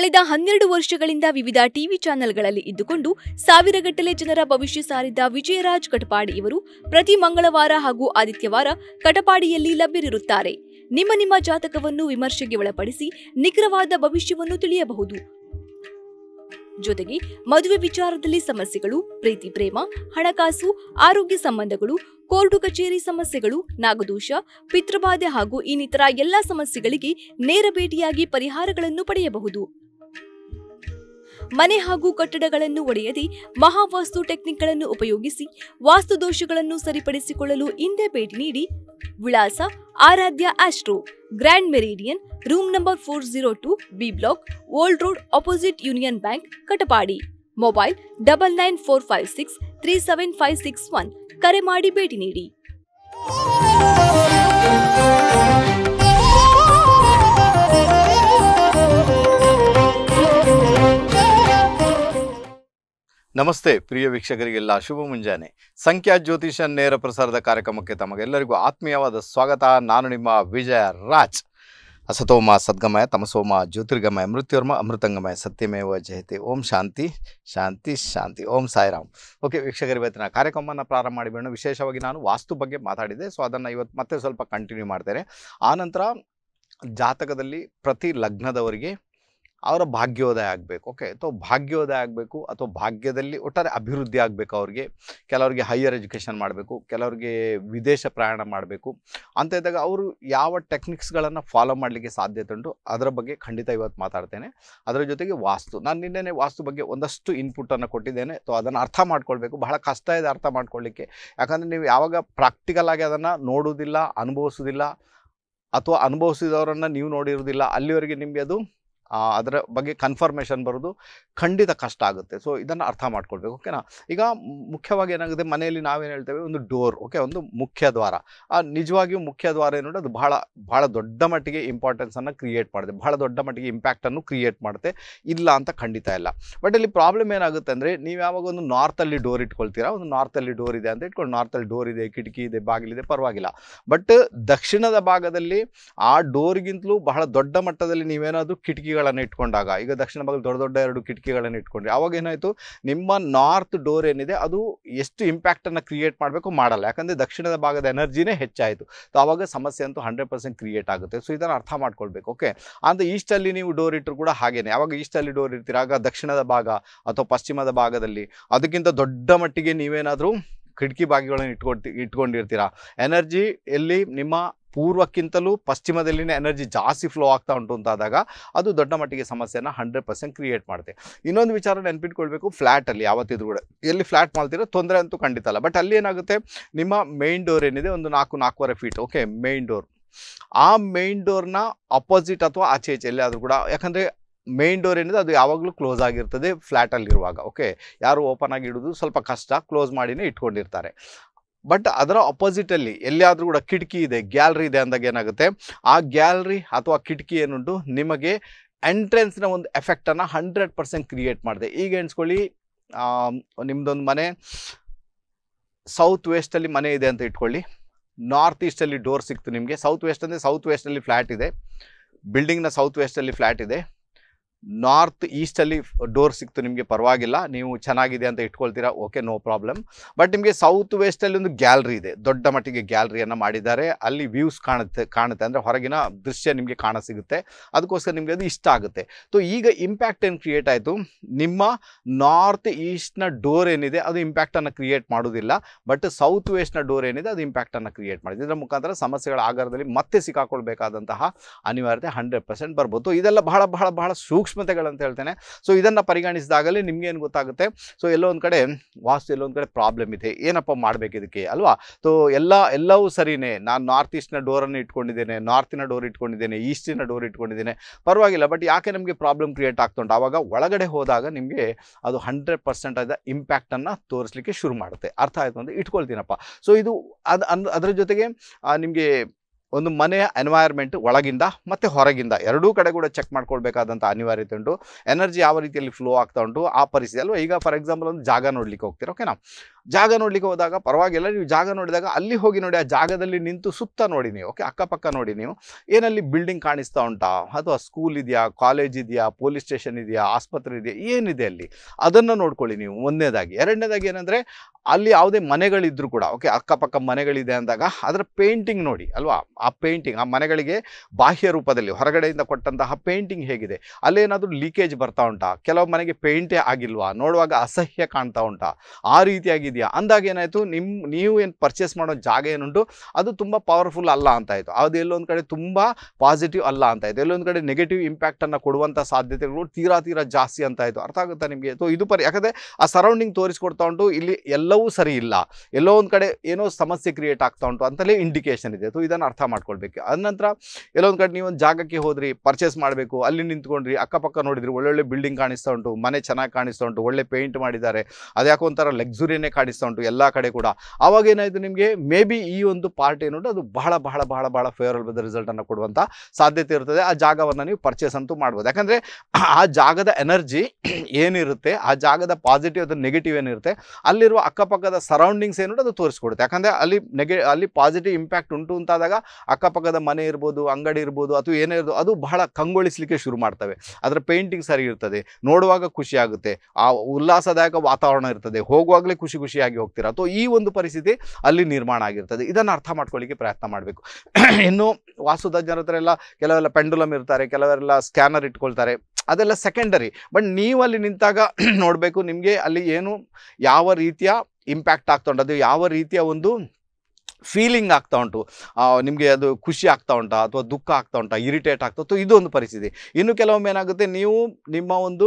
ಕಳೆದ ಹನ್ನೆರಡು ವರ್ಷಗಳಿಂದ ವಿವಿಧ ಟಿವಿ ಚಾನೆಲ್ಗಳಲ್ಲಿ ಇದ್ದುಕೊಂಡು ಸಾವಿರಗಟ್ಟಲೆ ಜನರ ಭವಿಷ್ಯ ಸಾರಿದ್ದ ವಿಜಯರಾಜ್ ಕಟಪಾಡಿ ಇವರು ಪ್ರತಿ ಮಂಗಳವಾರ ಹಾಗೂ ಆದಿತ್ಯವಾರ ಕಟಪಾಡಿಯಲ್ಲಿ ಲಭ್ಯವಿರುತ್ತಾರೆ ನಿಮ್ಮ ನಿಮ್ಮ ಜಾತಕವನ್ನು ವಿಮರ್ಶೆಗೆ ಒಳಪಡಿಸಿ ನಿಖರವಾದ ಭವಿಷ್ಯವನ್ನು ತಿಳಿಯಬಹುದು ಜೊತೆಗೆ ಮದುವೆ ವಿಚಾರದಲ್ಲಿ ಸಮಸ್ಯೆಗಳು ಪ್ರೀತಿ ಪ್ರೇಮ ಹಣಕಾಸು ಆರೋಗ್ಯ ಸಂಬಂಧಗಳು ಕೋರ್ಟು ಕಚೇರಿ ಸಮಸ್ಯೆಗಳು ನಾಗದೋಷ ಪಿತೃಬಾಧೆ ಹಾಗೂ ಇನ್ನಿತರ ಎಲ್ಲಾ ಸಮಸ್ಯೆಗಳಿಗೆ ನೇರ ಭೇಟಿಯಾಗಿ ಪರಿಹಾರಗಳನ್ನು ಪಡೆಯಬಹುದು ಮನೆ ಹಾಗೂ ಕಟ್ಟಡಗಳನ್ನು ಒಡೆಯದೆ ಮಹಾವಾಸ್ತು ಟೆಕ್ನಿಕ್ಗಳನ್ನು ಉಪಯೋಗಿಸಿ ವಾಸ್ತು ದೋಷಗಳನ್ನು ಸರಿಪಡಿಸಿಕೊಳ್ಳಲು ಹಿಂದೆ ಭೇಟಿ ನೀಡಿ ವಿಳಾಸ Aradhya Astro Grand Meridian room number four zero two B block old road opposite Union Bank Katapadi mobile double nine four five six three seven five six one ಕರೆ ಮಾಡಿ ಭೇಟಿ ನೀಡಿ ನಮಸ್ತೆ ಪ್ರಿಯ ವೀಕ್ಷಕರಿಗೆಲ್ಲ ಶುಭ ಮುಂಜಾನೆ ಸಂಖ್ಯಾ ಜ್ಯೋತಿಷ ನೇರ ಪ್ರಸಾರದ ಕಾರ್ಯಕ್ರಮಕ್ಕೆ ತಮಗೆಲ್ಲರಿಗೂ ಆತ್ಮೀಯವಾದ ಸ್ವಾಗತ ನಾನು ನಿಮ್ಮ ವಿಜಯ ರಾಜ್ ಅಸತೋಮ ಸದ್ಗಮಯ ತಮಸೋಮ ಜ್ಯೋತಿರ್ಗಮಯ ಮೃತ್ಯುರ್ಮ ಅಮೃತಂಗಮಯ ಸತ್ಯಮೇವ ಜಯತೆ ಓಂ ಶಾಂತಿ ಶಾಂತಿ ಶಾಂತಿ ಓಂ ಸಾಯಿರಾಮ್ ಓಕೆ ವೀಕ್ಷಕರು ಇವತ್ತಿನ ಕಾರ್ಯಕ್ರಮವನ್ನು ಪ್ರಾರಂಭ ಮಾಡಿಬಿಡೋಣ ವಿಶೇಷವಾಗಿ ನಾನು ವಾಸ್ತು ಬಗ್ಗೆ ಮಾತಾಡಿದೆ ಸೊ ಅದನ್ನು ಇವತ್ತು ಮತ್ತೆ ಸ್ವಲ್ಪ ಕಂಟಿನ್ಯೂ ಮಾಡ್ತೇನೆ ಆನಂತರ ಜಾತಕದಲ್ಲಿ ಪ್ರತಿ ಲಗ್ನದವರಿಗೆ ಅವರ ಭಾಗ್ಯೋದಯ ಆಗಬೇಕು ಓಕೆ ಅಥವಾ ಭಾಗ್ಯೋದಯ ಆಗಬೇಕು ಅಥವಾ ಭಾಗ್ಯದಲ್ಲಿ ಒಟ್ಟಾರೆ ಅಭಿವೃದ್ಧಿ ಆಗಬೇಕು ಅವ್ರಿಗೆ ಕೆಲವರಿಗೆ ಹೈಯರ್ ಎಜುಕೇಷನ್ ಮಾಡಬೇಕು ಕೆಲವರಿಗೆ ವಿದೇಶ ಪ್ರಯಾಣ ಮಾಡಬೇಕು ಅಂತ ಇದ್ದಾಗ ಅವರು ಯಾವ ಟೆಕ್ನಿಕ್ಸ್ಗಳನ್ನು ಫಾಲೋ ಮಾಡಲಿಕ್ಕೆ ಸಾಧ್ಯತೆ ಉಂಟು ಅದರ ಬಗ್ಗೆ ಖಂಡಿತ ಇವತ್ತು ಮಾತಾಡ್ತೇನೆ ಅದರ ಜೊತೆಗೆ ವಾಸ್ತು ನಾನು ನಿನ್ನೆ ವಾಸ್ತು ಬಗ್ಗೆ ಒಂದಷ್ಟು ಇನ್ಪುಟನ್ನು ಕೊಟ್ಟಿದ್ದೇನೆ ಅಥವಾ ಅದನ್ನು ಅರ್ಥ ಮಾಡ್ಕೊಳ್ಬೇಕು ಬಹಳ ಕಷ್ಟ ಇದೆ ಅರ್ಥ ಮಾಡ್ಕೊಳ್ಳಿಕ್ಕೆ ಯಾಕಂದರೆ ನೀವು ಯಾವಾಗ ಪ್ರಾಕ್ಟಿಕಲ್ ಆಗಿ ಅದನ್ನು ನೋಡೋದಿಲ್ಲ ಅನುಭವಿಸುವುದಿಲ್ಲ ಅಥವಾ ಅನುಭವಿಸಿದವರನ್ನು ನೀವು ನೋಡಿರೋದಿಲ್ಲ ಅಲ್ಲಿವರೆಗೆ ನಿಮಗೆ ಅದು ಅದರ ಬಗ್ಗೆ ಕನ್ಫರ್ಮೇಷನ್ ಬರೋದು ಖಂಡಿತ ಕಷ್ಟ ಆಗುತ್ತೆ ಸೊ ಇದನ್ನು ಅರ್ಥ ಮಾಡ್ಕೊಳ್ಬೇಕು ಓಕೆನಾ ಈಗ ಮುಖ್ಯವಾಗಿ ಏನಾಗುತ್ತೆ ಮನೆಯಲ್ಲಿ ನಾವೇನು ಹೇಳ್ತೇವೆ ಒಂದು ಡೋರ್ ಓಕೆ ಒಂದು ಮುಖ್ಯ ದ್ವಾರ ಆ ನಿಜವಾಗಿಯೂ ಮುಖ್ಯ ದ್ವಾರ ಏನು ಅದು ಬಹಳ ಬಹಳ ದೊಡ್ಡ ಮಟ್ಟಿಗೆ ಇಂಪಾರ್ಟೆನ್ಸನ್ನು ಕ್ರಿಯೇಟ್ ಮಾಡಿದೆ ಬಹಳ ದೊಡ್ಡ ಮಟ್ಟಿಗೆ ಇಂಪ್ಯಾಕ್ಟನ್ನು ಕ್ರಿಯೇಟ್ ಮಾಡುತ್ತೆ ಇಲ್ಲ ಅಂತ ಖಂಡಿತ ಇಲ್ಲ ಬಟ್ ಇಲ್ಲಿ ಪ್ರಾಬ್ಲಮ್ ಏನಾಗುತ್ತೆ ಅಂದರೆ ನೀವು ಯಾವಾಗ ಒಂದು ನಾರ್ತಲ್ಲಿ ಡೋರ್ ಇಟ್ಕೊಳ್ತೀರಾ ಒಂದು ನಾರ್ತಲ್ಲಿ ಡೋರ್ ಇದೆ ಅಂತ ಇಟ್ಕೊಂಡು ನಾರ್ತಲ್ಲಿ ಡೋರ್ ಇದೆ ಕಿಟಕಿ ಇದೆ ಬಾಗಿಲಿದೆ ಪರವಾಗಿಲ್ಲ ಬಟ್ ದಕ್ಷಿಣದ ಭಾಗದಲ್ಲಿ ಆ ಡೋರ್ಗಿಂತಲೂ ಬಹಳ ದೊಡ್ಡ ಮಟ್ಟದಲ್ಲಿ ನೀವೇನಾದರೂ ಕಿಟಕಿ ಕಿಟಕಿಗಳನ್ನು ಇಟ್ಕೊಂಡಾಗ ಈಗ ದಕ್ಷಿಣ ಭಾಗದಲ್ಲಿ ದೊಡ್ಡ ದೊಡ್ಡ ಎರಡು ಕಿಟಕಿಗಳನ್ನು ಇಟ್ಕೊಂಡ್ರಿ ಅವಾಗ ಏನಾಯಿತು ನಿಮ್ಮ ನಾರ್ತ್ ಡೋರ್ ಏನಿದೆ ಅದು ಎಷ್ಟು ಇಂಪ್ಯಾಕ್ಟನ್ನು ಕ್ರಿಯೇಟ್ ಮಾಡಬೇಕು ಮಾಡಲ್ಲ ಯಾಕಂದರೆ ದಕ್ಷಿಣದ ಭಾಗದ ಎನರ್ಜಿನೇ ಹೆಚ್ಚಾಯಿತು ಸೊ ಆವಾಗ ಸಮಸ್ಯೆ ಅಂತೂ ಹಂಡ್ರೆಡ್ ಪರ್ಸೆಂಟ್ ಕ್ರಿಯೇಟ್ ಆಗುತ್ತೆ ಸೊ ಇದನ್ನು ಅರ್ಥ ಮಾಡ್ಕೊಳ್ಬೇಕು ಓಕೆ ಅಂದರೆ ಈಸ್ಟಲ್ಲಿ ನೀವು ಡೋರ್ ಇಟ್ಟರು ಕೂಡ ಹಾಗೇನೆ ಅವಾಗ ಈಸ್ಟಲ್ಲಿ ಡೋರ್ ಆಗ ದಕ್ಷಿಣದ ಭಾಗ ಅಥವಾ ಪಶ್ಚಿಮದ ಭಾಗದಲ್ಲಿ ಅದಕ್ಕಿಂತ ದೊಡ್ಡ ಮಟ್ಟಿಗೆ ನೀವೇನಾದರೂ ಕಿಟಕಿ ಬಾಗಿಗಳನ್ನು ಇಟ್ಕೊಳ್ತಿ ಇಟ್ಕೊಂಡಿರ್ತೀರಾ ಎನರ್ಜಿ ಎಲ್ಲಿ ನಿಮ್ಮ ಪೂರ್ವಕ್ಕಿಂತಲೂ ಪಶ್ಚಿಮದಲ್ಲಿನೇ ಎನರ್ಜಿ ಜಾಸ್ತಿ ಫ್ಲೋ ಆಗ್ತಾ ಉಂಟು ಅಂತಾದಾಗ ಅದು ದೊಡ್ಡ ಮಟ್ಟಿಗೆ ಸಮಸ್ಯೆನ ಹಂಡ್ರೆಡ್ ಪರ್ಸೆಂಟ್ ಕ್ರಿಯೇಟ್ ಮಾಡುತ್ತೆ ಇನ್ನೊಂದು ವಿಚಾರ ನೆನ್ಪಿಟ್ಕೊಳ್ಬೇಕು ಫ್ಲ್ಯಾಟಲ್ಲಿ ಯಾವತ್ತಿದ್ರು ಕೂಡ ಎಲ್ಲಿ ಫ್ಲ್ಯಾಟ್ ಮಾಡ್ತಿರೋ ತೊಂದರೆ ಅಂತೂ ಖಂಡಿತ ಅಲ್ಲ ಬಟ್ ಅಲ್ಲಿ ಏನಾಗುತ್ತೆ ನಿಮ್ಮ ಮೇನ್ ಡೋರ್ ಏನಿದೆ ಒಂದು ನಾಲ್ಕು ನಾಲ್ಕೂವರೆ ಫೀಟ್ ಓಕೆ ಮೇನ್ ಡೋರ್ ಆ ಮೇನ್ ಡೋರ್ನ ಅಪೋಸಿಟ್ ಅಥವಾ ಆಚೆ ಈಚೆ ಎಲ್ಲಾದರೂ ಕೂಡ ಯಾಕಂದರೆ ಮೇನ್ ಡೋರ್ ಏನಿದೆ ಅದು ಯಾವಾಗಲೂ ಕ್ಲೋಸ್ ಆಗಿರ್ತದೆ ಫ್ಲ್ಯಾಟಲ್ಲಿರುವಾಗ ಓಕೆ ಯಾರು ಓಪನ್ ಆಗಿ ಸ್ವಲ್ಪ ಕಷ್ಟ ಕ್ಲೋಸ್ ಮಾಡಿನೇ ಇಟ್ಕೊಂಡಿರ್ತಾರೆ ಬಟ್ ಅದರ ಅಪೋಸಿಟಲ್ಲಿ ಎಲ್ಲಿಯಾದರೂ ಕೂಡ ಕಿಟಕಿ ಇದೆ ಗ್ಯಾಲರಿ ಇದೆ ಅಂದಾಗ ಏನಾಗುತ್ತೆ ಆ ಗ್ಯಾಲರಿ ಅಥವಾ ಕಿಟಕಿ ಏನುಂಟು ನಿಮಗೆ ಎಂಟ್ರೆನ್ಸ್ನ ಒಂದು ಎಫೆಕ್ಟನ್ನು ಹಂಡ್ರೆಡ್ ಪರ್ಸೆಂಟ್ ಕ್ರಿಯೇಟ್ ಮಾಡಿದೆ ಈಗ ಎಣಿಸ್ಕೊಳ್ಳಿ ನಿಮ್ಮದೊಂದು ಮನೆ ಸೌತ್ ಅಲ್ಲಿ ಮನೆ ಇದೆ ಅಂತ ಇಟ್ಕೊಳ್ಳಿ ನಾರ್ತ್ ಈಸ್ಟಲ್ಲಿ ಡೋರ್ ಸಿಕ್ತು ನಿಮಗೆ ಸೌತ್ ವೆಸ್ಟ್ ಅಂದರೆ ಸೌತ್ ವೆಸ್ಟಲ್ಲಿ ಫ್ಲ್ಯಾಟ್ ಇದೆ ಬಿಲ್ಡಿಂಗ್ನ ಸೌತ್ ಅಲ್ಲಿ ಫ್ಲ್ಯಾಟ್ ಇದೆ ನಾರ್ತ್ ಈಸ್ಟಲ್ಲಿ ಡೋರ್ ಸಿಕ್ತು ನಿಮಗೆ ಪರವಾಗಿಲ್ಲ ನೀವು ಚೆನ್ನಾಗಿದೆ ಅಂತ ಇಟ್ಕೊಳ್ತೀರಾ ಓಕೆ ನೋ ಪ್ರಾಬ್ಲಮ್ ಬಟ್ ನಿಮಗೆ ಸೌತ್ ವೆಸ್ಟಲ್ಲಿ ಒಂದು ಗ್ಯಾಲ್ರಿ ಇದೆ ದೊಡ್ಡ ಮಟ್ಟಿಗೆ ಗ್ಯಾಲ್ರಿಯನ್ನು ಮಾಡಿದ್ದಾರೆ ಅಲ್ಲಿ ವ್ಯೂಸ್ ಕಾಣುತ್ತೆ ಕಾಣುತ್ತೆ ಅಂದರೆ ಹೊರಗಿನ ದೃಶ್ಯ ನಿಮಗೆ ಕಾಣ ಸಿಗುತ್ತೆ ಅದಕ್ಕೋಸ್ಕರ ನಿಮಗೆ ಅದು ಇಷ್ಟ ಆಗುತ್ತೆ ಸೊ ಈಗ ಇಂಪ್ಯಾಕ್ಟ್ ಏನು ಕ್ರಿಯೇಟ್ ಆಯಿತು ನಿಮ್ಮ ನಾರ್ತ್ ಈಸ್ಟ್ನ ಡೋರ್ ಏನಿದೆ ಅದು ಇಂಪ್ಯಾಕ್ಟನ್ನು ಕ್ರಿಯೇಟ್ ಮಾಡೋದಿಲ್ಲ ಬಟ್ ಸೌತ್ ವೆಸ್ಟ್ನ ಡೋರ್ ಏನಿದೆ ಅದು ಇಂಪ್ಯಾಕ್ಟನ್ನು ಕ್ರಿಯೇಟ್ ಮಾಡಿದೆ ಇದರ ಮುಖಾಂತರ ಸಮಸ್ಯೆಗಳ ಆಗಾರದಲ್ಲಿ ಮತ್ತೆ ಸಿಕ್ಕಾಕೊಳ್ಬೇಕಾದಂತಹ ಅನಿವಾರ್ಯತೆ ಹಂಡ್ರೆಡ್ ಪರ್ಸೆಂಟ್ ಬರ್ಬೋದು ಇದೆಲ್ಲ ಬಹಳ ಬಹಳ ಬಹಳ ಸೂಕ್ಷ್ಮ ಅಂತ ಹೇಳ್ತೇನೆ ಸೊ ಇದನ್ನು ಪರಿಗಣಿಸಿದಾಗಲೇ ನಿಮ್ಗೆ ಏನು ಗೊತ್ತಾಗುತ್ತೆ ಸೊ ಎಲ್ಲೋ ಒಂದು ಕಡೆ ವಾಸ್ತು ಎಲ್ಲೋ ಒಂದು ಕಡೆ ಪ್ರಾಬ್ಲಮ್ ಇದೆ ಏನಪ್ಪ ಮಾಡಬೇಕು ಇದಕ್ಕೆ ಅಲ್ವಾ ಸೊ ಎಲ್ಲ ಎಲ್ಲವೂ ಸರಿನೇ ನಾನು ನಾರ್ತ್ ಈಸ್ಟ್ನ ಡೋರನ್ನು ಇಟ್ಕೊಂಡಿದ್ದೇನೆ ನಾರ್ತಿನ ಡೋರ್ ಇಟ್ಕೊಂಡಿದ್ದೇನೆ ಈಸ್ಟಿನ ಡೋರ್ ಇಟ್ಕೊಂಡಿದ್ದೇನೆ ಪರವಾಗಿಲ್ಲ ಬಟ್ ಯಾಕೆ ನಮಗೆ ಪ್ರಾಬ್ಲಮ್ ಕ್ರಿಯೇಟ್ ಆಗ್ತಾ ಉಂಟು ಆವಾಗ ಒಳಗಡೆ ಹೋದಾಗ ನಿಮಗೆ ಅದು ಹಂಡ್ರೆಡ್ ಪರ್ಸೆಂಟ್ ಆದ ಇಂಪ್ಯಾಕ್ಟನ್ನು ತೋರಿಸಲಿಕ್ಕೆ ಶುರು ಮಾಡುತ್ತೆ ಅರ್ಥ ಆಯಿತು ಅಂದರೆ ಇಟ್ಕೊಳ್ತೀನಪ್ಪ ಸೊ ಇದು ಅದು ಅದರ ಜೊತೆಗೆ ನಿಮಗೆ ಒಂದು ಮನೆಯ ಎನ್ವೈರ್ಮೆಂಟ್ ಒಳಗಿಂದ ಮತ್ತು ಹೊರಗಿಂದ ಎರಡೂ ಕಡೆ ಕೂಡ ಚೆಕ್ ಮಾಡ್ಕೊಳ್ಬೇಕಾದಂಥ ಅನಿವಾರ್ಯತೆ ಉಂಟು ಎನರ್ಜಿ ಯಾವ ರೀತಿಯಲ್ಲಿ ಫ್ಲೋ ಆಗ್ತಾ ಉಂಟು ಆ ಪರಿಸ್ಥಿತಿ ಅಲ್ವಾ ಈಗ ಫಾರ್ ಎಕ್ಸಾಂಪಲ್ ಒಂದು ಜಾಗ ನೋಡ್ಲಿಕ್ಕೆ ಹೋಗ್ತೀರಾ ಓಕೆನಾ ಜಾಗ ನೋಡ್ಲಿಕ್ಕೆ ಹೋದಾಗ ಪರವಾಗಿಲ್ಲ ನೀವು ಜಾಗ ನೋಡಿದಾಗ ಅಲ್ಲಿ ಹೋಗಿ ನೋಡಿ ಆ ಜಾಗದಲ್ಲಿ ನಿಂತು ಸುತ್ತ ನೋಡಿ ನೀವು ಓಕೆ ಅಕ್ಕಪಕ್ಕ ನೋಡಿ ನೀವು ಏನಲ್ಲಿ ಬಿಲ್ಡಿಂಗ್ ಕಾಣಿಸ್ತಾ ಉಂಟಾ ಅಥವಾ ಸ್ಕೂಲ್ ಇದೆಯಾ ಕಾಲೇಜ್ ಇದೆಯಾ ಪೊಲೀಸ್ ಸ್ಟೇಷನ್ ಇದೆಯಾ ಆಸ್ಪತ್ರೆ ಇದೆಯಾ ಏನಿದೆ ಅಲ್ಲಿ ಅದನ್ನು ನೋಡ್ಕೊಳ್ಳಿ ನೀವು ಒಂದನೇದಾಗಿ ಎರಡನೇದಾಗಿ ಏನಂದರೆ ಅಲ್ಲಿ ಯಾವುದೇ ಮನೆಗಳಿದ್ರು ಕೂಡ ಓಕೆ ಅಕ್ಕಪಕ್ಕ ಮನೆಗಳಿದೆ ಅಂದಾಗ ಅದರ ಪೇಂಟಿಂಗ್ ನೋಡಿ ಅಲ್ವಾ ಆ ಪೇಂಟಿಂಗ್ ಆ ಮನೆಗಳಿಗೆ ಬಾಹ್ಯ ರೂಪದಲ್ಲಿ ಹೊರಗಡೆಯಿಂದ ಕೊಟ್ಟಂತಹ ಪೇಂಟಿಂಗ್ ಹೇಗಿದೆ ಅಲ್ಲೇನಾದರೂ ಲೀಕೇಜ್ ಬರ್ತಾ ಉಂಟಾ ಕೆಲವು ಮನೆಗೆ ಪೇಂಟೇ ಆಗಿಲ್ವಾ ನೋಡುವಾಗ ಅಸಹ್ಯ ಕಾಣ್ತಾ ಉಂಟಾ ಆ ರೀತಿಯಾಗಿ ಆಗಿದೆಯಾ ಅಂದಾಗ ಏನಾಯಿತು ನಿಮ್ಮ ನೀವು ಏನು ಪರ್ಚೇಸ್ ಮಾಡೋ ಜಾಗ ಏನುಂಟು ಅದು ತುಂಬ ಪವರ್ಫುಲ್ ಅಲ್ಲ ಅಂತಾಯಿತು ಅದು ಎಲ್ಲೊಂದು ಕಡೆ ತುಂಬ ಪಾಸಿಟಿವ್ ಅಲ್ಲ ಅಂತಾಯಿತು ಎಲ್ಲೊಂದು ಕಡೆ ನೆಗೆಟಿವ್ ಇಂಪ್ಯಾಕ್ಟನ್ನು ಕೊಡುವಂಥ ಸಾಧ್ಯತೆಗಳು ತೀರಾ ತೀರಾ ಜಾಸ್ತಿ ಅಂತಾಯಿತು ಅರ್ಥ ಆಗುತ್ತಾ ನಿಮಗೆ ಸೊ ಇದು ಪರಿ ಯಾಕಂದರೆ ಆ ಸರೌಂಡಿಂಗ್ ತೋರಿಸ್ಕೊಡ್ತಾ ಉಂಟು ಇಲ್ಲಿ ಎಲ್ಲವೂ ಸರಿ ಇಲ್ಲ ಎಲ್ಲೋ ಒಂದು ಕಡೆ ಏನೋ ಸಮಸ್ಯೆ ಕ್ರಿಯೇಟ್ ಆಗ್ತಾ ಉಂಟು ಅಂತಲೇ ಇಂಡಿಕೇಶನ್ ಇದೆ ಸೊ ಇದನ್ನು ಅರ್ಥ ಮಾಡ್ಕೊಳ್ಬೇಕು ಅದನಂತರ ಎಲ್ಲೊಂದು ಕಡೆ ನೀವೊಂದು ಜಾಗಕ್ಕೆ ಹೋದ್ರಿ ಪರ್ಚೇಸ್ ಮಾಡಬೇಕು ಅಲ್ಲಿ ನಿಂತ್ಕೊಂಡ್ರಿ ಅಕ್ಕಪಕ್ಕ ನೋಡಿದ್ರಿ ಒಳ್ಳೊಳ್ಳೆ ಬಿಲ್ಡಿಂಗ್ ಕಾಣಿಸ್ತಾ ಉಂಟು ಮನೆ ಚೆನ್ನಾಗಿ ಕಾಣಿಸ್ತಾ ಉಂಟು ಒಳ್ಳೆ ಪೇಂಟ್ ಮಾಡಿದ್ದಾರೆ ಅದ್ಯಾಕೋ ಒಂಥರ ಲಕ್ಸುರಿನೇ ಕಾಣಿಸ್ತಾ ಉಂಟು ಎಲ್ಲ ಕಡೆ ಕೂಡ ಅವಾಗ ಏನಾಯಿತು ನಿಮಗೆ ಮೇ ಬಿ ಈ ಒಂದು ಪಾರ್ಟಿ ಏನುಂಟು ಅದು ಬಹಳ ಬಹಳ ಬಹಳ ಬಹಳ ಫೇವರಬಲ್ ಅನ್ನು ಕೊಡುವಂಥ ಸಾಧ್ಯತೆ ಇರ್ತದೆ ಆ ಜಾಗವನ್ನು ನೀವು ಪರ್ಚೇಸ್ ಅಂತೂ ಮಾಡ್ಬೋದು ಯಾಕಂದರೆ ಆ ಜಾಗದ ಎನರ್ಜಿ ಏನಿರುತ್ತೆ ಆ ಜಾಗದ ಪಾಸಿಟಿವ್ ಅದು ನೆಗೆಟಿವ್ ಏನಿರುತ್ತೆ ಅಲ್ಲಿರುವ ಅಕ್ಕಪಕ್ಕದ ಸರೌಂಡಿಂಗ್ಸ್ ಏನು ಅದು ತೋರಿಸ್ಕೊಡುತ್ತೆ ಯಾಕಂದರೆ ಅಲ್ಲಿ ನೆಗೆ ಅಲ್ಲಿ ಪಾಸಿಟಿವ್ ಇಂಪ್ಯಾಕ್ಟ್ ಉಂಟು ಅಂತಾದಾಗ ಅಕ್ಕಪಕ್ಕದ ಮನೆ ಇರ್ಬೋದು ಅಂಗಡಿ ಇರ್ಬೋದು ಅಥವಾ ಏನೇ ಇರ್ಬೋದು ಅದು ಬಹಳ ಕಂಗೊಳಿಸಲಿಕ್ಕೆ ಶುರು ಮಾಡ್ತವೆ ಅದರ ಪೇಂಟಿಂಗ್ ಸರಿ ಇರ್ತದೆ ನೋಡುವಾಗ ಖುಷಿ ಆಗುತ್ತೆ ಆ ಉಲ್ಲಾಸದಾಯಕ ವಾತಾವರಣ ಇರ್ತದೆ ಹೋಗುವಾಗಲೇ ಖುಷಿ ಖುಷಿ ಖುಷಿಯಾಗಿ ಹೋಗ್ತೀರಾ ಅಥವಾ ಈ ಒಂದು ಪರಿಸ್ಥಿತಿ ಅಲ್ಲಿ ನಿರ್ಮಾಣ ಆಗಿರ್ತದೆ ಇದನ್ನು ಅರ್ಥ ಮಾಡ್ಕೊಳ್ಳಿಕ್ಕೆ ಪ್ರಯತ್ನ ಮಾಡಬೇಕು ಇನ್ನು ವಾಸುತಜ್ಞರ ಹತ್ರ ಎಲ್ಲ ಕೆಲವೆಲ್ಲ ಪೆಂಡುಲಮ್ ಇರ್ತಾರೆ ಕೆಲವರೆಲ್ಲ ಸ್ಕ್ಯಾನರ್ ಇಟ್ಕೊಳ್ತಾರೆ ಅದೆಲ್ಲ ಸೆಕೆಂಡರಿ ಬಟ್ ನೀವು ಅಲ್ಲಿ ನಿಂತಾಗ ನೋಡಬೇಕು ನಿಮಗೆ ಅಲ್ಲಿ ಏನು ಯಾವ ರೀತಿಯ ಇಂಪ್ಯಾಕ್ಟ್ ಆಗ್ತೊಂಡು ಯಾವ ರೀತಿಯ ಒಂದು ಫೀಲಿಂಗ್ ಆಗ್ತಾ ಉಂಟು ನಿಮಗೆ ಅದು ಖುಷಿ ಆಗ್ತಾ ಉಂಟಾ ಅಥವಾ ದುಃಖ ಆಗ್ತಾ ಉಂಟಾ ಇರಿಟೇಟ್ ಆಗ್ತಾ ಉಂಟು ಇದೊಂದು ಪರಿಸ್ಥಿತಿ ಇನ್ನು ಕೆಲವೊಮ್ಮೆ ಏನಾಗುತ್ತೆ ನೀವು ನಿಮ್ಮ ಒಂದು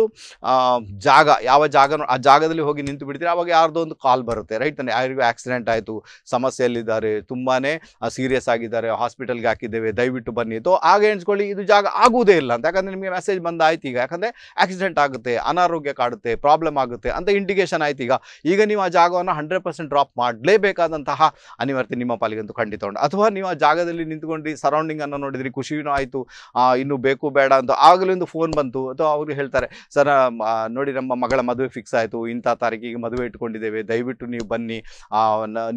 ಜಾಗ ಯಾವ ಜಾಗ ಆ ಜಾಗದಲ್ಲಿ ಹೋಗಿ ನಿಂತು ಬಿಡ್ತೀರಿ ಆವಾಗ ಯಾರ್ದೋ ಒಂದು ಕಾಲ್ ಬರುತ್ತೆ ರೈಟ್ ತಾನೆ ಯಾರಿಗೂ ಆಕ್ಸಿಡೆಂಟ್ ಆಯಿತು ಸಮಸ್ಯೆಯಲ್ಲಿದ್ದಾರೆ ತುಂಬಾ ಸೀರಿಯಸ್ ಆಗಿದ್ದಾರೆ ಹಾಸ್ಪಿಟಲ್ಗೆ ಹಾಕಿದ್ದೇವೆ ದಯವಿಟ್ಟು ಬನ್ನಿ ತೋ ಆಗ ಎಣಿಸ್ಕೊಳ್ಳಿ ಇದು ಜಾಗ ಆಗುವುದೇ ಇಲ್ಲ ಅಂತ ಯಾಕಂದರೆ ನಿಮಗೆ ಮೆಸೇಜ್ ಬಂದಾಯ್ತು ಈಗ ಯಾಕಂದರೆ ಆಕ್ಸಿಡೆಂಟ್ ಆಗುತ್ತೆ ಅನಾರೋಗ್ಯ ಕಾಡುತ್ತೆ ಪ್ರಾಬ್ಲಮ್ ಆಗುತ್ತೆ ಅಂತ ಇಂಡಿಕೇಶನ್ ಆಯ್ತು ಈಗ ಈಗ ನೀವು ಆ ಜಾಗವನ್ನು ಹಂಡ್ರೆಡ್ ಪರ್ಸೆಂಟ್ ಡ್ರಾಪ್ ಮಾಡಲೇಬೇಕಾದಂತಹ ಅನಿವಾರ್ಯ ನಿಮ್ಮ ಪಾಲಿಗಂತೂ ಖಂಡಿತ ಉಂಟು ಅಥವಾ ನೀವು ಆ ಜಾಗದಲ್ಲಿ ನಿಂತ್ಕೊಂಡ್ರಿ ಸರೌಂಡಿಂಗ್ ಅನ್ನು ನೋಡಿದ್ರಿ ಖುಷಿನೂ ಆಯಿತು ಇನ್ನು ಬೇಕು ಬೇಡ ಅಂತ ಒಂದು ಫೋನ್ ಬಂತು ಅಥವಾ ಅವರು ಹೇಳ್ತಾರೆ ಸರ್ ನೋಡಿ ನಮ್ಮ ಮಗಳ ಮದುವೆ ಫಿಕ್ಸ್ ಆಯಿತು ಇಂಥ ತಾರೀಕಿಗೆ ಮದುವೆ ಇಟ್ಕೊಂಡಿದ್ದೇವೆ ದಯವಿಟ್ಟು ನೀವು ಬನ್ನಿ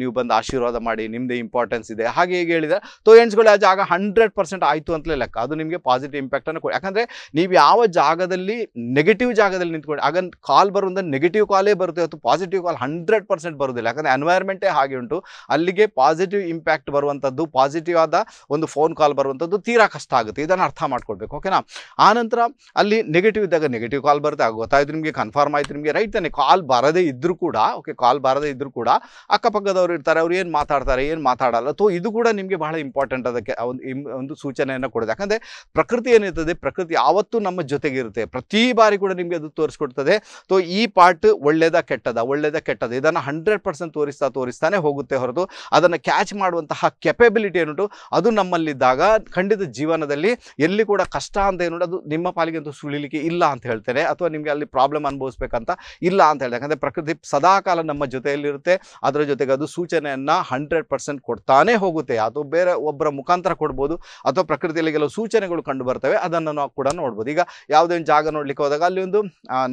ನೀವು ಬಂದು ಆಶೀರ್ವಾದ ಮಾಡಿ ನಿಮ್ಮದೇ ಇಂಪಾರ್ಟೆನ್ಸ್ ಇದೆ ಹಾಗೆ ಹೇಗೆ ಹೇಳಿದರೆ ತೋ ಎಂಡ್ಸ್ಗಳು ಆ ಜಾಗ ಹಂಡ್ರೆಡ್ ಪರ್ಸೆಂಟ್ ಆಯಿತು ಅಂತಲೇ ಲೆಕ್ಕ ಅದು ನಿಮಗೆ ಪಾಸಿಟಿವ್ ಇಂಪ್ಯಾಕ್ಟನ್ನು ಕೊಡಿ ಯಾಕಂದರೆ ನೀವು ಯಾವ ಜಾಗದಲ್ಲಿ ನೆಗೆಟಿವ್ ಜಾಗದಲ್ಲಿ ನಿಂತ್ಕೊಂಡು ಆಗ ಕಾಲ್ ಬರುವಂಥ ನೆಗೆಟಿವ್ ಕಾಲೇ ಬರುತ್ತೆ ಅಥವಾ ಪಾಸಿಟಿವ್ ಕಾಲ್ ಹಂಡ್ರೆಡ್ ಪರ್ಸೆಂಟ್ ಬರೋದಿಲ್ಲ ಯಾಕಂದರೆ ಎನ್ವೈರ್ಮೆಂಟೇ ಹಾಗೆ ಉಂಟು ಅಲ್ಲಿಗೆ ಪಾಸ್ ಪಾಸಿಟಿವ್ ಇಂಪ್ಯಾಕ್ಟ್ ಬರುವಂಥದ್ದು ಪಾಸಿಟಿವ್ ಆದ ಒಂದು ಫೋನ್ ಕಾಲ್ ಬರುವಂಥದ್ದು ತೀರಾ ಕಷ್ಟ ಆಗುತ್ತೆ ಇದನ್ನು ಅರ್ಥ ಮಾಡ್ಕೊಳ್ಬೇಕು ಓಕೆನಾ ಆನಂತರ ಅಲ್ಲಿ ನೆಗೆಟಿವ್ ಇದ್ದಾಗ ನೆಗೆಟಿವ್ ಕಾಲ್ ಬರುತ್ತೆ ಆಗ ಗೊತ್ತಾಯ್ತು ನಿಮಗೆ ಕನ್ಫರ್ಮ್ ಆಯಿತು ನಿಮಗೆ ರೈಟ್ ತಾನೆ ಕಾಲ್ ಬರದೇ ಇದ್ದರೂ ಕೂಡ ಓಕೆ ಕಾಲ್ ಬರದೇ ಇದ್ದರೂ ಕೂಡ ಅಕ್ಕಪಕ್ಕದವ್ರು ಇರ್ತಾರೆ ಅವ್ರು ಏನು ಮಾತಾಡ್ತಾರೆ ಏನು ಮಾತಾಡಲ್ಲ ತೋ ಇದು ಕೂಡ ನಿಮಗೆ ಬಹಳ ಇಂಪಾರ್ಟೆಂಟ್ ಅದಕ್ಕೆ ಒಂದು ಒಂದು ಸೂಚನೆಯನ್ನು ಕೊಡೋದು ಯಾಕಂದರೆ ಪ್ರಕೃತಿ ಏನಿರ್ತದೆ ಪ್ರಕೃತಿ ಯಾವತ್ತೂ ನಮ್ಮ ಜೊತೆಗಿರುತ್ತೆ ಪ್ರತಿ ಬಾರಿ ಕೂಡ ನಿಮಗೆ ಅದು ತೋರಿಸ್ಕೊಡ್ತದೆ ತೋ ಈ ಪಾರ್ಟ್ ಒಳ್ಳೆಯದ ಕೆಟ್ಟದ ಒಳ್ಳೆಯದ ಕೆಟ್ಟದ ಇದನ್ನು ಹಂಡ್ರೆಡ್ ಪರ್ಸೆಂಟ್ ತೋರಿಸ್ತಾ ತೋರಿಸ್ತಾನೆ ಹೋಗುತ್ತೆ ಹೊರತು ಅದನ್ನು ಕ್ಯಾಚ್ ಮಾಡುವಂತಹ ಕೆಪಬಿಲಿಟಿ ಏನುಂಟು ಅದು ನಮ್ಮಲ್ಲಿದ್ದಾಗ ಖಂಡಿತ ಜೀವನದಲ್ಲಿ ಎಲ್ಲಿ ಕೂಡ ಕಷ್ಟ ಅಂತ ಏನು ಅದು ನಿಮ್ಮ ಪಾಲಿಗೆ ಅಂತೂ ಸುಳಿಲಿಕ್ಕೆ ಇಲ್ಲ ಅಂತ ಹೇಳ್ತೇನೆ ಅಥವಾ ನಿಮಗೆ ಅಲ್ಲಿ ಪ್ರಾಬ್ಲಮ್ ಅನುಭವಿಸ್ಬೇಕಂತ ಇಲ್ಲ ಅಂತ ಹೇಳಿದೆ ಯಾಕಂದರೆ ಪ್ರಕೃತಿ ಸದಾಕಾಲ ನಮ್ಮ ಜೊತೆಯಲ್ಲಿರುತ್ತೆ ಅದರ ಜೊತೆಗೆ ಅದು ಸೂಚನೆಯನ್ನು ಹಂಡ್ರೆಡ್ ಪರ್ಸೆಂಟ್ ಕೊಡ್ತಾನೆ ಹೋಗುತ್ತೆ ಅದು ಬೇರೆ ಒಬ್ಬರ ಮುಖಾಂತರ ಕೊಡ್ಬೋದು ಅಥವಾ ಪ್ರಕೃತಿಯಲ್ಲಿ ಕೆಲವು ಸೂಚನೆಗಳು ಕಂಡು ಬರ್ತವೆ ಅದನ್ನು ನಾವು ಕೂಡ ನೋಡ್ಬೋದು ಈಗ ಯಾವುದೇ ಒಂದು ಜಾಗ ನೋಡ್ಲಿಕ್ಕೆ ಹೋದಾಗ ಅಲ್ಲಿ ಒಂದು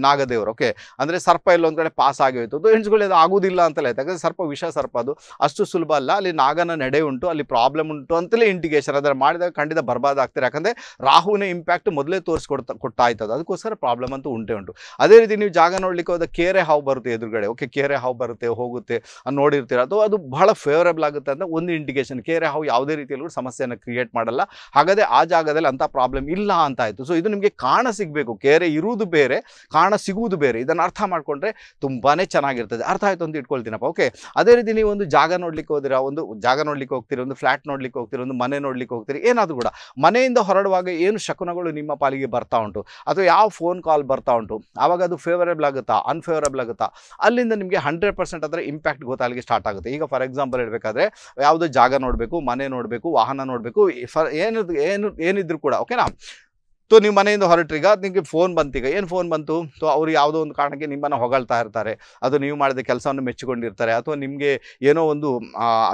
ನಾಗದೇವರು ಓಕೆ ಅಂದರೆ ಸರ್ಪ ಇಲ್ಲೊಂದು ಕಡೆ ಪಾಸ್ ಆಗಿ ಅದು ಹೆಣ್ಸುಗಳು ಅದು ಆಗುವುದಿಲ್ಲ ಅಂತಲೇ ಆಯ್ತು ಯಾಕಂದರೆ ಸರ್ಪ ವಿಷ ಸರ್ಪ ಅದು ಅಷ್ಟು ಸುಲಭ ಅಲ್ಲ ಅಲ್ಲಿ ನಾಗನ ನಡೆ ಉಂಟು ಅಲ್ಲಿ ಪ್ರಾಬ್ಲಮ್ ಉಂಟು ಅಂತಲೇ ಇಂಡಿಕೇಶನ್ ಅದರ ಮಾಡಿದಾಗ ಖಂಡಿತ ಬರ್ಬಾದ ಆಗ್ತಾರೆ ಯಾಕಂದರೆ ರಾಹುವಿನ ಇಂಪ್ಯಾಕ್ಟ್ ಮೊದಲೇ ತೋರಿಸ್ಕೊಡ್ತಾ ಕೊಡ್ತಾ ಇತ್ತು ಅದಕ್ಕೋಸ್ಕರ ಪ್ರಾಬ್ಲಮ್ ಅಂತೂ ಉಂಟೇ ಉಂಟು ಅದೇ ರೀತಿ ನೀವು ಜಾಗ ನೋಡಲಿಕ್ಕೆ ಹೋದ ಕೇರೆ ಹಾವು ಬರುತ್ತೆ ಎದುರುಗಡೆ ಓಕೆ ಕೇರೆ ಹಾವು ಬರುತ್ತೆ ಹೋಗುತ್ತೆ ನೋಡಿರ್ತೀರ ಅದು ಅದು ಬಹಳ ಫೇವರೇಬಲ್ ಆಗುತ್ತೆ ಅಂತ ಒಂದು ಇಂಡಿಕೇಶನ್ ಕೇರೆ ಹಾವು ಯಾವುದೇ ರೀತಿಯಲ್ಲೂ ಸಮಸ್ಯೆಯನ್ನು ಕ್ರಿಯೇಟ್ ಮಾಡಲ್ಲ ಹಾಗಾದರೆ ಆ ಜಾಗದಲ್ಲಿ ಅಂಥ ಪ್ರಾಬ್ಲಮ್ ಇಲ್ಲ ಅಂತ ಆಯಿತು ಸೊ ಇದು ನಿಮಗೆ ಕಾಣ ಸಿಗಬೇಕು ಕೇರೆ ಇರುವುದು ಬೇರೆ ಕಾಣ ಸಿಗುವುದು ಬೇರೆ ಇದನ್ನು ಅರ್ಥ ಮಾಡಿಕೊಂಡ್ರೆ ತುಂಬಾ ಚೆನ್ನಾಗಿರ್ತದೆ ಅರ್ಥ ಆಯಿತು ಅಂತ ಇಟ್ಕೊಳ್ತೀನಪ್ಪ ಓಕೆ ಅದೇ ರೀತಿ ನೀವು ಒಂದು ಜಾಗ ನೋಡಲಿಕ್ಕೆ ಹೋದ್ರೆ ಒಂದು ಜಾಗ ನೋಡ್ಲಿಕ್ಕೆ ಹೋಗ್ತೀರಿ ಒಂದು ಫ್ಲಾಟ್ ನೋಡ್ಲಿಕ್ಕೆ ಹೋಗ್ತೀರಿ ಒಂದು ಮನೆ ನೋಡ್ಲಿಕ್ಕೆ ಹೋಗ್ತೀರಿ ಏನಾದರೂ ಕೂಡ ಮನೆಯಿಂದ ಹೊರಡುವಾಗ ಏನು ಶಕುನಗಳು ನಿಮ್ಮ ಪಾಲಿಗೆ ಬರ್ತಾ ಉಂಟು ಅಥವಾ ಯಾವ ಫೋನ್ ಕಾಲ್ ಬರ್ತಾ ಉಂಟು ಆವಾಗ ಅದು ಫೇವರೇಬಲ್ ಆಗುತ್ತಾ ಅನ್ಫೇವರೇಬಲ್ ಆಗುತ್ತಾ ಅಲ್ಲಿಂದ ನಿಮಗೆ ಹಂಡ್ರೆಡ್ ಪರ್ಸೆಂಟ್ ಅದರ ಇಂಪ್ಯಾಕ್ಟ್ ಗೊತ್ತಾಗಲಿಕ್ಕೆ ಸ್ಟಾರ್ಟ್ ಆಗುತ್ತೆ ಈಗ ಫಾರ್ ಎಕ್ಸಾಂಪಲ್ ಹೇಳಬೇಕಾದ್ರೆ ಯಾವುದೋ ಜಾಗ ನೋಡಬೇಕು ಮನೆ ನೋಡಬೇಕು ವಾಹನ ನೋಡಬೇಕು ಫರ್ ಏನು ಏನು ಏನಿದ್ರು ಕೂಡ ಓಕೆನಾ ಸೊ ನಿಮ್ಮ ಮನೆಯಿಂದ ಹೊರಟ್ರೀಗ ನಿಮಗೆ ಫೋನ್ ಬಂತೀಗ ಏನು ಫೋನ್ ಬಂತು ಸೊ ಅವರು ಯಾವುದೋ ಒಂದು ಕಾರಣಕ್ಕೆ ನಿಮ್ಮನ್ನು ಹೊಗಳ್ತಾ ಇರ್ತಾರೆ ಅದು ನೀವು ಮಾಡಿದ ಕೆಲಸವನ್ನು ಮೆಚ್ಚಿಕೊಂಡಿರ್ತಾರೆ ಅಥವಾ ನಿಮಗೆ ಏನೋ ಒಂದು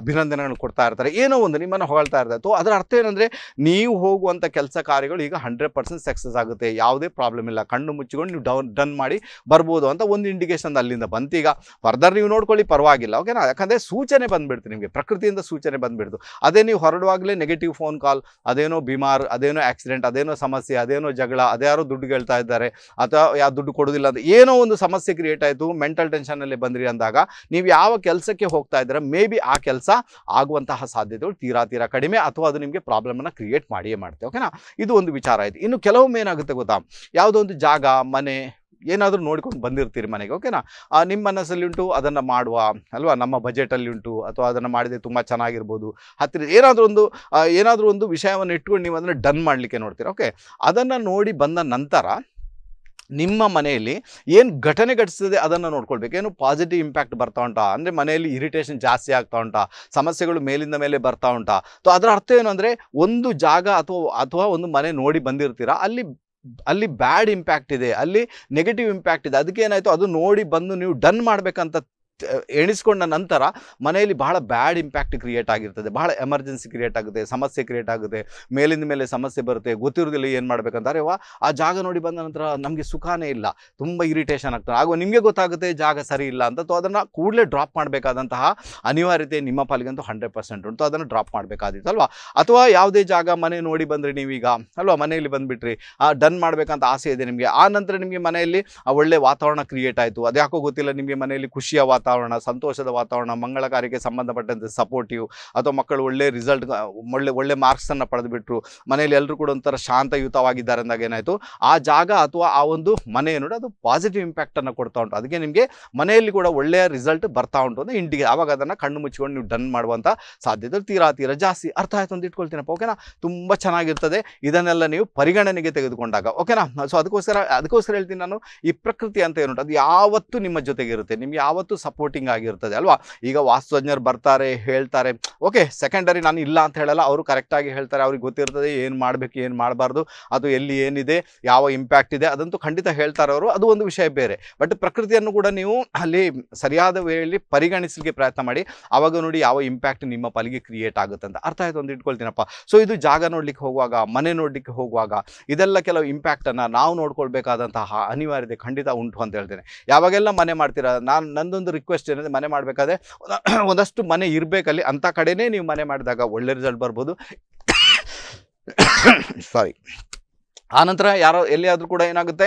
ಅಭಿನಂದನೆಗಳನ್ನು ಕೊಡ್ತಾ ಇರ್ತಾರೆ ಏನೋ ಒಂದು ನಿಮ್ಮನ್ನು ಹೊಗಳ್ತಾ ಇರ್ತಾರೆ ಸೊ ಅದರ ಅರ್ಥ ಏನಂದರೆ ನೀವು ಹೋಗುವಂಥ ಕೆಲಸ ಕಾರ್ಯಗಳು ಈಗ ಹಂಡ್ರೆಡ್ ಪರ್ಸೆಂಟ್ ಸಕ್ಸಸ್ ಆಗುತ್ತೆ ಯಾವುದೇ ಪ್ರಾಬ್ಲಮ್ ಇಲ್ಲ ಕಣ್ಣು ಮುಚ್ಚಿಕೊಂಡು ನೀವು ಡೌನ್ ಡನ್ ಮಾಡಿ ಬರ್ಬೋದು ಅಂತ ಒಂದು ಇಂಡಿಕೇಶನ್ ಅಲ್ಲಿಂದ ಬಂತೀಗ ಫರ್ದರ್ ನೀವು ನೋಡ್ಕೊಳ್ಳಿ ಪರವಾಗಿಲ್ಲ ಓಕೆನಾ ಯಾಕಂದರೆ ಸೂಚನೆ ಬಂದುಬಿಡ್ತು ನಿಮಗೆ ಪ್ರಕೃತಿಯಿಂದ ಸೂಚನೆ ಬಂದುಬಿಡ್ತು ಅದೇ ನೀವು ಹೊರಡುವಾಗಲೇ ನೆಗೆಟಿವ್ ಫೋನ್ ಕಾಲ್ ಅದೇನೋ ಬಿಮಾರ್ ಅದೇನೋ ಆಕ್ಸಿಡೆಂಟ್ ಅದೇನೋ ಸಮಸ್ಯೆ ಅದೇನೋ ಜಗಳ ಅದ್ಯಾರೋ ದುಡ್ಡು ಕೇಳ್ತಾ ಇದ್ದಾರೆ ಅಥವಾ ಯಾವ ದುಡ್ಡು ಕೊಡೋದಿಲ್ಲ ಅಂತ ಏನೋ ಒಂದು ಸಮಸ್ಯೆ ಕ್ರಿಯೇಟ್ ಆಯಿತು ಮೆಂಟಲ್ ಟೆನ್ಷನಲ್ಲಿ ಬಂದ್ರಿ ಅಂದಾಗ ನೀವು ಯಾವ ಕೆಲಸಕ್ಕೆ ಹೋಗ್ತಾ ಇದ್ದರೆ ಮೇ ಬಿ ಆ ಕೆಲಸ ಆಗುವಂತಹ ಸಾಧ್ಯತೆಗಳು ತೀರಾ ತೀರಾ ಕಡಿಮೆ ಅಥವಾ ಅದು ನಿಮಗೆ ಪ್ರಾಬ್ಲಮನ್ನು ಕ್ರಿಯೇಟ್ ಮಾಡಿಯೇ ಮಾಡುತ್ತೆ ಓಕೆನಾ ಇದು ಒಂದು ವಿಚಾರ ಆಯಿತು ಇನ್ನು ಕೆಲವೊಮ್ಮೆ ಏನಾಗುತ್ತೆ ಗೊತ್ತಾ ಯಾವುದೋ ಒಂದು ಜಾಗ ಮನೆ ಏನಾದರೂ ನೋಡಿಕೊಂಡು ಬಂದಿರ್ತೀರಿ ಮನೆಗೆ ಓಕೆನಾ ನಿಮ್ಮ ಮನಸ್ಸಲ್ಲಿ ಉಂಟು ಅದನ್ನು ಮಾಡುವ ಅಲ್ವಾ ನಮ್ಮ ಬಜೆಟಲ್ಲಿ ಉಂಟು ಅಥವಾ ಅದನ್ನು ಮಾಡಿದರೆ ತುಂಬ ಚೆನ್ನಾಗಿರ್ಬೋದು ಹತ್ತಿರ ಏನಾದರೂ ಒಂದು ಏನಾದರೂ ಒಂದು ವಿಷಯವನ್ನು ಇಟ್ಕೊಂಡು ನೀವು ಅದನ್ನು ಡನ್ ಮಾಡಲಿಕ್ಕೆ ನೋಡ್ತೀರಾ ಓಕೆ ಅದನ್ನು ನೋಡಿ ಬಂದ ನಂತರ ನಿಮ್ಮ ಮನೆಯಲ್ಲಿ ಏನು ಘಟನೆ ಘಟಿಸ್ತದೆ ಅದನ್ನು ನೋಡ್ಕೊಳ್ಬೇಕು ಏನು ಪಾಸಿಟಿವ್ ಇಂಪ್ಯಾಕ್ಟ್ ಬರ್ತಾ ಉಂಟಾ ಅಂದರೆ ಮನೆಯಲ್ಲಿ ಇರಿಟೇಷನ್ ಜಾಸ್ತಿ ಆಗ್ತಾ ಉಂಟಾ ಸಮಸ್ಯೆಗಳು ಮೇಲಿಂದ ಮೇಲೆ ಬರ್ತಾ ಉಂಟಾ ಸೊ ಅದರ ಅರ್ಥ ಏನು ಅಂದರೆ ಒಂದು ಜಾಗ ಅಥವಾ ಅಥವಾ ಒಂದು ಮನೆ ನೋಡಿ ಬಂದಿರ್ತೀರಾ ಅಲ್ಲಿ ಅಲ್ಲಿ ಬ್ಯಾಡ್ ಇಂಪ್ಯಾಕ್ಟ್ ಇದೆ ಅಲ್ಲಿ ನೆಗೆಟಿವ್ ಇಂಪ್ಯಾಕ್ಟ್ ಇದೆ ಅದಕ್ಕೆ ಅದು ನೋಡಿ ಬಂದು ನೀವು ಡನ್ ಮಾಡಬೇಕಂತ ಎಣಿಸ್ಕೊಂಡ ನಂತರ ಮನೆಯಲ್ಲಿ ಬಹಳ ಬ್ಯಾಡ್ ಇಂಪ್ಯಾಕ್ಟ್ ಕ್ರಿಯೇಟ್ ಆಗಿರ್ತದೆ ಬಹಳ ಎಮರ್ಜೆನ್ಸಿ ಕ್ರಿಯೇಟ್ ಆಗುತ್ತೆ ಸಮಸ್ಯೆ ಕ್ರಿಯೇಟ್ ಆಗುತ್ತೆ ಮೇಲಿಂದ ಮೇಲೆ ಸಮಸ್ಯೆ ಬರುತ್ತೆ ಗೊತ್ತಿರೋದಿಲ್ಲ ಏನು ಮಾಡ್ಬೇಕಂತಾರೆ ವಾ ಆ ಜಾಗ ನೋಡಿ ಬಂದ ನಂತರ ನಮಗೆ ಸುಖಾನೇ ಇಲ್ಲ ತುಂಬ ಇರಿಟೇಷನ್ ಆಗ್ತದೆ ಆಗ ನಿಮಗೆ ಗೊತ್ತಾಗುತ್ತೆ ಜಾಗ ಸರಿ ಇಲ್ಲ ಅಂತ ಸೊ ಅದನ್ನು ಕೂಡಲೇ ಡ್ರಾಪ್ ಮಾಡಬೇಕಾದಂತಹ ಅನಿವಾರ್ಯತೆ ನಿಮ್ಮ ಪಾಲಿಗಂತೂ ಹಂಡ್ರೆಡ್ ಪರ್ಸೆಂಟ್ ಉಂಟು ಅದನ್ನು ಡ್ರಾಪ್ ಮಾಡಬೇಕಾದಿತ್ತು ಅಲ್ವಾ ಅಥವಾ ಯಾವುದೇ ಜಾಗ ಮನೆ ನೋಡಿ ಬಂದರೆ ನೀವೀಗ ಅಲ್ವಾ ಮನೆಯಲ್ಲಿ ಬಂದುಬಿಟ್ರಿ ಡನ್ ಮಾಡಬೇಕಂತ ಆಸೆ ಇದೆ ನಿಮಗೆ ಆ ನಂತರ ನಿಮಗೆ ಮನೆಯಲ್ಲಿ ಒಳ್ಳೆ ವಾತಾವರಣ ಕ್ರಿಯೇಟ್ ಆಯಿತು ಯಾಕೋ ಗೊತ್ತಿಲ್ಲ ನಿಮಗೆ ಮನೆಯಲ್ಲಿ ಖುಷಿಯ ವಾತಾವರಣ ವಾತಾವರಣ ಸಂತೋಷದ ವಾತಾವರಣ ಮಂಗಳ ಕಾರ್ಯಕ್ಕೆ ಸಂಬಂಧಪಟ್ಟಂತೆ ಸಪೋರ್ಟಿವ್ ಅಥವಾ ಮಕ್ಕಳು ಒಳ್ಳೆ ರಿಸಲ್ಟ್ ಒಳ್ಳೆ ಒಳ್ಳೆ ಮಾರ್ಕ್ಸನ್ನು ಪಡೆದುಬಿಟ್ರು ಮನೆಯಲ್ಲಿ ಎಲ್ಲರೂ ಕೂಡ ಒಂಥರ ಶಾಂತಯುತವಾಗಿದ್ದಾರೆ ಅಂದಾಗ ಏನಾಯಿತು ಆ ಜಾಗ ಅಥವಾ ಆ ಒಂದು ಮನೆ ನೋಡಿ ಅದು ಪಾಸಿಟಿವ್ ಇಂಪ್ಯಾಕ್ಟನ್ನು ಕೊಡ್ತಾ ಉಂಟು ಅದಕ್ಕೆ ನಿಮಗೆ ಮನೆಯಲ್ಲಿ ಕೂಡ ಒಳ್ಳೆಯ ರಿಸಲ್ಟ್ ಬರ್ತಾ ಉಂಟು ಅಂದರೆ ಇಂಡಿಗೆ ಆವಾಗ ಅದನ್ನು ಕಣ್ಣು ಮುಚ್ಚಿಕೊಂಡು ನೀವು ಡನ್ ಮಾಡುವಂಥ ಸಾಧ್ಯತೆ ತೀರಾ ತೀರಾ ಜಾಸ್ತಿ ಅರ್ಥ ಆಯಿತು ಅಂತ ಇಟ್ಕೊಳ್ತೀನಪ್ಪ ಓಕೆನಾ ತುಂಬ ಚೆನ್ನಾಗಿರ್ತದೆ ಇದನ್ನೆಲ್ಲ ನೀವು ಪರಿಗಣನೆಗೆ ತೆಗೆದುಕೊಂಡಾಗ ಓಕೆನಾ ಸೊ ಅದಕ್ಕೋಸ್ಕರ ಅದಕ್ಕೋಸ್ಕರ ಹೇಳ್ತೀನಿ ನಾನು ಈ ಪ್ರಕೃತಿ ಅಂತ ಏನುಂಟು ಅದು ಯಾವತ್ತೂ ನಿಮ್ಮ ಜೊತೆಗಿರುತ್ತೆ ನಿಮ್ಗೆ ಯಾವತ್ತೂ ಸಪೋರ್ಟ್ ಸಪೋರ್ಟಿಂಗ್ ಆಗಿರ್ತದೆ ಅಲ್ವಾ ಈಗ ವಾಸ್ತುಜ್ಞರು ಬರ್ತಾರೆ ಹೇಳ್ತಾರೆ ಓಕೆ ಸೆಕೆಂಡರಿ ನಾನು ಇಲ್ಲ ಅಂತ ಹೇಳಲ್ಲ ಅವರು ಕರೆಕ್ಟಾಗಿ ಹೇಳ್ತಾರೆ ಅವ್ರಿಗೆ ಗೊತ್ತಿರ್ತದೆ ಏನು ಮಾಡಬೇಕು ಏನು ಮಾಡಬಾರ್ದು ಅದು ಎಲ್ಲಿ ಏನಿದೆ ಯಾವ ಇಂಪ್ಯಾಕ್ಟ್ ಇದೆ ಅದಂತೂ ಖಂಡಿತ ಹೇಳ್ತಾರೆ ಅವರು ಅದು ಒಂದು ವಿಷಯ ಬೇರೆ ಬಟ್ ಪ್ರಕೃತಿಯನ್ನು ಕೂಡ ನೀವು ಅಲ್ಲಿ ಸರಿಯಾದ ವೇಳೆಯಲ್ಲಿ ಪರಿಗಣಿಸಲಿಕ್ಕೆ ಪ್ರಯತ್ನ ಮಾಡಿ ಆವಾಗ ನೋಡಿ ಯಾವ ಇಂಪ್ಯಾಕ್ಟ್ ನಿಮ್ಮ ಪಾಲಿಗೆ ಕ್ರಿಯೇಟ್ ಆಗುತ್ತೆ ಅಂತ ಅರ್ಥ ಆಯ್ತು ಒಂದು ಇಟ್ಕೊಳ್ತೀನಪ್ಪ ಸೊ ಇದು ಜಾಗ ನೋಡ್ಲಿಕ್ಕೆ ಹೋಗುವಾಗ ಮನೆ ನೋಡ್ಲಿಕ್ಕೆ ಹೋಗುವಾಗ ಇದೆಲ್ಲ ಕೆಲವು ಇಂಪ್ಯಾಕ್ಟನ್ನು ನಾವು ನೋಡ್ಕೊಳ್ಬೇಕಾದಂತಹ ಅನಿವಾರ್ಯತೆ ಖಂಡಿತ ಉಂಟು ಅಂತ ಹೇಳ್ತೇನೆ ಯಾವಾಗೆಲ್ಲ ಮನೆ ಮಾಡ್ತೀರಾ ನಾನು ನಂದೊಂದು ರಿಕ್ವೆಸ್ಟ್ ರಿಕ್ವೆಸ್ಟ್ ಏನಂದರೆ ಮನೆ ಮಾಡಬೇಕಾದ್ರೆ ಒಂದಷ್ಟು ಮನೆ ಇರಬೇಕಲ್ಲಿ ಅಂತ ಕಡೆನೇ ನೀವು ಮನೆ ಮಾಡಿದಾಗ ಒಳ್ಳೆ ರಿಸಲ್ಟ್ ಬರ್ಬೋದು ಸಾರಿ ಆನಂತರ ಯಾರೋ ಎಲ್ಲಿಯಾದರೂ ಕೂಡ ಏನಾಗುತ್ತೆ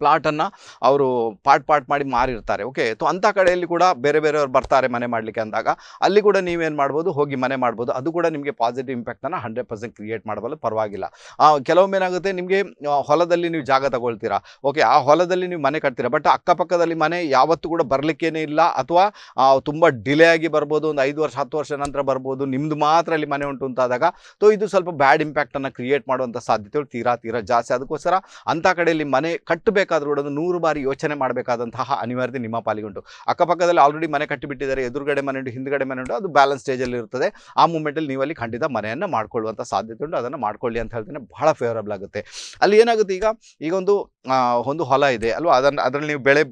ಪ್ಲಾಟನ್ನು ಅವರು ಪಾರ್ಟ್ ಪಾರ್ಟ್ ಮಾಡಿ ಮಾರಿರ್ತಾರೆ ಓಕೆ ಸೊ ಅಂಥ ಕಡೆಯಲ್ಲಿ ಕೂಡ ಬೇರೆ ಬೇರೆಯವ್ರು ಬರ್ತಾರೆ ಮನೆ ಮಾಡಲಿಕ್ಕೆ ಅಂದಾಗ ಅಲ್ಲಿ ಕೂಡ ನೀವೇನು ಮಾಡ್ಬೋದು ಹೋಗಿ ಮನೆ ಮಾಡ್ಬೋದು ಅದು ಕೂಡ ನಿಮಗೆ ಪಾಸಿಟಿವ್ ಇಂಪ್ಯಾಕ್ಟನ್ನು ಹಂಡ್ರೆಡ್ ಪರ್ಸೆಂಟ್ ಕ್ರಿಯೇಟ್ ಮಾಡಬಲ್ಲ ಪರವಾಗಿಲ್ಲ ಕೆಲವೊಮ್ಮೆ ಏನಾಗುತ್ತೆ ನಿಮಗೆ ಹೊಲದಲ್ಲಿ ನೀವು ಜಾಗ ತಗೊಳ್ತೀರಾ ಓಕೆ ಆ ಹೊಲದಲ್ಲಿ ನೀವು ಮನೆ ಕಟ್ತೀರಾ ಬಟ್ ಅಕ್ಕಪಕ್ಕದಲ್ಲಿ ಮನೆ ಯಾವತ್ತೂ ಕೂಡ ಬರಲಿಕ್ಕೇನೆ ಇಲ್ಲ ಅಥವಾ ತುಂಬ ಡಿಲೇ ಆಗಿ ಬರ್ಬೋದು ಒಂದು ಐದು ವರ್ಷ ಹತ್ತು ವರ್ಷ ನಂತರ ಬರ್ಬೋದು ನಿಮ್ದು ಮಾತ್ರ ಅಲ್ಲಿ ಮನೆ ಉಂಟು ಅಂತಾದಾಗ ಸೊ ಇದು ಸ್ವಲ್ಪ ಬ್ಯಾಡ್ ಇಂಪ್ಯಾಕ್ಟನ್ನು ಕ್ರಿಯೇಟ್ ಮಾಡುವಂಥ ಸಾಧ್ಯತೆಗಳು ತೀರಾ ತೀರಾ ಜಾಸ್ತಿ ಅದಕ್ಕೋಸ್ಕರ ಅಂಥ ಕಡೆಯಲ್ಲಿ ಮನೆ ಕಟ್ಟಬೇಕು ಬೇಕಾದರೂ ಕೂಡ ನೂರು ಬಾರಿ ಯೋಚನೆ ಮಾಡಬೇಕಾದಂತಹ ಅನಿವಾರ್ಯತೆ ನಿಮ್ಮ ಉಂಟು ಅಕ್ಕಪಕ್ಕದಲ್ಲಿ ಆಲ್ರೆಡಿ ಮನೆ ಕಟ್ಟಿಬಿಟ್ಟಿದ್ದಾರೆ ಎದುರುಗಡೆ ಮನೆ ಉಂಟು ಹಿಂದ್ಗಡೆ ಮನೆ ಉಂಟು ಅದು ಬ್ಯಾಲೆನ್ಸ್ ಸ್ಟೇಜಲ್ಲಿ ಇರ್ತದೆ ಆ ಮೂಮೆಂಟಲ್ಲಿ ನೀವು ಅಲ್ಲಿ ಖಂಡಿತ ಮನೆಯನ್ನು ಮಾಡ್ಕೊಳ್ಳುವಂಥ ಸಾಧ್ಯತೆ ಉಂಟು ಅದನ್ನು ಮಾಡ್ಕೊಳ್ಳಿ ಅಂತ ಹೇಳ್ತೇನೆ ಬಹಳ ಫೇವರಬಲ್ ಆಗುತ್ತೆ ಅಲ್ಲಿ ಏನಾಗುತ್ತೆ ಈಗ ಈಗ ಒಂದು ಒಂದು ಹೊಲ ಇದೆ ಅಲ್ವಾ ಅದನ್ನು ಅದರಲ್ಲಿ ನೀವು ಬೆಳೆ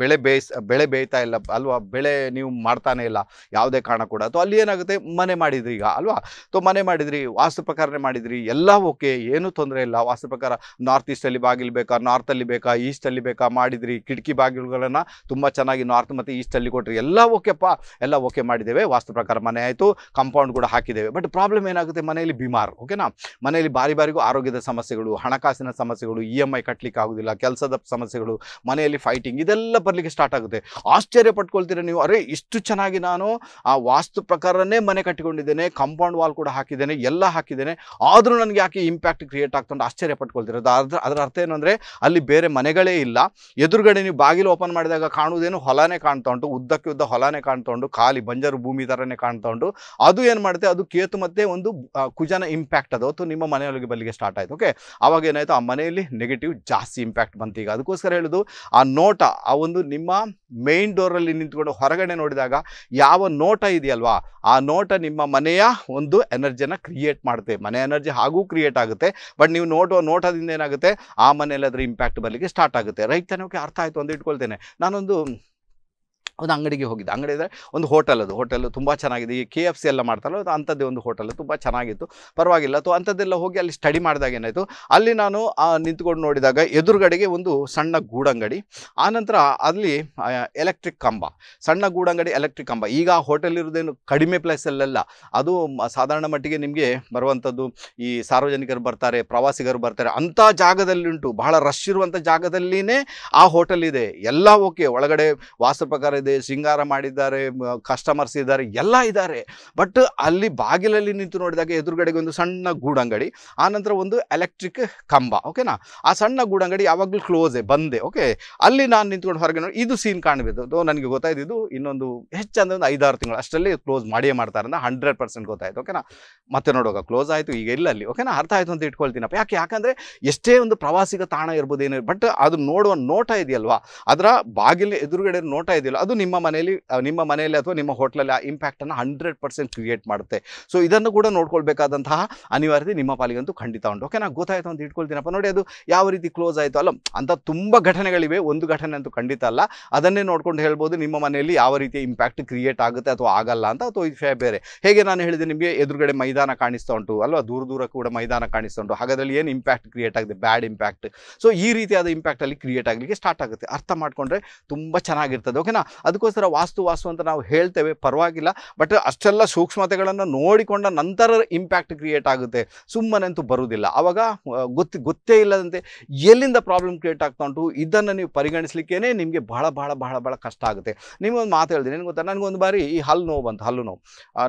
ಬೆಳೆ ಬೇಯಿಸ್ ಬೆಳೆ ಬೇಯ್ತಾ ಇಲ್ಲ ಅಲ್ವಾ ಬೆಳೆ ನೀವು ಮಾಡ್ತಾನೆ ಇಲ್ಲ ಯಾವುದೇ ಕಾರಣ ಕೂಡ ಅಥವಾ ಅಲ್ಲಿ ಏನಾಗುತ್ತೆ ಮನೆ ಮಾಡಿದ್ರಿ ಈಗ ಅಲ್ವಾ ತೊ ಮನೆ ಮಾಡಿದ್ರಿ ವಾಸ್ತು ಪ್ರಕಾರನೇ ಮಾಡಿದ್ರಿ ಎಲ್ಲ ಓಕೆ ಏನೂ ತೊಂದರೆ ಇಲ್ಲ ವಾಸ್ತು ಪ್ರಕಾರ ನಾರ್ತ್ ಈಸ್ಟಲ್ಲಿ ಬಾಗಿಲು ಬೇಕಾ ನಾರ್ತಲ್ಲಿ ಬೇಕಾ ಈಸ್ಟಲ್ಲಿ ಬೇಕಾ ಮಾಡಿದ್ರಿ ಕಿಟಕಿ ಬಾಗಿಲುಗಳನ್ನು ತುಂಬ ಚೆನ್ನಾಗಿ ನಾರ್ತ್ ಮತ್ತು ಈಸ್ಟಲ್ಲಿ ಕೊಟ್ಟರೆ ಎಲ್ಲ ಓಕೆಪ್ಪ ಎಲ್ಲ ಓಕೆ ಮಾಡಿದ್ದೇವೆ ವಾಸ್ತು ಪ್ರಕಾರ ಮನೆ ಆಯಿತು ಕಾಂಪೌಂಡ್ ಕೂಡ ಹಾಕಿದ್ದೇವೆ ಬಟ್ ಪ್ರಾಬ್ಲಮ್ ಏನಾಗುತ್ತೆ ಮನೆಯಲ್ಲಿ ಬಿಮಾರ್ ಓಕೆನಾ ಮನೆಯಲ್ಲಿ ಬಾರಿ ಬಾರಿಗೂ ಆರೋಗ್ಯದ ಸಮಸ್ಯೆಗಳು ಹಣಕಾಸಿನ ಸಮಸ್ಯೆಗಳು ಇ e ಎಮ್ ಐ ಕಟ್ಟಲಿಕ್ಕೆ ಆಗೋದಿಲ್ಲ ಕೆಲಸದ ಸಮಸ್ಯೆಗಳು ಮನೆಯಲ್ಲಿ ಫೈಟಿಂಗ್ ಇದೆಲ್ಲ ಬರಲಿಕ್ಕೆ ಸ್ಟಾರ್ಟ್ ಆಗುತ್ತೆ ಆಶ್ಚರ್ಯ ಪಟ್ಕೊಳ್ತೀರ ನೀವು ಅರೆ ಇಷ್ಟು ಚೆನ್ನಾಗಿ ನಾನು ಆ ವಾಸ್ತು ಪ್ರಕಾರನೇ ಮನೆ ಕಟ್ಟಿಕೊಂಡಿದ್ದೇನೆ ಕಾಂಪೌಂಡ್ ವಾಲ್ ಕೂಡ ಹಾಕಿದ್ದೇನೆ ಎಲ್ಲ ಹಾಕಿದ್ದೇನೆ ಆದರೂ ನನಗೆ ಯಾಕೆ ಇಂಪ್ಯಾಕ್ಟ್ ಕ್ರಿಯೇಟ್ ಆಗ್ತಂಡು ಆಶ್ಚರ್ಯ ಪಟ್ಕೊಳ್ತೀರ ಅದರ ಅದರ ಅರ್ಥ ಏನಂದರೆ ಅಲ್ಲಿ ಬೇರೆ ಬೇರೆ ಮನೆಗಳೇ ಇಲ್ಲ ಎದುರುಗಡೆ ನೀವು ಬಾಗಿಲು ಓಪನ್ ಮಾಡಿದಾಗ ಕಾಣುವುದೇನು ಹೊಲನೇ ಕಾಣ್ತಾ ಉಂಟು ಉದ್ದಕ್ಕೆ ಉದ್ದ ಹೊಲನೇ ಕಾಣ್ತಾ ಉಂಟು ಖಾಲಿ ಬಂಜರು ಭೂಮಿ ಥರನೇ ಕಾಣ್ತಾ ಉಂಟು ಅದು ಏನು ಮಾಡುತ್ತೆ ಅದು ಕೇತು ಮತ್ತೆ ಒಂದು ಕುಜನ ಇಂಪ್ಯಾಕ್ಟ್ ಅದು ಅಥವಾ ನಿಮ್ಮ ಮನೆಯೊಳಗೆ ಬಲ್ಲಿಗೆ ಸ್ಟಾರ್ಟ್ ಆಯಿತು ಓಕೆ ಆವಾಗ ಏನಾಯಿತು ಆ ಮನೆಯಲ್ಲಿ ನೆಗೆಟಿವ್ ಜಾಸ್ತಿ ಇಂಪ್ಯಾಕ್ಟ್ ಬಂತು ಈಗ ಅದಕ್ಕೋಸ್ಕರ ಹೇಳೋದು ಆ ನೋಟ ಆ ಒಂದು ನಿಮ್ಮ ಮೇನ್ ಡೋರಲ್ಲಿ ನಿಂತ್ಕೊಂಡು ಹೊರಗಡೆ ನೋಡಿದಾಗ ಯಾವ ನೋಟ ಇದೆಯಲ್ವಾ ಆ ನೋಟ ನಿಮ್ಮ ಮನೆಯ ಒಂದು ಎನರ್ಜಿನ ಕ್ರಿಯೇಟ್ ಮಾಡುತ್ತೆ ಮನೆ ಎನರ್ಜಿ ಹಾಗೂ ಕ್ರಿಯೇಟ್ ಆಗುತ್ತೆ ಬಟ್ ನೀವು ನೋಟೋ ನೋಟದಿಂದ ಏನಾಗುತ್ತೆ ಆ ಮನೆಯಲ್ಲಿ ಅದರ ಇಂಪ್ಯಾಕ್ಟ್ ಬರಲಿಕ್ಕೆ ಸ್ಟಾರ್ಟ್ ಆಗುತ್ತೆ ರೈತನಕ್ಕೆ ಅರ್ಥ ಆಯ್ತು ಅಂತ ಇಟ್ಕೊಳ್ತೇನೆ ನಾನೊಂದು ಒಂದು ಅಂಗಡಿಗೆ ಹೋಗಿದ್ದೆ ಅಂಗಡಿ ಅಂದರೆ ಒಂದು ಹೋಟೆಲ್ ಅದು ಹೋಟೆಲ್ ತುಂಬ ಚೆನ್ನಾಗಿದೆ ಈ ಕೆ ಎಫ್ ಸಿ ಎಲ್ಲ ಮಾಡ್ತಾರಲ್ಲ ಅದು ಅಂಥದ್ದೇ ಒಂದು ಹೋಟೆಲ್ ತುಂಬ ಚೆನ್ನಾಗಿತ್ತು ಪರವಾಗಿಲ್ಲ ಅಥವಾ ಅಂಥದ್ದೆಲ್ಲ ಹೋಗಿ ಅಲ್ಲಿ ಸ್ಟಡಿ ಮಾಡಿದಾಗ ಏನಾಯಿತು ಅಲ್ಲಿ ನಾನು ನಿಂತ್ಕೊಂಡು ನೋಡಿದಾಗ ಎದುರುಗಡೆಗೆ ಒಂದು ಸಣ್ಣ ಗೂಡಂಗಡಿ ಆನಂತರ ಅಲ್ಲಿ ಎಲೆಕ್ಟ್ರಿಕ್ ಕಂಬ ಸಣ್ಣ ಗೂಡಂಗಡಿ ಎಲೆಕ್ಟ್ರಿಕ್ ಕಂಬ ಈಗ ಆ ಹೋಟೆಲ್ ಇರೋದೇನು ಕಡಿಮೆ ಪ್ಲೇಸಲ್ಲೆಲ್ಲ ಅದು ಸಾಧಾರಣ ಮಟ್ಟಿಗೆ ನಿಮಗೆ ಬರುವಂಥದ್ದು ಈ ಸಾರ್ವಜನಿಕರು ಬರ್ತಾರೆ ಪ್ರವಾಸಿಗರು ಬರ್ತಾರೆ ಅಂಥ ಜಾಗದಲ್ಲಿ ಉಂಟು ಬಹಳ ರಶ್ ಇರುವಂಥ ಜಾಗದಲ್ಲಿನೇ ಆ ಹೋಟೆಲ್ ಇದೆ ಎಲ್ಲ ಓಕೆ ಒಳಗಡೆ ವಾಸ ಪ್ರಕಾರ ಇದೆ ಶೃಂಗಾರ ಮಾಡಿದ್ದಾರೆ ಕಸ್ಟಮರ್ಸ್ ಇದ್ದಾರೆ ಎಲ್ಲ ಇದ್ದಾರೆ ಬಟ್ ಅಲ್ಲಿ ಬಾಗಿಲಲ್ಲಿ ನಿಂತು ನೋಡಿದಾಗ ಎದುರುಗಡೆಗೆ ಒಂದು ಸಣ್ಣ ಗೂಡಂಗಡಿ ಆನಂತರ ಒಂದು ಎಲೆಕ್ಟ್ರಿಕ್ ಕಂಬ ಓಕೆನಾ ಆ ಸಣ್ಣ ಗೂಡಂಗಡಿ ಯಾವಾಗಲೂ ಕ್ಲೋಸೇ ಬಂದೆ ಓಕೆ ಅಲ್ಲಿ ನಾನು ನಿಂತ್ಕೊಂಡು ಹೊರಗೆ ನೋಡಿ ಇದು ಸೀನ್ ಕಾಣಬೇಕು ನನಗೆ ಗೊತ್ತಾಯ್ತು ಇನ್ನೊಂದು ಹೆಚ್ಚಂದ್ರೆ ಒಂದು ಐದಾರು ತಿಂಗಳು ಅಷ್ಟರಲ್ಲಿ ಕ್ಲೋಸ್ ಮಾಡಿಯೇ ಮಾಡ್ತಾರೆ ಅಂತ ಹಂಡ್ರೆಡ್ ಪರ್ಸೆಂಟ್ ಗೊತ್ತಾಯ್ತು ಓಕೆನಾ ಮತ್ತೆ ನೋಡುವಾಗ ಕ್ಲೋಸ್ ಆಯಿತು ಈಗ ಇಲ್ಲ ಅಲ್ಲಿ ಓಕೆನಾ ಅರ್ಥ ಆಯಿತು ಅಂತ ಇಟ್ಕೊಳ್ತೀನಪ್ಪ ಯಾಕೆ ಯಾಕಂದರೆ ಎಷ್ಟೇ ಒಂದು ಪ್ರವಾಸಿಗ ತಾಣ ಇರ್ಬೋದು ಏನೇ ಬಟ್ ಅದು ನೋಡುವ ನೋಟ ಇದೆಯಲ್ವಾ ಅದರ ಬಾಗಿಲು ಎದುರುಗಡೆ ನೋಟ ಇದೆಯಲ್ಲ ಅದು ನಿಮ್ಮ ಮನೆಯಲ್ಲಿ ನಿಮ್ಮ ಮನೆಯಲ್ಲಿ ಅಥವಾ ನಿಮ್ಮ ಹೋಟ್ಲಲ್ಲಿ ಆ ಇಂಪ್ಯಾಕ್ಟನ್ನು ಹಂಡ್ರೆಡ್ ಪರ್ಸೆಂಟ್ ಕ್ರಿಯೇಟ್ ಮಾಡುತ್ತೆ ಸೊ ಇದನ್ನು ಕೂಡ ನೋಡ್ಕೊಳ್ಬೇಕಾದಂತಹ ಅನಿವಾರ್ಯತೆ ನಿಮ್ಮ ಪಾಲಿಗಂತೂ ಖಂಡಿತ ಉಂಟು ಓಕೆ ನಾನು ಗೊತ್ತಾಯಿತು ಅಂತ ಇಟ್ಕೊಳ್ತೀನಪ್ಪ ನೋಡಿ ಅದು ಯಾವ ರೀತಿ ಕ್ಲೋಸ್ ಆಯಿತು ಅಲ್ಲ ಅಂತ ತುಂಬ ಘಟನೆಗಳಿವೆ ಒಂದು ಘಟನೆ ಅಂತೂ ಖಂಡಿತ ಅಲ್ಲ ಅದನ್ನೇ ನೋಡ್ಕೊಂಡು ಹೇಳ್ಬೋದು ನಿಮ್ಮ ಮನೆಯಲ್ಲಿ ಯಾವ ರೀತಿಯ ಇಂಪ್ಯಾಕ್ಟ್ ಕ್ರಿಯೇಟ್ ಆಗುತ್ತೆ ಅಥವಾ ಆಗಲ್ಲ ಅಂತ ಅಥವಾ ವಿಷಯ ಬೇರೆ ಹೇಗೆ ನಾನು ಹೇಳಿದೆ ನಿಮಗೆ ಎದುರುಗಡೆ ಮೈದಾನ ಕಾಣಿಸ್ತಾ ಉಂಟು ಅಲ್ವಾ ದೂರ ದೂರ ಕೂಡ ಮೈದಾನ ಕಾಣಿಸ್ತಾ ಉಂಟು ಹಾಗಾದಲ್ಲಿ ಏನು ಇಂಪ್ಯಾಕ್ಟ್ ಕ್ರಿಯೇಟ್ ಆಗಿದೆ ಬ್ಯಾಡ್ ಇಂಪ್ಯಾಕ್ಟ್ ಸೊ ಈ ರೀತಿಯಾದ ಇಂಪ್ಯಾಕ್ಟಲ್ಲಿ ಕ್ರಿಯೇಟ್ ಆಗಲಿಕ್ಕೆ ಸ್ಟಾರ್ಟ್ ಆಗುತ್ತೆ ಅರ್ಥ ಮಾಡಿಕೊಂಡ್ರೆ ತುಂಬ ಚೆನ್ನಾಗಿರ್ತದೆ ಓಕೆನಾ ಅದಕ್ಕೋಸ್ಕರ ವಾಸ್ತು ವಾಸ್ತು ಅಂತ ನಾವು ಹೇಳ್ತೇವೆ ಪರವಾಗಿಲ್ಲ ಬಟ್ ಅಷ್ಟೆಲ್ಲ ಸೂಕ್ಷ್ಮತೆಗಳನ್ನು ನೋಡಿಕೊಂಡ ನಂತರ ಇಂಪ್ಯಾಕ್ಟ್ ಕ್ರಿಯೇಟ್ ಆಗುತ್ತೆ ಸುಮ್ಮನೆಂತೂ ಬರುವುದಿಲ್ಲ ಆವಾಗ ಗೊತ್ತಿ ಗೊತ್ತೇ ಇಲ್ಲದಂತೆ ಎಲ್ಲಿಂದ ಪ್ರಾಬ್ಲಮ್ ಕ್ರಿಯೇಟ್ ಆಗ್ತಾ ಉಂಟು ಇದನ್ನು ನೀವು ಪರಿಗಣಿಸ್ಲಿಕ್ಕೇ ನಿಮಗೆ ಬಹಳ ಬಹಳ ಬಹಳ ಬಹಳ ಕಷ್ಟ ಆಗುತ್ತೆ ನಿಮಗೊಂದು ಮಾತು ಹೇಳಿದೆ ನಿಮ್ಗೆ ಗೊತ್ತಾ ನನಗೊಂದು ಬಾರಿ ಈ ಹಲ್ಲು ನೋವು ಬಂತು ಹಲ್ಲು ನೋವು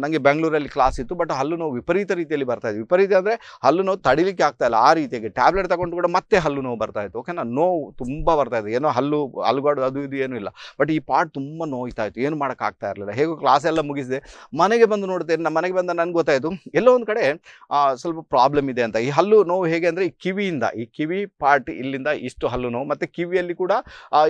ನನಗೆ ಬೆಂಗಳೂರಲ್ಲಿ ಕ್ಲಾಸ್ ಇತ್ತು ಬಟ್ ಹಲ್ಲು ನೋವು ವಿಪರೀತ ರೀತಿಯಲ್ಲಿ ಬರ್ತಾ ಇದೆ ವಿಪರೀತ ಅಂದರೆ ಹಲ್ಲು ನೋವು ತಡಿಲಿಕ್ಕೆ ಆಗ್ತಾ ಇಲ್ಲ ಆ ರೀತಿಯಾಗಿ ಟ್ಯಾಬ್ಲೆಟ್ ತಗೊಂಡು ಕೂಡ ಮತ್ತೆ ಹಲ್ಲು ನೋವು ಬರ್ತಾ ಇತ್ತು ಓಕೆನಾ ನೋವು ತುಂಬ ಬರ್ತಾ ಇದೆ ಏನೋ ಹಲ್ಲು ಹಲ್ಗಾಡು ಅದು ಇದು ಏನೂ ಇಲ್ಲ ಬಟ್ ಈ ಪಾರ್ಟ್ ತುಂಬ ತುಂಬ ನೋಯ್ತಾ ಇತ್ತು ಏನು ಮಾಡೋಕ್ಕಾಗ್ತಾ ಇರಲಿಲ್ಲ ಹೇಗೂ ಕ್ಲಾಸ್ ಎಲ್ಲ ಮುಗಿಸಿದೆ ಮನೆಗೆ ಬಂದು ನೋಡ್ತೇನೆ ನಮ್ಮ ಮನೆಗೆ ಬಂದ ನನಗೆ ಗೊತ್ತಾಯಿತು ಎಲ್ಲೋ ಒಂದು ಕಡೆ ಸ್ವಲ್ಪ ಪ್ರಾಬ್ಲಮ್ ಇದೆ ಅಂತ ಈ ಹಲ್ಲು ನೋವು ಹೇಗೆ ಅಂದರೆ ಈ ಕಿವಿಯಿಂದ ಈ ಕಿವಿ ಪಾರ್ಟ್ ಇಲ್ಲಿಂದ ಇಷ್ಟು ಹಲ್ಲು ನೋವು ಮತ್ತು ಕಿವಿಯಲ್ಲಿ ಕೂಡ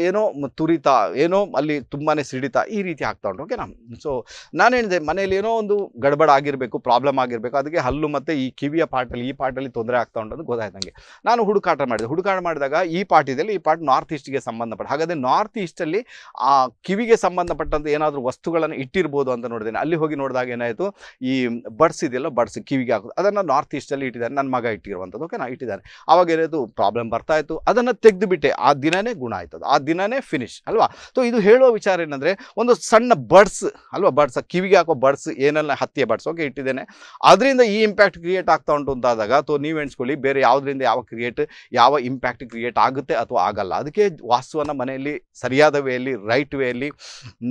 ಏನೋ ತುರಿತ ಏನೋ ಅಲ್ಲಿ ತುಂಬಾ ಸಿಡಿತ ಈ ರೀತಿ ಆಗ್ತಾ ಉಂಟು ಓಕೆನಾ ಸೊ ನಾನು ಹೇಳಿದೆ ಮನೆಯಲ್ಲಿ ಏನೋ ಒಂದು ಗಡಬಡ ಆಗಿರಬೇಕು ಪ್ರಾಬ್ಲಮ್ ಆಗಿರಬೇಕು ಅದಕ್ಕೆ ಹಲ್ಲು ಮತ್ತು ಈ ಕಿವಿಯ ಪಾರ್ಟಲ್ಲಿ ಈ ಪಾರ್ಟಲ್ಲಿ ತೊಂದರೆ ಆಗ್ತಾ ಉಂಟು ಅಂತ ಗೊತ್ತಾಯ್ತು ನನಗೆ ನಾನು ಹುಡುಕಾಟ ಮಾಡಿದೆ ಹುಡುಕಾಟ ಮಾಡಿದಾಗ ಈ ಪಾರ್ಟ್ ಇದೆಯಲ್ಲ ಈ ಪಾರ್ಟ್ ನಾರ್ತ್ ಈಸ್ಟ್ಗೆ ಸಂಬಂಧಪಟ್ಟ ಹಾಗಾದರೆ ನಾರ್ತ್ ಈಸ್ಟಲ್ಲಿ ಆ ಕಿವಿಗೆ ಕೃಷಿಗೆ ಸಂಬಂಧಪಟ್ಟಂತೆ ಏನಾದರೂ ವಸ್ತುಗಳನ್ನು ಇಟ್ಟಿರ್ಬೋದು ಅಂತ ನೋಡಿದ್ದೇನೆ ಅಲ್ಲಿ ಹೋಗಿ ನೋಡಿದಾಗ ಏನಾಯಿತು ಈ ಬಡ್ಸ್ ಇದೆಯಲ್ಲ ಬಡ್ಸ್ ಕಿವಿಗೆ ಹಾಕೋದು ಅದನ್ನು ನಾರ್ತ್ ಈಸ್ಟಲ್ಲಿ ಇಟ್ಟಿದ್ದಾರೆ ನನ್ನ ಮಗ ಇಟ್ಟಿರುವಂಥದ್ದು ಓಕೆನಾ ಇಟ್ಟಿದ್ದಾರೆ ಆವಾಗ ಏನಾಯಿತು ಪ್ರಾಬ್ಲಮ್ ಬರ್ತಾ ಇತ್ತು ಅದನ್ನು ತೆಗೆದುಬಿಟ್ಟೆ ಆ ದಿನವೇ ಗುಣ ಆಯ್ತದ ಆ ದಿನವೇ ಫಿನಿಶ್ ಅಲ್ವಾ ಸೊ ಇದು ಹೇಳುವ ವಿಚಾರ ಏನಂದರೆ ಒಂದು ಸಣ್ಣ ಬರ್ಡ್ಸ್ ಅಲ್ವಾ ಬಡ್ಸ್ ಕಿವಿಗೆ ಹಾಕೋ ಬಡ್ಸ್ ಏನೆಲ್ಲ ಹತ್ತಿಯ ಬಡ್ಸ್ ಓಕೆ ಇಟ್ಟಿದ್ದೇನೆ ಅದರಿಂದ ಈ ಇಂಪ್ಯಾಕ್ಟ್ ಕ್ರಿಯೇಟ್ ಆಗ್ತಾ ಉಂಟು ಅಂತಾದಾಗ ಅಥವಾ ನೀವು ಎಣಿಸ್ಕೊಳ್ಳಿ ಬೇರೆ ಯಾವುದರಿಂದ ಯಾವ ಕ್ರಿಯೇಟ್ ಯಾವ ಇಂಪ್ಯಾಕ್ಟ್ ಕ್ರಿಯೇಟ್ ಆಗುತ್ತೆ ಅಥವಾ ಆಗಲ್ಲ ಅದಕ್ಕೆ ವಾಸ್ತುವನ್ನು ಮನೆಯಲ್ಲಿ ಸರಿಯಾದ ವೇಯಲ್ಲಿ ರೈಟ್ ವೇಯಲ್ಲಿ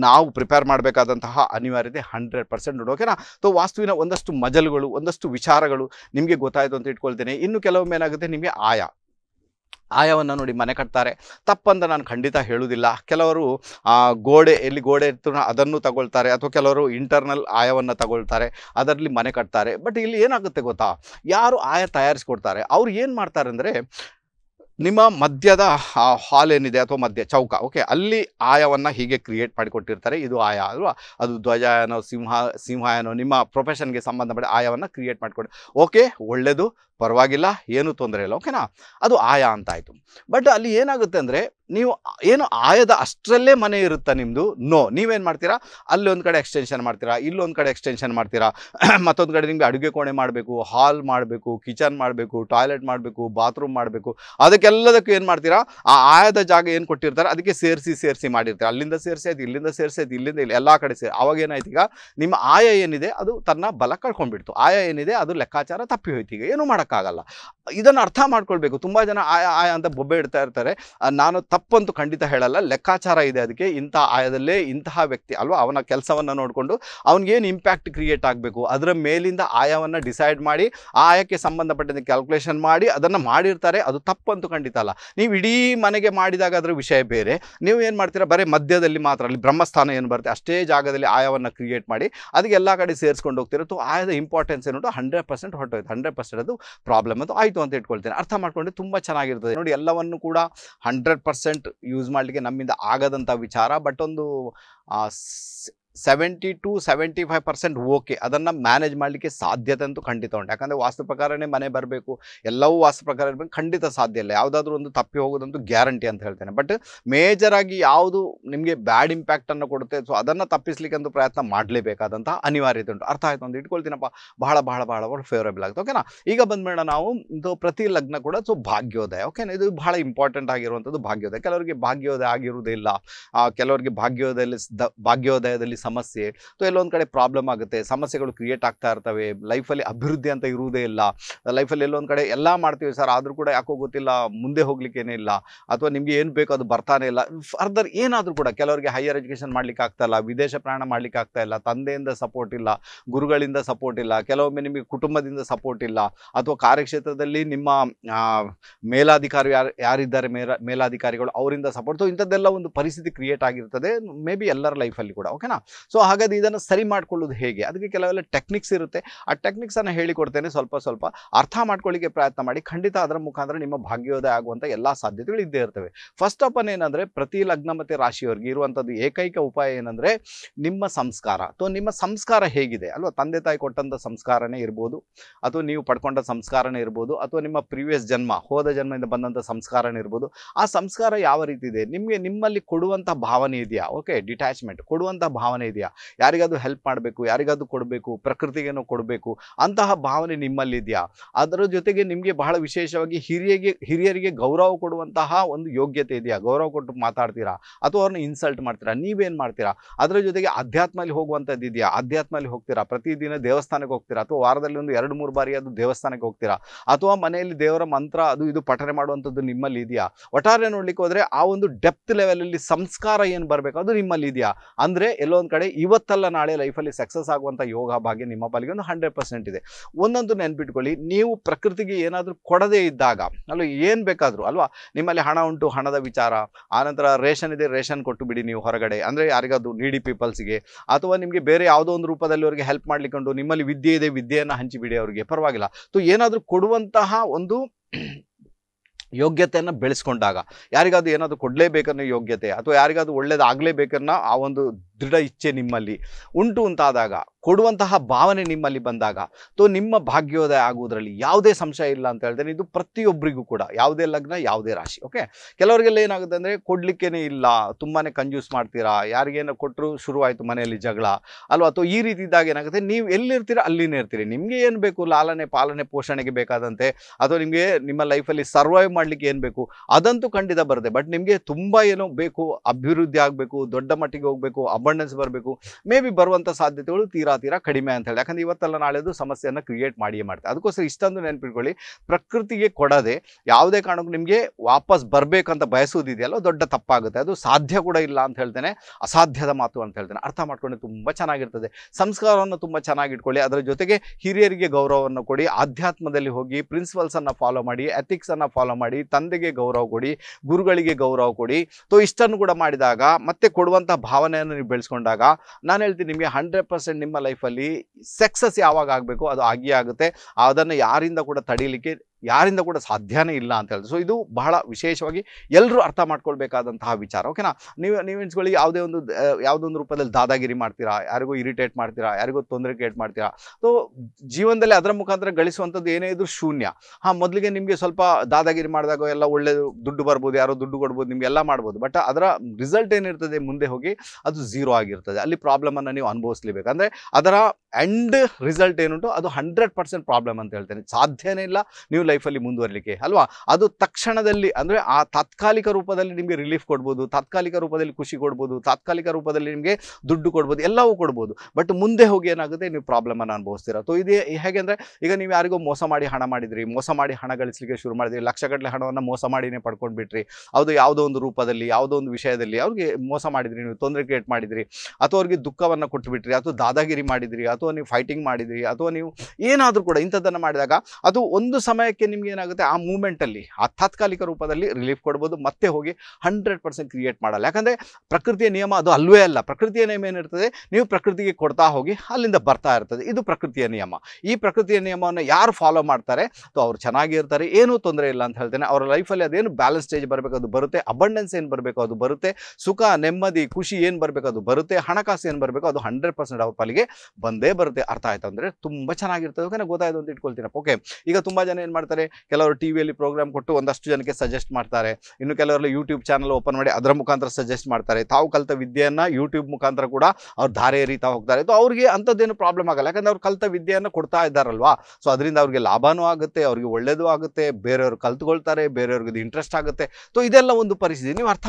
ನಾವು ಪ್ರಿಪೇರ್ ಮಾಡಬೇಕಾದಂತಹ ಅನಿವಾರ್ಯತೆ ಹಂಡ್ರೆಡ್ ಪರ್ಸೆಂಟ್ ನೋಡಿ ಓಕೆನಾ ಸೊ ವಾಸ್ತುವಿನ ಒಂದಷ್ಟು ಮಜಲುಗಳು ಒಂದಷ್ಟು ವಿಚಾರಗಳು ನಿಮಗೆ ಗೊತ್ತಾಯಿತು ಅಂತ ಇಟ್ಕೊಳ್ತೇನೆ ಇನ್ನು ಕೆಲವೊಮ್ಮೆ ಏನಾಗುತ್ತೆ ನಿಮಗೆ ಆಯಾ ಆಯವನ್ನು ನೋಡಿ ಮನೆ ಕಟ್ತಾರೆ ತಪ್ಪಂತ ನಾನು ಖಂಡಿತ ಹೇಳುವುದಿಲ್ಲ ಕೆಲವರು ಗೋಡೆ ಎಲ್ಲಿ ಗೋಡೆ ಇತ್ತು ಅದನ್ನು ತಗೊಳ್ತಾರೆ ಅಥವಾ ಕೆಲವರು ಇಂಟರ್ನಲ್ ಆಯವನ್ನು ತಗೊಳ್ತಾರೆ ಅದರಲ್ಲಿ ಮನೆ ಕಟ್ತಾರೆ ಬಟ್ ಇಲ್ಲಿ ಏನಾಗುತ್ತೆ ಗೊತ್ತಾ ಯಾರು ಆಯ ತಯಾರಿಸ್ಕೊಡ್ತಾರೆ ಅವ್ರು ಏನು ಮಾಡ್ತಾರೆ ಅಂದರೆ ನಿಮ್ಮ ಮಧ್ಯದ ಹಾಲ್ ಏನಿದೆ ಅಥವಾ ಮಧ್ಯ ಚೌಕ ಓಕೆ ಅಲ್ಲಿ ಆಯವನ್ನು ಹೀಗೆ ಕ್ರಿಯೇಟ್ ಮಾಡಿಕೊಟ್ಟಿರ್ತಾರೆ ಇದು ಆಯ ಅಲ್ವಾ ಅದು ಧ್ವಜ ಏನೋ ಸಿಂಹ ಸಿಂಹ ನಿಮ್ಮ ಪ್ರೊಫೆಷನ್ಗೆ ಸಂಬಂಧಪಟ್ಟ ಆಯವನ್ನು ಕ್ರಿಯೇಟ್ ಮಾಡಿಕೊಡಿ ಓಕೆ ಒಳ್ಳೆಯದು ಪರವಾಗಿಲ್ಲ ಏನೂ ತೊಂದರೆ ಇಲ್ಲ ಓಕೆನಾ ಅದು ಆಯ ಅಂತಾಯಿತು ಬಟ್ ಅಲ್ಲಿ ಏನಾಗುತ್ತೆ ಅಂದರೆ ನೀವು ಏನು ಆಯದ ಅಷ್ಟರಲ್ಲೇ ಮನೆ ಇರುತ್ತಾ ನಿಮ್ಮದು ನೋ ನೀವೇನು ಮಾಡ್ತೀರಾ ಅಲ್ಲೊಂದು ಕಡೆ ಎಕ್ಸ್ಟೆನ್ಷನ್ ಮಾಡ್ತೀರಾ ಇಲ್ಲೊಂದು ಕಡೆ ಎಕ್ಸ್ಟೆನ್ಷನ್ ಮಾಡ್ತೀರಾ ಮತ್ತೊಂದು ಕಡೆ ನಿಮಗೆ ಅಡುಗೆ ಕೋಣೆ ಮಾಡಬೇಕು ಹಾಲ್ ಮಾಡಬೇಕು ಕಿಚನ್ ಮಾಡಬೇಕು ಟಾಯ್ಲೆಟ್ ಮಾಡಬೇಕು ಬಾತ್ರೂಮ್ ಮಾಡಬೇಕು ಅದಕ್ಕೆಲ್ಲದಕ್ಕೂ ಏನು ಮಾಡ್ತೀರಾ ಆ ಆಯದ ಜಾಗ ಏನು ಕೊಟ್ಟಿರ್ತಾರೆ ಅದಕ್ಕೆ ಸೇರಿಸಿ ಸೇರಿಸಿ ಮಾಡಿರ್ತಾರೆ ಅಲ್ಲಿಂದ ಸೇರಿಸಿ ಅದು ಇಲ್ಲಿಂದ ಸೇರಿಸಿ ಇಲ್ಲಿಂದ ಇಲ್ಲಿ ಎಲ್ಲ ಕಡೆ ಸೇರಿ ಅವಾಗ ಏನಾಯ್ತು ಈಗ ನಿಮ್ಮ ಆಯ ಏನಿದೆ ಅದು ತನ್ನ ಬಲ ಕಳ್ಕೊಂಡ್ಬಿಡ್ತು ಆಯ ಏನಿದೆ ಅದು ಲೆಕ್ಕಾಚಾರ ತಪ್ಪಿ ಹೋಯ್ತು ಈಗ ಏನು ಮಾಡೋಕ್ಕೆ ಮಾಡೋಕ್ಕಾಗಲ್ಲ ಇದನ್ನು ಅರ್ಥ ಮಾಡ್ಕೊಳ್ಬೇಕು ತುಂಬ ಜನ ಆಯ ಆಯ ಅಂತ ಬೊಬ್ಬೆ ಇಡ್ತಾ ಇರ್ತಾರೆ ನಾನು ತಪ್ಪಂತೂ ಖಂಡಿತ ಹೇಳಲ್ಲ ಲೆಕ್ಕಾಚಾರ ಇದೆ ಅದಕ್ಕೆ ಇಂಥ ಆಯದಲ್ಲೇ ಇಂತಹ ವ್ಯಕ್ತಿ ಅಲ್ವಾ ಅವನ ಕೆಲಸವನ್ನು ನೋಡಿಕೊಂಡು ಅವ್ನಿಗೇನು ಇಂಪ್ಯಾಕ್ಟ್ ಕ್ರಿಯೇಟ್ ಆಗಬೇಕು ಅದರ ಮೇಲಿಂದ ಆಯವನ್ನು ಡಿಸೈಡ್ ಮಾಡಿ ಆಯಕ್ಕೆ ಸಂಬಂಧಪಟ್ಟಂತೆ ಕ್ಯಾಲ್ಕುಲೇಷನ್ ಮಾಡಿ ಅದನ್ನು ಮಾಡಿರ್ತಾರೆ ಅದು ತಪ್ಪಂತೂ ಖಂಡಿತ ಅಲ್ಲ ನೀವು ಇಡೀ ಮನೆಗೆ ಮಾಡಿದಾಗ ಅದರ ವಿಷಯ ಬೇರೆ ನೀವು ಏನು ಮಾಡ್ತೀರಾ ಬರೀ ಮಧ್ಯದಲ್ಲಿ ಮಾತ್ರ ಅಲ್ಲಿ ಬ್ರಹ್ಮಸ್ಥಾನ ಏನು ಬರುತ್ತೆ ಅಷ್ಟೇ ಜಾಗದಲ್ಲಿ ಆಯವನ್ನು ಕ್ರಿಯೇಟ್ ಮಾಡಿ ಅದಕ್ಕೆ ಎಲ್ಲ ಕಡೆ ಸೇರಿಸ್ಕೊಂಡು ಹೋಗ್ತಿರೋ ಆಯದ ಇಂಪಾರ್ಟೆನ್ಸ್ ಏನು ಹಂಡ್ರೆಡ್ ಪರ್ಸೆಂಟ್ ಹೊರಟೋಯ್ತು ಹಂಡ್ರೆಡ್ ಪರ್ಸೆಂಟ್ ಅದು ಪ್ರಾಬ್ಲಮ್ ಅದು ಆಯಿತು ಅಂತ ಇಟ್ಕೊಳ್ತೇನೆ ಅರ್ಥ ಮಾಡ್ಕೊಂಡ್ರೆ ತುಂಬ ಚೆನ್ನಾಗಿರ್ತದೆ ನೋಡಿ ಎಲ್ಲವನ್ನು ಕೂಡ ಹಂಡ್ರೆಡ್ ಪರ್ಸೆಂಟ್ ಯೂಸ್ ಮಾಡಲಿಕ್ಕೆ ನಮ್ಮಿಂದ ಆಗದಂಥ ವಿಚಾರ ಬಟ್ ಒಂದು seventy two seventy five percent okay ಅದನ್ನು ಮ್ಯಾನೇಜ್ ಮಾಡಲಿಕ್ಕೆ ಸಾಧ್ಯತೆ ಅಂತೂ ಖಂಡಿತ ಉಂಟು ಯಾಕಂದರೆ ವಾಸ್ತು ಪ್ರಕಾರನೇ ಮನೆ ಬರಬೇಕು ಎಲ್ಲವೂ ವಾಸ್ತು ಪ್ರಕಾರ ಇರಬೇಕು ಖಂಡಿತ ಸಾಧ್ಯ ಇಲ್ಲ ಯಾವುದಾದ್ರೂ ಒಂದು ತಪ್ಪಿ ಹೋಗೋದಂತೂ ಗ್ಯಾರಂಟಿ ಅಂತ ಹೇಳ್ತೇನೆ ಬಟ್ ಮೇಜರಾಗಿ ಯಾವುದು ನಿಮಗೆ ಬ್ಯಾಡ್ ಇಂಪ್ಯಾಕ್ಟನ್ನು ಕೊಡುತ್ತೆ ಸೊ ಅದನ್ನು ತಪ್ಪಿಸಲಿಕ್ಕೆ ಅಂತ ಪ್ರಯತ್ನ ಮಾಡಲೇಬೇಕಾದಂತಹ ಅನಿವಾರ್ಯತೆ ಉಂಟು ಅರ್ಥ ಆಯಿತು ಒಂದು ಇಟ್ಕೊಳ್ತೀನಪ್ಪ ಬಹಳ ಬಹಳ ಬಹಳ ಬಹಳ ಫೇವರೇಬಲ್ ಆಗುತ್ತೆ ಓಕೆನಾ ಈಗ ಬಂದ್ಮೇಡ ನಾವು ಇದು ಪ್ರತಿ ಲಗ್ನ ಕೂಡ ಸೊ ಭಾಗ್ಯೋದಯ ಓಕೆನಾ ಇದು ಬಹಳ ಇಂಪಾರ್ಟೆಂಟ್ ಆಗಿರುವಂಥದ್ದು ಭಾಗ್ಯೋದಯ ಕೆಲವರಿಗೆ ಭಾಗ್ಯೋದಯ ಆಗಿರುವುದಿಲ್ಲ ಕೆಲವರಿಗೆ ಭಾಗ್ಯೋದಯದಲ್ಲಿ ಭಾಗ್ಯೋದಯದಲ್ಲಿ ಸಮಸ್ಯೆ ಅಥವಾ ಎಲ್ಲೊಂದು ಕಡೆ ಪ್ರಾಬ್ಲಮ್ ಆಗುತ್ತೆ ಸಮಸ್ಯೆಗಳು ಕ್ರಿಯೇಟ್ ಆಗ್ತಾ ಇರ್ತವೆ ಲೈಫಲ್ಲಿ ಅಭಿವೃದ್ಧಿ ಅಂತ ಇರುವುದೇ ಇಲ್ಲ ಲೈಫಲ್ಲಿ ಎಲ್ಲೊಂದು ಕಡೆ ಎಲ್ಲ ಮಾಡ್ತೀವಿ ಸರ್ ಆದರೂ ಕೂಡ ಯಾಕೋ ಗೊತ್ತಿಲ್ಲ ಮುಂದೆ ಹೋಗ್ಲಿಕ್ಕೇನೇ ಇಲ್ಲ ಅಥವಾ ನಿಮಗೆ ಏನು ಬೇಕೋ ಅದು ಬರ್ತಾನೆ ಇಲ್ಲ ಫರ್ದರ್ ಏನಾದರೂ ಕೂಡ ಕೆಲವರಿಗೆ ಹೈಯರ್ ಎಜುಕೇಷನ್ ಮಾಡ್ಲಿಕ್ಕೆ ಆಗ್ತಾ ಇಲ್ಲ ವಿದೇಶ ಪ್ರಯಾಣ ಮಾಡ್ಲಿಕ್ಕೆ ಆಗ್ತಾ ಇಲ್ಲ ತಂದೆಯಿಂದ ಸಪೋರ್ಟ್ ಇಲ್ಲ ಗುರುಗಳಿಂದ ಸಪೋರ್ಟ್ ಇಲ್ಲ ಕೆಲವೊಮ್ಮೆ ನಿಮಗೆ ಕುಟುಂಬದಿಂದ ಸಪೋರ್ಟ್ ಇಲ್ಲ ಅಥವಾ ಕಾರ್ಯಕ್ಷೇತ್ರದಲ್ಲಿ ನಿಮ್ಮ ಮೇಲಾಧಿಕಾರಿ ಯಾರು ಯಾರಿದ್ದಾರೆ ಮೇಲ ಮೇಲಾಧಿಕಾರಿಗಳು ಅವರಿಂದ ಸಪೋರ್ಟ್ ಸೊ ಇಂಥದ್ದೆಲ್ಲ ಒಂದು ಪರಿಸ್ಥಿತಿ ಕ್ರಿಯೇಟ್ ಆಗಿರ್ತದೆ ಮೇ ಬಿ ಎಲ್ಲರ ಲೈಫಲ್ಲಿ ಕೂಡ ಓಕೆನಾ ಸೊ ಹಾಗಾದ್ರೆ ಇದನ್ನು ಸರಿ ಮಾಡ್ಕೊಳ್ಳೋದು ಹೇಗೆ ಅದಕ್ಕೆ ಕೆಲವೆಲ್ಲ ಟೆಕ್ನಿಕ್ಸ್ ಇರುತ್ತೆ ಆ ಟೆಕ್ನಿಕ್ಸನ್ನು ಹೇಳಿಕೊಡ್ತೇನೆ ಸ್ವಲ್ಪ ಸ್ವಲ್ಪ ಅರ್ಥ ಮಾಡ್ಕೊಳ್ಳಿಕ್ಕೆ ಪ್ರಯತ್ನ ಮಾಡಿ ಖಂಡಿತ ಅದರ ಮುಖಾಂತರ ನಿಮ್ಮ ಭಾಗ್ಯೋದಯ ಆಗುವಂಥ ಎಲ್ಲ ಸಾಧ್ಯತೆಗಳು ಇದ್ದೇ ಇರ್ತವೆ ಫಸ್ಟ್ ಆಫ್ ಏನಂದರೆ ಪ್ರತಿ ಲಗ್ನ ಮತ್ತು ರಾಶಿಯವರಿಗೆ ಇರುವಂಥದ್ದು ಏಕೈಕ ಉಪಾಯ ಏನಂದರೆ ನಿಮ್ಮ ಸಂಸ್ಕಾರ ಅಥವಾ ನಿಮ್ಮ ಸಂಸ್ಕಾರ ಹೇಗಿದೆ ಅಲ್ವಾ ತಂದೆ ತಾಯಿ ಕೊಟ್ಟಂಥ ಸಂಸ್ಕಾರನೇ ಇರ್ಬೋದು ಅಥವಾ ನೀವು ಪಡ್ಕೊಂಡ ಸಂಸ್ಕಾರನೇ ಇರ್ಬೋದು ಅಥವಾ ನಿಮ್ಮ ಪ್ರೀವಿಯಸ್ ಜನ್ಮ ಹೋದ ಜನ್ಮದಿಂದ ಬಂದಂಥ ಸಂಸ್ಕಾರನೇ ಇರ್ಬೋದು ಆ ಸಂಸ್ಕಾರ ಯಾವ ರೀತಿ ಇದೆ ನಿಮಗೆ ನಿಮ್ಮಲ್ಲಿ ಕೊಡುವಂಥ ಭಾವನೆ ಇದೆಯಾ ಓಕೆ ಡಿಟ್ಯಾಚ್ಮೆಂಟ್ ಕೊಡುವಂಥ ಭಾವನೆ ಭಾವನೆ ಇದೆಯಾ ಯಾರಿಗಾದ್ರೂ ಹೆಲ್ಪ್ ಮಾಡಬೇಕು ಯಾರಿಗಾದ್ರೂ ಕೊಡಬೇಕು ಪ್ರಕೃತಿಗೇನೋ ಕೊಡಬೇಕು ಅಂತಹ ಭಾವನೆ ನಿಮ್ಮಲ್ಲಿದೆಯಾ ಅದರ ಜೊತೆಗೆ ನಿಮಗೆ ಬಹಳ ವಿಶೇಷವಾಗಿ ಹಿರಿಯರಿಗೆ ಹಿರಿಯರಿಗೆ ಗೌರವ ಕೊಡುವಂತಹ ಒಂದು ಯೋಗ್ಯತೆ ಇದೆಯಾ ಗೌರವ ಕೊಟ್ಟು ಮಾತಾಡ್ತೀರಾ ಅಥವಾ ಅವ್ರನ್ನ ಇನ್ಸಲ್ಟ್ ಮಾಡ್ತೀರಾ ನೀವೇನು ಮಾಡ್ತೀರಾ ಅದರ ಜೊತೆಗೆ ಅಧ್ಯಾತ್ಮಲ್ಲಿ ಹೋಗುವಂಥದ್ದು ಇದೆಯಾ ಅಧ್ಯಾತ್ಮಲ್ಲಿ ಹೋಗ್ತೀರಾ ಪ್ರತಿದಿನ ದೇವಸ್ಥಾನಕ್ಕೆ ಹೋಗ್ತೀರಾ ಅಥವಾ ವಾರದಲ್ಲಿ ಒಂದು ಎರಡು ಮೂರು ಬಾರಿ ಅದು ದೇವಸ್ಥಾನಕ್ಕೆ ಹೋಗ್ತೀರಾ ಅಥವಾ ಮನೆಯಲ್ಲಿ ದೇವರ ಮಂತ್ರ ಅದು ಇದು ಪಠನೆ ಮಾಡುವಂಥದ್ದು ನಿಮ್ಮಲ್ಲಿ ಇದೆಯಾ ಒಟ್ಟಾರೆ ನೋಡ್ಲಿಕ್ಕೆ ಹೋದರೆ ಆ ಒಂದು ಡೆಪ್ತ್ ಲೆವೆಲಲ್ಲಿ ಸಂಸ್ಕಾರ ಏನು ಬರಬೇಕು ಅದು ನಿಮ್ಮಲ್ಲಿ ಇದೆಯಾ ಅಂದರೆ ಎಲ್ಲೋ ಕಡೆ ಇವತ್ತಲ್ಲ ನಾಳೆ ಲೈಫಲ್ಲಿ ಸಕ್ಸಸ್ ಆಗುವಂಥ ಯೋಗ ಭಾಗ್ಯ ನಿಮ್ಮ ಪಾಲಿಗೆ ಒಂದು ಹಂಡ್ರೆಡ್ ಪರ್ಸೆಂಟ್ ಇದೆ ಒಂದೊಂದು ನೆನ್ಪಿಟ್ಕೊಳ್ಳಿ ನೀವು ಪ್ರಕೃತಿಗೆ ಏನಾದರೂ ಕೊಡದೇ ಇದ್ದಾಗ ಅಲ್ವ ಏನು ಬೇಕಾದರೂ ಅಲ್ವಾ ನಿಮ್ಮಲ್ಲಿ ಹಣ ಉಂಟು ಹಣದ ವಿಚಾರ ಆನಂತರ ರೇಷನ್ ಇದೆ ರೇಷನ್ ಕೊಟ್ಟು ಬಿಡಿ ನೀವು ಹೊರಗಡೆ ಅಂದರೆ ಯಾರಿಗಾದ್ರು ನೀಡಿ ಪೀಪಲ್ಸ್ಗೆ ಅಥವಾ ನಿಮಗೆ ಬೇರೆ ಯಾವುದೋ ಒಂದು ರೂಪದಲ್ಲಿ ಅವರಿಗೆ ಹೆಲ್ಪ್ ಮಾಡಲಿಕ್ಕೊಂಡು ನಿಮ್ಮಲ್ಲಿ ವಿದ್ಯೆ ಇದೆ ವಿದ್ಯೆಯನ್ನು ಹಂಚಿಬಿಡಿ ಅವರಿಗೆ ಪರವಾಗಿಲ್ಲ ಸೊ ಏನಾದರೂ ಕೊಡುವಂತಹ ಒಂದು ಯೋಗ್ಯತೆಯನ್ನು ಬೆಳೆಸ್ಕೊಂಡಾಗ ಯಾರಿಗಾದ್ರು ಏನಾದರೂ ಕೊಡಲೇಬೇಕನ್ನೋ ಯೋಗ್ಯತೆ ಅಥವಾ ಯಾರಿಗಾದ್ರೂ ಒಳ್ಳೇದಾಗಲೇಬೇಕನ್ನ ಆ ಒಂದು ದೃಢ ಇಚ್ಛೆ ನಿಮ್ಮಲ್ಲಿ ಉಂಟು ಅಂತಾದಾಗ ಕೊಡುವಂತಹ ಭಾವನೆ ನಿಮ್ಮಲ್ಲಿ ಬಂದಾಗ ತೋ ನಿಮ್ಮ ಭಾಗ್ಯೋದಯ ಆಗುವುದರಲ್ಲಿ ಯಾವುದೇ ಸಂಶಯ ಇಲ್ಲ ಅಂತ ಹೇಳ್ತೇನೆ ಇದು ಪ್ರತಿಯೊಬ್ಬರಿಗೂ ಕೂಡ ಯಾವುದೇ ಲಗ್ನ ಯಾವುದೇ ರಾಶಿ ಓಕೆ ಕೆಲವರಿಗೆಲ್ಲ ಏನಾಗುತ್ತೆ ಅಂದರೆ ಕೊಡಲಿಕ್ಕೇನೆ ಇಲ್ಲ ತುಂಬಾ ಕಂಜ್ಯೂಸ್ ಮಾಡ್ತೀರಾ ಯಾರಿಗೇನೋ ಕೊಟ್ಟರು ಶುರುವಾಯಿತು ಮನೆಯಲ್ಲಿ ಜಗಳ ಅಲ್ವಾ ಅಥವಾ ಈ ರೀತಿ ಇದ್ದಾಗ ಏನಾಗುತ್ತೆ ನೀವು ಎಲ್ಲಿರ್ತೀರ ಅಲ್ಲಿನೇ ಇರ್ತೀರಿ ನಿಮಗೆ ಏನು ಬೇಕು ಲಾಲನೆ ಪಾಲನೆ ಪೋಷಣೆಗೆ ಬೇಕಾದಂತೆ ಅಥವಾ ನಿಮಗೆ ನಿಮ್ಮ ಲೈಫಲ್ಲಿ ಸರ್ವೈವ್ ಮಾಡಲಿಕ್ಕೆ ಏನು ಬೇಕು ಅದಂತೂ ಖಂಡಿತ ಬರುತ್ತೆ ಬಟ್ ನಿಮಗೆ ತುಂಬ ಏನೋ ಬೇಕು ಅಭಿವೃದ್ಧಿ ಆಗಬೇಕು ದೊಡ್ಡ ಮಟ್ಟಿಗೆ ಹೋಗಬೇಕು ಅಬಂಡೆನ್ಸ್ ಬರಬೇಕು ಮೇ ಬಿ ಬರುವಂಥ ಸಾಧ್ಯತೆಗಳು ತೀರಾ ತೀರಾ ಕಡಿಮೆ ಅಂತ ಹೇಳಿ ಯಾಕಂದರೆ ಇವತ್ತೆಲ್ಲ ನಾಳೆದು ಸಮಸ್ಯೆಯನ್ನು ಕ್ರಿಯೇಟ್ ಮಾಡಿಯೇ ಮಾಡ್ತಾರೆ ಅದಕ್ಕೋಸ್ಕರ ಇಷ್ಟೊಂದು ನೆನಪಿಟ್ಕೊಳ್ಳಿ ಪ್ರಕೃತಿಗೆ ಕೊಡದೆ ಯಾವುದೇ ಕಾರಣಕ್ಕೂ ನಿಮಗೆ ವಾಪಸ್ ಬರಬೇಕಂತ ಬಯಸೋದಿದೆಯಲ್ಲೋ ದೊಡ್ಡ ತಪ್ಪಾಗುತ್ತೆ ಅದು ಸಾಧ್ಯ ಕೂಡ ಇಲ್ಲ ಅಂತ ಹೇಳ್ತೇನೆ ಅಸಾಧ್ಯದ ಮಾತು ಅಂತ ಹೇಳ್ತೇನೆ ಅರ್ಥ ಮಾಡ್ಕೊಂಡು ತುಂಬ ಚೆನ್ನಾಗಿರ್ತದೆ ಸಂಸ್ಕಾರವನ್ನು ತುಂಬ ಚೆನ್ನಾಗಿಟ್ಕೊಳ್ಳಿ ಅದರ ಜೊತೆಗೆ ಹಿರಿಯರಿಗೆ ಗೌರವವನ್ನು ಕೊಡಿ ಆಧ್ಯಾತ್ಮದಲ್ಲಿ ಹೋಗಿ ಪ್ರಿನ್ಸಿಪಲ್ಸನ್ನು ಫಾಲೋ ಮಾಡಿ ಎಥಿಕ್ಸನ್ನು ಫಾಲೋ ಮಾಡಿ ತಂದೆಗೆ ಗೌರವ ಕೊಡಿ ಗುರುಗಳಿಗೆ ಗೌರವ ಕೊಡಿ ಸೊ ಇಷ್ಟನ್ನು ಕೂಡ ಮಾಡಿದಾಗ ಮತ್ತೆ ಕೊಡುವಂಥ ಭಾವನೆಯನ್ನು ನೀವು ಬೆಳೆಸ್ಕೊಂಡಾಗ ನಾನು ಹೇಳ್ತೀನಿ ನಿಮಗೆ ಹಂಡ್ರೆಡ್ ಪರ್ಸೆಂಟ್ ನಿಮ್ಮ ಲೈಫಲ್ಲಿ ಸಕ್ಸಸ್ ಯಾವಾಗ ಆಗಬೇಕು ಅದು ಆಗಿಯೇ ಆಗುತ್ತೆ ಅದನ್ನು ಯಾರಿಂದ ಕೂಡ ತಡೀಲಿಕ್ಕೆ ಯಾರಿಂದ ಕೂಡ ಸಾಧ್ಯನೇ ಇಲ್ಲ ಅಂತ ಹೇಳಿದ್ರು ಸೊ ಇದು ಬಹಳ ವಿಶೇಷವಾಗಿ ಎಲ್ಲರೂ ಅರ್ಥ ಮಾಡ್ಕೊಳ್ಬೇಕಾದಂತಹ ವಿಚಾರ ಓಕೆನಾ ನೀವು ನೀವು ಇನ್ಸ್ಗಳಿಗೆ ಯಾವುದೇ ಒಂದು ಯಾವುದೊಂದು ರೂಪದಲ್ಲಿ ದಾದಾಗಿರಿ ಮಾಡ್ತೀರಾ ಯಾರಿಗೂ ಇರಿಟೇಟ್ ಮಾಡ್ತೀರಾ ಯಾರಿಗೂ ತೊಂದರೆ ಕೇಟ್ ಮಾಡ್ತೀರಾ ಸೊ ಜೀವನದಲ್ಲಿ ಅದರ ಮುಖಾಂತರ ಗಳಿಸುವಂಥದ್ದು ಏನೇ ಇದ್ರೂ ಶೂನ್ಯ ಹಾಂ ಮೊದಲಿಗೆ ನಿಮಗೆ ಸ್ವಲ್ಪ ದಾದಾಗಿರಿ ಮಾಡಿದಾಗ ಎಲ್ಲ ಒಳ್ಳೆ ದುಡ್ಡು ಬರ್ಬೋದು ಯಾರೋ ದುಡ್ಡು ಕೊಡ್ಬೋದು ಎಲ್ಲ ಮಾಡ್ಬೋದು ಬಟ್ ಅದರ ರಿಸಲ್ಟ್ ಏನಿರ್ತದೆ ಮುಂದೆ ಹೋಗಿ ಅದು ಝೀರೋ ಆಗಿರ್ತದೆ ಅಲ್ಲಿ ಪ್ರಾಬ್ಲಮನ್ನು ನೀವು ಅನುಭವಿಸ್ಲೇಬೇಕು ಅಂದರೆ ಅದರ ಎಂಡ್ ರಿಸಲ್ಟ್ ಏನುಂಟು ಅದು ಹಂಡ್ರೆಡ್ ಪರ್ಸೆಂಟ್ ಪ್ರಾಬ್ಲಮ್ ಅಂತ ಹೇಳ್ತೇನೆ ಸಾಧ್ಯನೇ ಇಲ್ಲ ನೀವು ಲೈಫಲ್ಲಿ ಮುಂದುವರಲಿಕ್ಕೆ ಅಲ್ವಾ ಅದು ತಕ್ಷಣದಲ್ಲಿ ಅಂದರೆ ಆ ತಾತ್ಕಾಲಿಕ ರೂಪದಲ್ಲಿ ನಿಮಗೆ ರಿಲೀಫ್ ಕೊಡ್ಬೋದು ತಾತ್ಕಾಲಿಕ ರೂಪದಲ್ಲಿ ಖುಷಿ ಕೊಡ್ಬೋದು ತಾತ್ಕಾಲಿಕ ರೂಪದಲ್ಲಿ ನಿಮಗೆ ದುಡ್ಡು ಕೊಡ್ಬೋದು ಎಲ್ಲವೂ ಕೊಡ್ಬೋದು ಬಟ್ ಮುಂದೆ ಹೋಗಿ ಏನಾಗುತ್ತೆ ನೀವು ಪ್ರಾಬ್ಲಮನ್ನು ಅನುಭವಿಸ್ತೀರ ಸೊ ಇದೇ ಹೇಗೆ ಅಂದರೆ ಈಗ ನೀವು ಯಾರಿಗೋ ಮೋಸ ಮಾಡಿ ಹಣ ಮಾಡಿದ್ರಿ ಮೋಸ ಮಾಡಿ ಹಣ ಗಳಿಸಲಿಕ್ಕೆ ಶುರು ಮಾಡಿದ್ರಿ ಲಕ್ಷಗಟ್ಟಲೆ ಹಣವನ್ನು ಮೋಸ ಮಾಡಿನೇ ಪಡ್ಕೊಂಡ್ಬಿಟ್ರಿ ಅದು ಯಾವುದೋ ಒಂದು ರೂಪದಲ್ಲಿ ಯಾವುದೋ ಒಂದು ವಿಷಯದಲ್ಲಿ ಅವ್ರಿಗೆ ಮೋಸ ಮಾಡಿದ್ರಿ ನೀವು ತೊಂದರೆ ಕ್ರಿಯೇಟ್ ಮಾಡಿದ್ರಿ ಅಥವಾ ಅವ್ರಿಗೆ ದುಃಖವನ್ನು ಕೊಟ್ಟುಬಿಟ್ರಿ ಅಥವಾ ದಾದಾಗಿರಿ ಮಾಡಿದ್ರಿ ಅಥವಾ ನೀವು ಫೈಟಿಂಗ್ ಮಾಡಿದ್ರಿ ಅಥವಾ ನೀವು ಏನಾದರೂ ಕೂಡ ಇಂಥದ್ದನ್ನು ಮಾಡಿದಾಗ ಅದು ಒಂದು ಸಮಯಕ್ಕೆ ಅದಕ್ಕೆ ನಿಮ್ಗೆ ಏನಾಗುತ್ತೆ ಆ ಮೂಮೆಂಟಲ್ಲಿ ಆ ತಾತ್ಕಾಲಿಕ ರೂಪದಲ್ಲಿ ರಿಲೀಫ್ ಕೊಡ್ಬೋದು ಮತ್ತೆ ಹೋಗಿ ಹಂಡ್ರೆಡ್ ಪರ್ಸೆಂಟ್ ಕ್ರಿಯೇಟ್ ಮಾಡಲ್ಲ ಯಾಕಂದ್ರೆ ಪ್ರಕೃತಿಯ ನಿಯಮ ಅದು ಅಲ್ವೇ ಅಲ್ಲ ಪ್ರಕೃತಿಯ ನಿಯಮ ಏನಿರ್ತದೆ ನೀವು ಪ್ರಕೃತಿಗೆ ಕೊಡ್ತಾ ಹೋಗಿ ಅಲ್ಲಿಂದ ಬರ್ತಾ ಇರ್ತದೆ ಇದು ಪ್ರಕೃತಿಯ ನಿಯಮ ಈ ಪ್ರಕೃತಿಯ ನಿಯಮವನ್ನು ಯಾರು ಫಾಲೋ ಮಾಡ್ತಾರೆ ಅಥವಾ ಅವ್ರು ಚೆನ್ನಾಗಿರ್ತಾರೆ ಏನೂ ತೊಂದರೆ ಇಲ್ಲ ಅಂತ ಹೇಳ್ತೇನೆ ಅವರ ಲೈಫಲ್ಲಿ ಅದೇನು ಬ್ಯಾಲೆನ್ಸ್ ಸ್ಟೇಜ್ ಬರಬೇಕು ಅದು ಬರುತ್ತೆ ಅಬಂಡೆನ್ಸ್ ಏನು ಬರಬೇಕು ಅದು ಬರುತ್ತೆ ಸುಖ ನೆಮ್ಮದಿ ಖುಷಿ ಏನು ಬರಬೇಕು ಅದು ಬರುತ್ತೆ ಹಣಕಾಸು ಏನು ಬರಬೇಕು ಅದು ಹಂಡ್ರೆಡ್ ಪರ್ಸೆಂಟ್ ಅವ್ರ ಪಾಲಿಗೆ ಬಂದೇ ಬರುತ್ತೆ ಅರ್ಥ ಆಯ್ತು ಅಂದರೆ ತುಂಬ ಚೆನ್ನಾಗಿರ್ತದೆ ಓಕೆ ಗೊತ್ತಾಯ್ತು ಅಂತ ಇಟ್ಕೊಳ್ತೀರಪ್ಪ ಓಕೆ ಈಗ ತುಂಬ ಜನ ಏನು ಮಾಡ್ತಾರೆ ಮಾಡ್ತಾರೆ ಕೆಲವರು ಟಿ ವಿಯಲ್ಲಿ ಪ್ರೋಗ್ರಾಮ್ ಕೊಟ್ಟು ಒಂದಷ್ಟು ಜನಕ್ಕೆ ಸಜೆಸ್ಟ್ ಮಾಡ್ತಾರೆ ಇನ್ನು ಕೆಲವರು ಯೂಟ್ಯೂಬ್ ಚಾನಲ್ ಓಪನ್ ಮಾಡಿ ಅದರ ಮುಖಾಂತರ ಸಜೆಸ್ಟ್ ಮಾಡ್ತಾರೆ ತಾವು ಕಲಿತ ವಿದ್ಯೆಯನ್ನು ಯೂಟ್ಯೂಬ್ ಮುಖಾಂತರ ಕೂಡ ಅವ್ರು ಧಾರೆ ರೀತಾ ಹೋಗ್ತಾರೆ ಸೊ ಅವ್ರಿಗೆ ಅಂಥದ್ದೇನು ಪ್ರಾಬ್ಲಮ್ ಆಗಲ್ಲ ಯಾಕಂದರೆ ಅವ್ರು ಕಲಿತ ವಿದ್ಯೆಯನ್ನು ಕೊಡ್ತಾ ಇದ್ದಾರಲ್ವಾ ಸೊ ಅದರಿಂದ ಅವ್ರಿಗೆ ಲಾಭನೂ ಆಗುತ್ತೆ ಅವ್ರಿಗೆ ಒಳ್ಳೆಯದು ಆಗುತ್ತೆ ಬೇರೆಯವರು ಕಲ್ತ್ಕೊಳ್ತಾರೆ ಬೇರೆಯವ್ರಿಗೆ ಇಂಟ್ರೆಸ್ಟ್ ಆಗುತ್ತೆ ಸೊ ಇದೆಲ್ಲ ಒಂದು ಪರಿಸ್ಥಿತಿ ನೀವು ಅರ್ಥ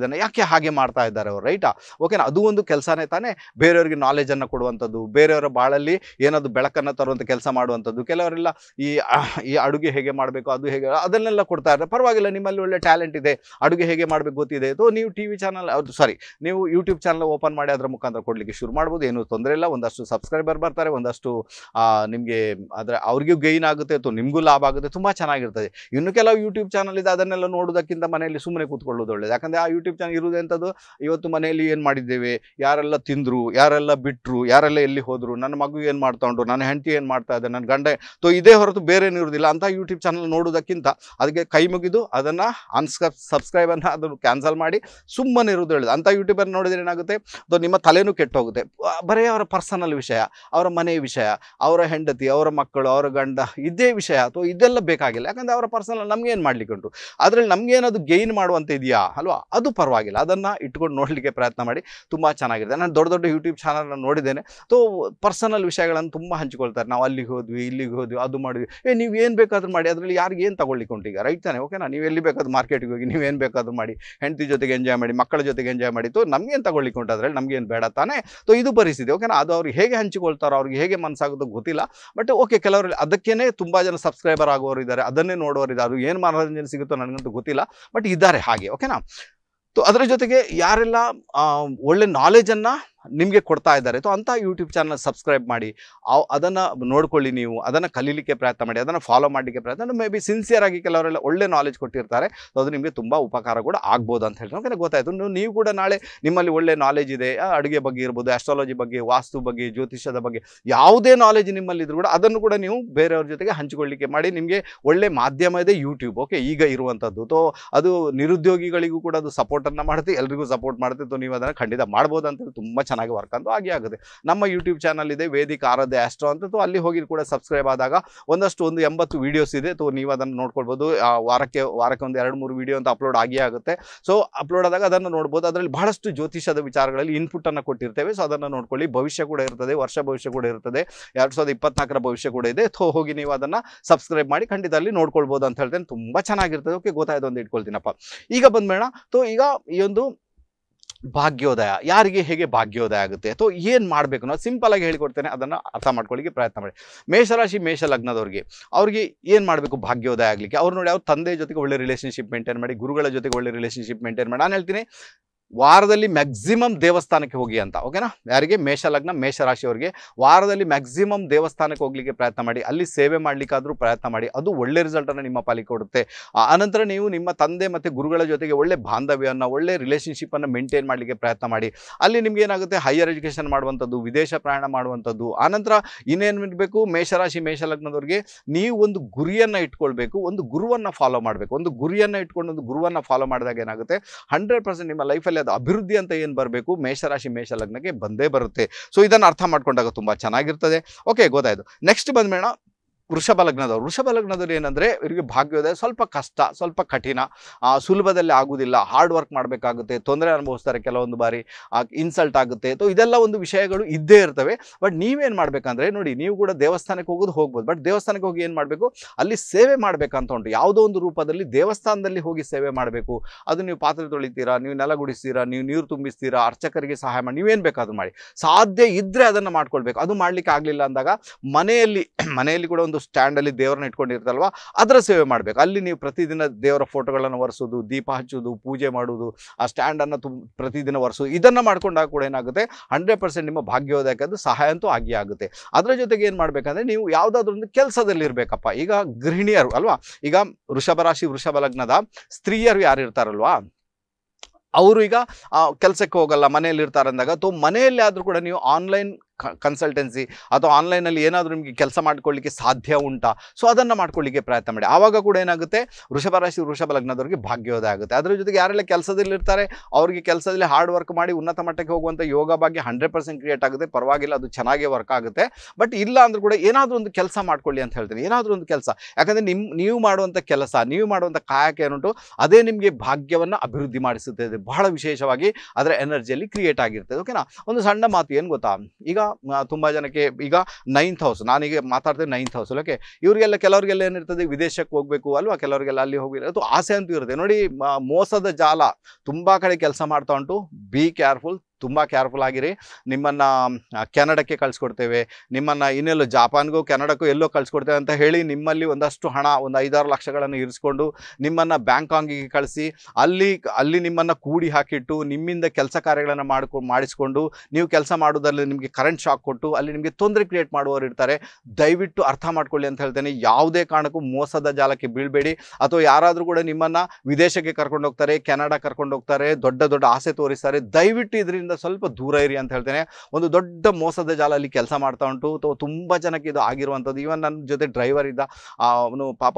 ಇದನ್ನು ಯಾಕೆ ಹಾಗೆ ಮಾಡ್ತಾ ಇದ್ದಾರೆ ಅವ್ರು ರೈಟಾ ಓಕೆನಾ ಅದು ಒಂದು ಕೆಲಸನೇ ತಾನೇ ಬೇರೆಯವ್ರಿಗೆ ನಾಲೆಜನ್ನು ಕೊಡುವಂಥದ್ದು ಬೇರೆಯವರ ಬಾಳಲ್ಲಿ ಏನಾದರೂ ಬೆಳಕನ್ನು ತರುವಂಥ ಕೆಲಸ ಮಾಡುವಂಥದ್ದು ಕೆಲವರೆಲ್ಲ ಈ ಅಡುಗೆ ಹೇಗೆ ಮಾಡಬೇಕು ಅದು ಹೇಗೆ ಅದನ್ನೆಲ್ಲ ಕೊಡ್ತಾ ಇರ್ತಾರೆ ಪರವಾಗಿಲ್ಲ ನಿಮ್ಮಲ್ಲಿ ಒಳ್ಳೆ ಟ್ಯಾಲೆಂಟ್ ಇದೆ ಅಡುಗೆ ಹೇಗೆ ಮಾಡಬೇಕು ಗೊತ್ತಿದೆ ಅಥವಾ ನೀವು ಟಿ ವಿ ಚಾನಲ್ ಅದು ಸಾರಿ ನೀವು ಯೂಟ್ಯೂಬ್ ಚಾನಲ್ ಓಪನ್ ಮಾಡಿ ಅದರ ಮುಖಾಂತರ ಕೊಡಲಿಕ್ಕೆ ಶುರು ಮಾಡ್ಬೋದು ಏನೂ ತೊಂದರೆ ಇಲ್ಲ ಒಂದಷ್ಟು ಸಬ್ಸ್ಕ್ರೈಬರ್ ಬರ್ತಾರೆ ಒಂದಷ್ಟು ನಿಮಗೆ ಅದರ ಅವ್ರಿಗೂ ಗೈನ್ ಆಗುತ್ತೆ ಅಥವಾ ನಿಮಗೂ ಲಾಭ ಆಗುತ್ತೆ ತುಂಬ ಚೆನ್ನಾಗಿರ್ತದೆ ಇನ್ನು ಕೆಲವು ಯೂಟ್ಯೂಬ್ ಚಾನಲ್ ಇದೆ ಅದನ್ನೆಲ್ಲ ನೋಡೋದಕ್ಕಿಂತ ಮನೆಯಲ್ಲಿ ಸುಮ್ಮನೆ ಕೂತ್ಕೊಳ್ಳೋದು ಒಳ್ಳೇದು ಯಾಕಂದರೆ ಆ ಯೂಟ್ಯೂಬ್ ಚಾನಲ್ ಇರುವುದಂಥದ್ದು ಇವತ್ತು ಮನೆಯಲ್ಲಿ ಏನು ಮಾಡಿದ್ದೇವೆ ಯಾರೆಲ್ಲ ತಿಂದರು ಯಾರೆಲ್ಲ ಬಿಟ್ಟರು ಯಾರೆಲ್ಲ ಎಲ್ಲಿ ಹೋದರು ನನ್ನ ಮಗು ಏನು ಮಾಡ್ತಾ ಉಂಟು ನನ್ನ ಹೆಂಡತಿ ಏನು ಮಾಡ್ತಾ ಇದೆ ನನ್ನ ಗಂಡ ತೊ ಇದೇ ಹೊರತು ಬೇರೆ ಇರುವುದಿಲ್ಲ ಅಂತ ಇರುವಂಥ ಯೂಟ್ಯೂಬ್ ಚಾನಲ್ ನೋಡೋದಕ್ಕಿಂತ ಅದಕ್ಕೆ ಕೈ ಮುಗಿದು ಅದನ್ನು ಸಬ್ಸ್ಕ್ರೈಬ್ ಸಬ್ಸ್ಕ್ರೈಬನ್ನು ಅದನ್ನು ಕ್ಯಾನ್ಸಲ್ ಮಾಡಿ ಸುಮ್ಮನೆ ಇರುವುದು ಹೇಳಿದೆ ಅಂಥ ಯೂಟ್ಯೂಬರ್ ನೋಡಿದರೆ ಏನಾಗುತ್ತೆ ಅದು ನಿಮ್ಮ ತಲೆನೂ ಕೆಟ್ಟೋಗುತ್ತೆ ಬರೀ ಅವರ ಪರ್ಸನಲ್ ವಿಷಯ ಅವರ ಮನೆಯ ವಿಷಯ ಅವರ ಹೆಂಡತಿ ಅವರ ಮಕ್ಕಳು ಅವರ ಗಂಡ ಇದೇ ವಿಷಯ ಅಥವಾ ಇದೆಲ್ಲ ಬೇಕಾಗಿಲ್ಲ ಯಾಕಂದರೆ ಅವರ ಪರ್ಸನಲ್ ನಮಗೇನು ಮಾಡಲಿಕ್ಕೆ ಉಂಟು ಅದರಲ್ಲಿ ನಮಗೇನದು ಗೈನ್ ಮಾಡುವಂಥ ಇದೆಯಾ ಅಲ್ವಾ ಅದು ಪರವಾಗಿಲ್ಲ ಅದನ್ನು ಇಟ್ಕೊಂಡು ನೋಡಲಿಕ್ಕೆ ಪ್ರಯತ್ನ ಮಾಡಿ ತುಂಬ ಚೆನ್ನಾಗಿದೆ ನಾನು ದೊಡ್ಡ ದೊಡ್ಡ ಯೂಟ್ಯೂಬ್ ಚಾನಲ್ನ ನೋಡಿದ್ದೇನೆ ಸೊ ಪರ್ಸನಲ್ ವಿಷಯಗಳನ್ನು ತುಂಬ ಹಂಚಿಕೊಳ್ತಾರೆ ನಾವು ಅಲ್ಲಿಗೆ ಹೋದ್ವಿ ಇಲ್ಲಿಗೆ ಹೋದ್ವಿ ಅದು ಮಾಡಿದ್ವಿ ಏ ನೀವು ಏನು ಬೇಕು ಬೇಕಾದ್ರೂ ಮಾಡಿ ಅದರಲ್ಲಿ ಯಾರಿಗೆ ಏನು ತಗೊಳ್ಳಿಕ್ಕೆ ಉಂಟು ಈಗ ರೈಟ್ ತಾನೆ ಓಕೆನಾ ನೀವು ಎಲ್ಲಿ ಬೇಕಾದ್ರೂ ಮಾರ್ಕೆಟ್ಗೆ ಹೋಗಿ ನೀವೇನು ಬೇಕಾದ್ರೂ ಮಾಡಿ ಹೆಂಡತಿ ಜೊತೆಗೆ ಎಂಜಾಯ್ ಮಾಡಿ ಮಕ್ಕಳ ಜೊತೆಗೆ ಎಂಜಾಯ್ ಮಾಡಿ ತೋ ನಮಗೇನು ತಗೊಳ್ಳಿಕ್ಕೆ ಉಂಟು ಅದರಲ್ಲಿ ಏನು ಬೇಡ ತಾನೆ ಸೊ ಇದು ಪರಿಸ್ಥಿತಿ ಓಕೆನಾ ಅದು ಅವ್ರಿಗೆ ಹೇಗೆ ಹಂಚಿಕೊಳ್ತಾರೋ ಅವ್ರಿಗೆ ಹೇಗೆ ಮನಸ್ಸಾಗೋದು ಗೊತ್ತಿಲ್ಲ ಬಟ್ ಓಕೆ ಕೆಲವರು ಅದಕ್ಕೇ ತುಂಬ ಜನ ಸಬ್ಸ್ಕ್ರೈಬರ್ ಆಗೋರು ಇದ್ದಾರೆ ಅದನ್ನೇ ನೋಡೋರಿದ್ದಾರೆ ಅದು ಏನು ಮನೋರಂಜನೆ ಸಿಗುತ್ತೋ ನನಗಂತೂ ಗೊತ್ತಿಲ್ಲ ಬಟ್ ಇದ್ದಾರೆ ಹಾಗೆ ಓಕೆನಾ ಸೊ ಅದರ ಜೊತೆಗೆ ಯಾರೆಲ್ಲ ಒಳ್ಳೆ ನಾಲೆಜನ್ನು ನಿಮಗೆ ಕೊಡ್ತಾ ಇದ್ದಾರೆ ಸೊ ಅಂಥ ಯೂಟ್ಯೂಬ್ ಚಾನಲ್ ಸಬ್ಸ್ಕ್ರೈಬ್ ಮಾಡಿ ಅದನ್ನು ನೋಡ್ಕೊಳ್ಳಿ ನೀವು ಅದನ್ನು ಕಲೀಲಿಕ್ಕೆ ಪ್ರಯತ್ನ ಮಾಡಿ ಅದನ್ನು ಫಾಲೋ ಮಾಡಲಿಕ್ಕೆ ಪ್ರಯತ್ನ ಮೇ ಬಿ ಸಿನ್ಸಿಯರ್ ಆಗಿ ಕೆಲವರೆಲ್ಲ ಒಳ್ಳೆ ನಾಲೆಜ್ ಕೊಟ್ಟಿರ್ತಾರೆ ಸೊ ಅದು ನಿಮಗೆ ತುಂಬ ಉಪಕಾರ ಕೂಡ ಆಗ್ಬೋದು ಅಂತ ಹೇಳಿ ನಮಗೆ ಗೊತ್ತಾಯಿತು ನೀವು ಕೂಡ ನಾಳೆ ನಿಮ್ಮಲ್ಲಿ ಒಳ್ಳೆ ನಾಲೆಜ್ ಇದೆ ಅಡುಗೆ ಬಗ್ಗೆ ಇರ್ಬೋದು ಆಸ್ಟ್ರಾಲಜಿ ಬಗ್ಗೆ ವಾಸ್ತು ಬಗ್ಗೆ ಜ್ಯೋತಿಷ್ಯದ ಬಗ್ಗೆ ಯಾವುದೇ ನಾಲೆಜ್ ನಿಮ್ಮಲ್ಲಿದ್ರು ಕೂಡ ಅದನ್ನು ಕೂಡ ನೀವು ಬೇರೆಯವ್ರ ಜೊತೆಗೆ ಹಂಚಿಕೊಳ್ಳಿಕ್ಕೆ ಮಾಡಿ ನಿಮಗೆ ಒಳ್ಳೆ ಮಾಧ್ಯಮ ಇದೆ ಯೂಟ್ಯೂಬ್ ಓಕೆ ಈಗ ಇರುವಂಥದ್ದು ಸೊ ಅದು ನಿರುದ್ಯೋಗಿಗಳಿಗೂ ಕೂಡ ಅದು ಸಪೋರ್ಟನ್ನು ಮಾಡುತ್ತೆ ಎಲ್ರಿಗೂ ಸಪೋರ್ಟ್ ಮಾಡುತ್ತೆ ಸೊ ನೀವು ಅದನ್ನು ಖಂಡಿತ ಮಾಡ್ಬೋದು ಅಂತ ತುಂಬ ಚೆನ್ನಾಗಿ ವರ್ಕ್ ಅಂತೂ ಆಗಿ ಆಗುತ್ತೆ ನಮ್ಮ ಯೂಟ್ಯೂಬ್ ಚಾನಲ್ ಇದೆ ವೇದಿಕ ಆರಾಧ್ಯ ಆಸ್ಟ್ರೋ ಅಂತ ಅಲ್ಲಿ ಹೋಗಿ ಕೂಡ ಸಬ್ಸ್ಕ್ರೈಬ್ ಆದಾಗ ಒಂದಷ್ಟು ಒಂದು ಎಂಬತ್ತು ವೀಡಿಯೋಸ್ ಇದೆ ತೋ ನೀವು ಅದನ್ನು ನೋಡ್ಕೊಳ್ಬೋದು ವಾರಕ್ಕೆ ವಾರಕ್ಕೆ ಒಂದು ಎರಡು ಮೂರು ವೀಡಿಯೋ ಅಂತ ಅಪ್ಲೋಡ್ ಆಗಿ ಆಗುತ್ತೆ ಸೊ ಅಪ್ಲೋಡ್ ಆದಾಗ ಅದನ್ನು ನೋಡ್ಬೋದು ಅದರಲ್ಲಿ ಬಹಳಷ್ಟು ಜ್ಯೋತಿಷದ ವಿಚಾರಗಳಲ್ಲಿ ಇನ್ಪುಟ್ ಅನ್ನು ಕೊಟ್ಟಿರ್ತೇವೆ ಸೊ ಅದನ್ನು ನೋಡ್ಕೊಳ್ಳಿ ಭವಿಷ್ಯ ಕೂಡ ಇರ್ತದೆ ವರ್ಷ ಭವಿಷ್ಯ ಕೂಡ ಇರ್ತದೆ ಎರಡು ಸಾವಿರದ ಇಪ್ಪತ್ನಾಲ್ಕರ ಭವಿಷ್ಯ ಕೂಡ ಇದೆ ಥೋ ಹೋಗಿ ನೀವು ಅದನ್ನು ಸಬ್ಸ್ಕ್ರೈಬ್ ಮಾಡಿ ಖಂಡಿತ ಅಲ್ಲಿ ನೋಡ್ಕೊಳ್ಬೋದು ಅಂತ ಹೇಳ್ತೇನೆ ತುಂಬ ಚೆನ್ನಾಗಿರ್ತದೆ ಓಕೆ ಗೊತ್ತಾಯ್ತು ಒಂದು ಇಟ್ಕೊಳ್ತೀನಪ್ಪ ಈಗ ಬಂದ್ಬೇಡ ತೋ ಈಗ ಈ ಒಂದು ಭಾಗ್ಯೋದಯ ಯಾರಿಗೆ ಹೇಗೆ ಭಾಗ್ಯೋದಯ ಆಗುತ್ತೆ ಅಥವಾ ಏನು ಮಾಡಬೇಕು ನಾವು ಸಿಂಪಲ್ ಆಗಿ ಹೇಳಿಕೊಡ್ತೇನೆ ಅದನ್ನು ಅರ್ಥ ಮಾಡ್ಕೊಳ್ಳಿಕ್ಕೆ ಪ್ರಯತ್ನ ಮಾಡಿ ಮೇಷರಾಶಿ ಮೇಷ ಲಗ್ನದವ್ರಿಗೆ ಅವ್ರಿಗೆ ಏನು ಮಾಡಬೇಕು ಭಾಗ್ಯೋದಯ ಆಗಲಿಕ್ಕೆ ಅವ್ರು ನೋಡಿ ಅವ್ರ ತಂದೆ ಜೊತೆಗೆ ಒಳ್ಳೆ ರಿಲೇಷನ್ಶಿಪ್ ಮೇಂಟೈನ್ ಮಾಡಿ ಗುರುಗಳ ಜೊತೆಗೆ ಒಳ್ಳೆ ರಿಲೇಷನ್ಶಿಪ್ ಮೇಂಟೈನ್ ಮಾಡಿ ನಾನು ಹೇಳ್ತೀನಿ ವಾರದಲ್ಲಿ ಮ್ಯಾಕ್ಸಿಮಮ್ ದೇವಸ್ಥಾನಕ್ಕೆ ಹೋಗಿ ಅಂತ ಓಕೆನಾ ಯಾರಿಗೆ ಮೇಷಲಗ್ನ ಮೇಷರಾಶಿಯವರಿಗೆ ವಾರದಲ್ಲಿ ಮ್ಯಾಕ್ಸಿಮಮ್ ದೇವಸ್ಥಾನಕ್ಕೆ ಹೋಗ್ಲಿಕ್ಕೆ ಪ್ರಯತ್ನ ಮಾಡಿ ಅಲ್ಲಿ ಸೇವೆ ಮಾಡಲಿಕ್ಕಾದರೂ ಪ್ರಯತ್ನ ಮಾಡಿ ಅದು ಒಳ್ಳೆ ರಿಸಲ್ಟನ್ನು ನಿಮ್ಮ ಪಾಲಿ ಕೊಡುತ್ತೆ ಆನಂತರ ನೀವು ನಿಮ್ಮ ತಂದೆ ಮತ್ತು ಗುರುಗಳ ಜೊತೆಗೆ ಒಳ್ಳೆ ಬಾಂಧವ್ಯವನ್ನು ಒಳ್ಳೆ ರಿಲೇಷನ್ಶಿಪ್ಪನ್ನು ಮೇಂಟೈನ್ ಮಾಡಲಿಕ್ಕೆ ಪ್ರಯತ್ನ ಮಾಡಿ ಅಲ್ಲಿ ನಿಮ್ಗೆ ಏನಾಗುತ್ತೆ ಹೈಯರ್ ಎಜುಕೇಷನ್ ಮಾಡುವಂಥದ್ದು ವಿದೇಶ ಪ್ರಯಾಣ ಮಾಡುವಂಥದ್ದು ಆನಂತರ ಇನ್ನೇನು ಇರಬೇಕು ಮೇಷರಾಶಿ ಮೇಷಲಗ್ನದವ್ರಿಗೆ ನೀವು ಒಂದು ಗುರಿಯನ್ನು ಇಟ್ಕೊಳ್ಬೇಕು ಒಂದು ಗುರುವನ್ನು ಫಾಲೋ ಮಾಡಬೇಕು ಒಂದು ಗುರಿಯನ್ನು ಇಟ್ಕೊಂಡು ಒಂದು ಗುರುವನ್ನು ಫಾಲೋ ಮಾಡಿದಾಗ ಏನಾಗುತ್ತೆ ಹಂಡ್ರೆಡ್ ಪರ್ಸೆಂಟ್ ನಿಮ್ಮ ಲೈಫಲ್ಲಿ ಅದು ಅಭಿವೃದ್ಧಿ ಅಂತ ಏನು ಬರಬೇಕು ಮೇಷರಾಶಿ ಮೇಷ ಲಗ್ನಕ್ಕೆ ಬಂದೇ ಬರುತ್ತೆ ಸೊ ಇದನ್ನು ಅರ್ಥ ಮಾಡ್ಕೊಂಡಾಗ ತುಂಬ ಚೆನ್ನಾಗಿರ್ತದೆ ಓಕೆ ಗೊತ್ತಾಯ್ತು ನೆಕ್ಸ್ಟ್ ಬಂದ್ಮೇಣ ವೃಷಭ ಲಗ್ನದವರು ವೃಷಭ ಲಗ್ನದವ್ರು ಏನಂದರೆ ಇವರಿಗೆ ಭಾಗ್ಯೋದಯ ಸ್ವಲ್ಪ ಕಷ್ಟ ಸ್ವಲ್ಪ ಕಠಿಣ ಸುಲಭದಲ್ಲಿ ಆಗೋದಿಲ್ಲ ಹಾರ್ಡ್ ವರ್ಕ್ ಮಾಡಬೇಕಾಗುತ್ತೆ ತೊಂದರೆ ಅನುಭವಿಸ್ತಾರೆ ಕೆಲವೊಂದು ಬಾರಿ ಇನ್ಸಲ್ಟ್ ಆಗುತ್ತೆ ಸೊ ಇದೆಲ್ಲ ಒಂದು ವಿಷಯಗಳು ಇದ್ದೇ ಇರ್ತವೆ ಬಟ್ ನೀವೇನು ಮಾಡಬೇಕಂದ್ರೆ ನೋಡಿ ನೀವು ಕೂಡ ದೇವಸ್ಥಾನಕ್ಕೆ ಹೋಗೋದು ಹೋಗ್ಬೋದು ಬಟ್ ದೇವಸ್ಥಾನಕ್ಕೆ ಹೋಗಿ ಏನು ಮಾಡಬೇಕು ಅಲ್ಲಿ ಸೇವೆ ಮಾಡಬೇಕಂತ ಉಂಟು ಯಾವುದೋ ಒಂದು ರೂಪದಲ್ಲಿ ದೇವಸ್ಥಾನದಲ್ಲಿ ಹೋಗಿ ಸೇವೆ ಮಾಡಬೇಕು ಅದು ನೀವು ಪಾತ್ರೆ ತೊಳಿತೀರಾ ನೀವು ನೆಲ ಗುಡಿಸ್ತೀರಾ ನೀವು ನೀರು ತುಂಬಿಸ್ತೀರಾ ಅರ್ಚಕರಿಗೆ ಸಹಾಯ ಮಾಡಿ ನೀವೇನು ಬೇಕಾದರೂ ಮಾಡಿ ಸಾಧ್ಯ ಇದ್ದರೆ ಅದನ್ನು ಮಾಡ್ಕೊಳ್ಬೇಕು ಅದು ಮಾಡಲಿಕ್ಕೆ ಆಗಲಿಲ್ಲ ಅಂದಾಗ ಮನೆಯಲ್ಲಿ ಮನೆಯಲ್ಲಿ ಕೂಡ ಒಂದು ಸ್ಟ್ಯಾಂಡಲ್ಲಿ ದೇವರನ್ನ ಇಟ್ಕೊಂಡಿರ್ತಲ್ವ ಅದರ ಸೇವೆ ಮಾಡಬೇಕು ಅಲ್ಲಿ ನೀವು ಪ್ರತಿದಿನ ದೇವರ ಫೋಟೋಗಳನ್ನು ಒರೆಸೋದು ದೀಪ ಹಚ್ಚೋದು ಪೂಜೆ ಮಾಡೋದು ಆ ಸ್ಟ್ಯಾಂಡನ್ನು ತುಂಬ ಪ್ರತಿದಿನ ಒರೆಸೋದು ಇದನ್ನ ಮಾಡ್ಕೊಂಡಾಗ ಕೂಡ ಏನಾಗುತ್ತೆ ಹಂಡ್ರೆಡ್ ಪರ್ಸೆಂಟ್ ನಿಮ್ಮ ಭಾಗ್ಯೋದಯಕ್ಕೆ ಸಹಾಯ ಅಂತೂ ಆಗಿ ಆಗುತ್ತೆ ಅದರ ಜೊತೆಗೆ ಏನು ಮಾಡಬೇಕಂದ್ರೆ ನೀವು ಒಂದು ಕೆಲಸದಲ್ಲಿ ಇರಬೇಕಪ್ಪ ಈಗ ಗೃಹಿಣಿಯರು ಅಲ್ವಾ ಈಗ ವೃಷಭ ರಾಶಿ ವೃಷಭ ಲಗ್ನದ ಸ್ತ್ರೀಯರು ಯಾರು ಇರ್ತಾರಲ್ವಾ ಅವರು ಈಗ ಕೆಲಸಕ್ಕೆ ಹೋಗಲ್ಲ ಮನೆಯಲ್ಲಿ ಇರ್ತಾರೆ ಅಂದಾಗ ತೋ ಮನೆಯಲ್ಲಿ ಆದರೂ ಕೂಡ ನೀವು ಆನ್ಲೈನ್ ಕನ್ಸಲ್ಟೆನ್ಸಿ ಅಥವಾ ಆನ್ಲೈನಲ್ಲಿ ಏನಾದರೂ ನಿಮಗೆ ಕೆಲಸ ಮಾಡಿಕೊಳ್ಳಿಕ್ಕೆ ಸಾಧ್ಯ ಉಂಟಾ ಸೊ ಅದನ್ನು ಮಾಡ್ಕೊಳ್ಳಿಕ್ಕೆ ಪ್ರಯತ್ನ ಮಾಡಿ ಆವಾಗ ಕೂಡ ಏನಾಗುತ್ತೆ ವೃಷಭ ರಾಶಿ ವೃಷಭ ಲಗ್ನದವರಿಗೆ ಭಾಗ್ಯೋದಯ ಆಗುತ್ತೆ ಅದರ ಜೊತೆಗೆ ಯಾರೆಲ್ಲ ಕೆಲಸದಲ್ಲಿರ್ತಾರೆ ಅವರಿಗೆ ಕೆಲಸದಲ್ಲಿ ಹಾರ್ಡ್ ವರ್ಕ್ ಮಾಡಿ ಉನ್ನತ ಮಟ್ಟಕ್ಕೆ ಹೋಗುವಂಥ ಯೋಗ ಬಗ್ಗೆ ಹಂಡ್ರೆಡ್ ಪರ್ಸೆಂಟ್ ಕ್ರಿಯೇಟ್ ಆಗುತ್ತೆ ಪರವಾಗಿಲ್ಲ ಅದು ಚೆನ್ನಾಗಿ ವರ್ಕ್ ಆಗುತ್ತೆ ಬಟ್ ಇಲ್ಲ ಅಂದ್ರೂ ಕೂಡ ಏನಾದರೂ ಒಂದು ಕೆಲಸ ಮಾಡ್ಕೊಳ್ಳಿ ಅಂತ ಹೇಳ್ತೀನಿ ಏನಾದರೂ ಒಂದು ಕೆಲಸ ಯಾಕಂದರೆ ನಿಮ್ಮ ನೀವು ಮಾಡುವಂಥ ಕೆಲಸ ನೀವು ಮಾಡುವಂಥ ಕಾಯಕ ಏನುಂಟು ಅದೇ ನಿಮಗೆ ಭಾಗ್ಯವನ್ನು ಅಭಿವೃದ್ಧಿ ಮಾಡಿಸುತ್ತದೆ ಬಹಳ ವಿಶೇಷವಾಗಿ ಅದರ ಎನರ್ಜಿಯಲ್ಲಿ ಕ್ರಿಯೇಟ್ ಆಗಿರ್ತದೆ ಓಕೆನಾ ಒಂದು ಸಣ್ಣ ಮಾತು ಏನು ಗೊತ್ತಾ ಈಗ ತುಂಬ ಜನಕ್ಕೆ ಈಗ ನೈನ್ತ್ ಹೌಸ್ ನಾನೀಗ ಮಾತಾಡ್ತೇನೆ ನೈನ್ ಹೌಸ್ ಓಕೆ ಇವರಿಗೆಲ್ಲ ಕೆಲವರಿಗೆಲ್ಲ ಏನಿರ್ತದೆ ವಿದೇಶಕ್ಕೆ ಹೋಗಬೇಕು ಅಲ್ವಾ ಕೆಲವರಿಗೆಲ್ಲ ಅಲ್ಲಿ ಹೋಗಿಲ್ಲ ಅದು ಆಸೆ ಅಂತೂ ಇರುತ್ತೆ ನೋಡಿ ಮೋಸದ ಜಾಲ ತುಂಬ ಕಡೆ ಕೆಲಸ ಮಾಡ್ತಾ ಉಂಟು ಬಿ ಕೇರ್ಫುಲ್ ತುಂಬ ಕೇರ್ಫುಲ್ ಆಗಿರಿ ನಿಮ್ಮನ್ನು ಕೆನಡಕ್ಕೆ ಕಳಿಸ್ಕೊಡ್ತೇವೆ ನಿಮ್ಮನ್ನು ಇನ್ನೆಲ್ಲೋ ಜಾಪಾನ್ಗೂ ಕೆನಡಕ್ಕೂ ಎಲ್ಲೋ ಕಳಿಸ್ಕೊಡ್ತೇವೆ ಅಂತ ಹೇಳಿ ನಿಮ್ಮಲ್ಲಿ ಒಂದಷ್ಟು ಹಣ ಒಂದು ಐದಾರು ಲಕ್ಷಗಳನ್ನು ಇರಿಸ್ಕೊಂಡು ನಿಮ್ಮನ್ನು ಬ್ಯಾಂಕಾಂಗಿಗೆ ಕಳಿಸಿ ಅಲ್ಲಿ ಅಲ್ಲಿ ನಿಮ್ಮನ್ನು ಕೂಡಿ ಹಾಕಿಟ್ಟು ನಿಮ್ಮಿಂದ ಕೆಲಸ ಕಾರ್ಯಗಳನ್ನು ಮಾಡ್ಕೊ ಮಾಡಿಸಿಕೊಂಡು ನೀವು ಕೆಲಸ ಮಾಡೋದರಲ್ಲಿ ನಿಮಗೆ ಕರೆಂಟ್ ಶಾಕ್ ಕೊಟ್ಟು ಅಲ್ಲಿ ನಿಮಗೆ ತೊಂದರೆ ಕ್ರಿಯೇಟ್ ಮಾಡುವವರು ಇರ್ತಾರೆ ದಯವಿಟ್ಟು ಅರ್ಥ ಮಾಡ್ಕೊಳ್ಳಿ ಅಂತ ಹೇಳ್ತೇನೆ ಯಾವುದೇ ಕಾರಣಕ್ಕೂ ಮೋಸದ ಜಾಲಕ್ಕೆ ಬೀಳಬೇಡಿ ಅಥವಾ ಯಾರಾದರೂ ಕೂಡ ನಿಮ್ಮನ್ನು ವಿದೇಶಕ್ಕೆ ಕರ್ಕೊಂಡು ಹೋಗ್ತಾರೆ ಕೆನಡಾ ಕರ್ಕೊಂಡು ಹೋಗ್ತಾರೆ ದೊಡ್ಡ ದೊಡ್ಡ ಆಸೆ ತೋರಿಸ್ತಾರೆ ದಯವಿಟ್ಟು ಇದರಿಂದ ಅದರಿಂದ ಸ್ವಲ್ಪ ದೂರ ಇರಿ ಅಂತ ಹೇಳ್ತೇನೆ ಒಂದು ದೊಡ್ಡ ಮೋಸದ ಜಾಲ ಅಲ್ಲಿ ಕೆಲಸ ಮಾಡ್ತಾ ಉಂಟು ಅಥವಾ ತುಂಬ ಜನಕ್ಕೆ ಇದು ಆಗಿರುವಂಥದ್ದು ಈವನ್ ನನ್ನ ಜೊತೆ ಡ್ರೈವರ್ ಇದ್ದ ಅವನು ಪಾಪ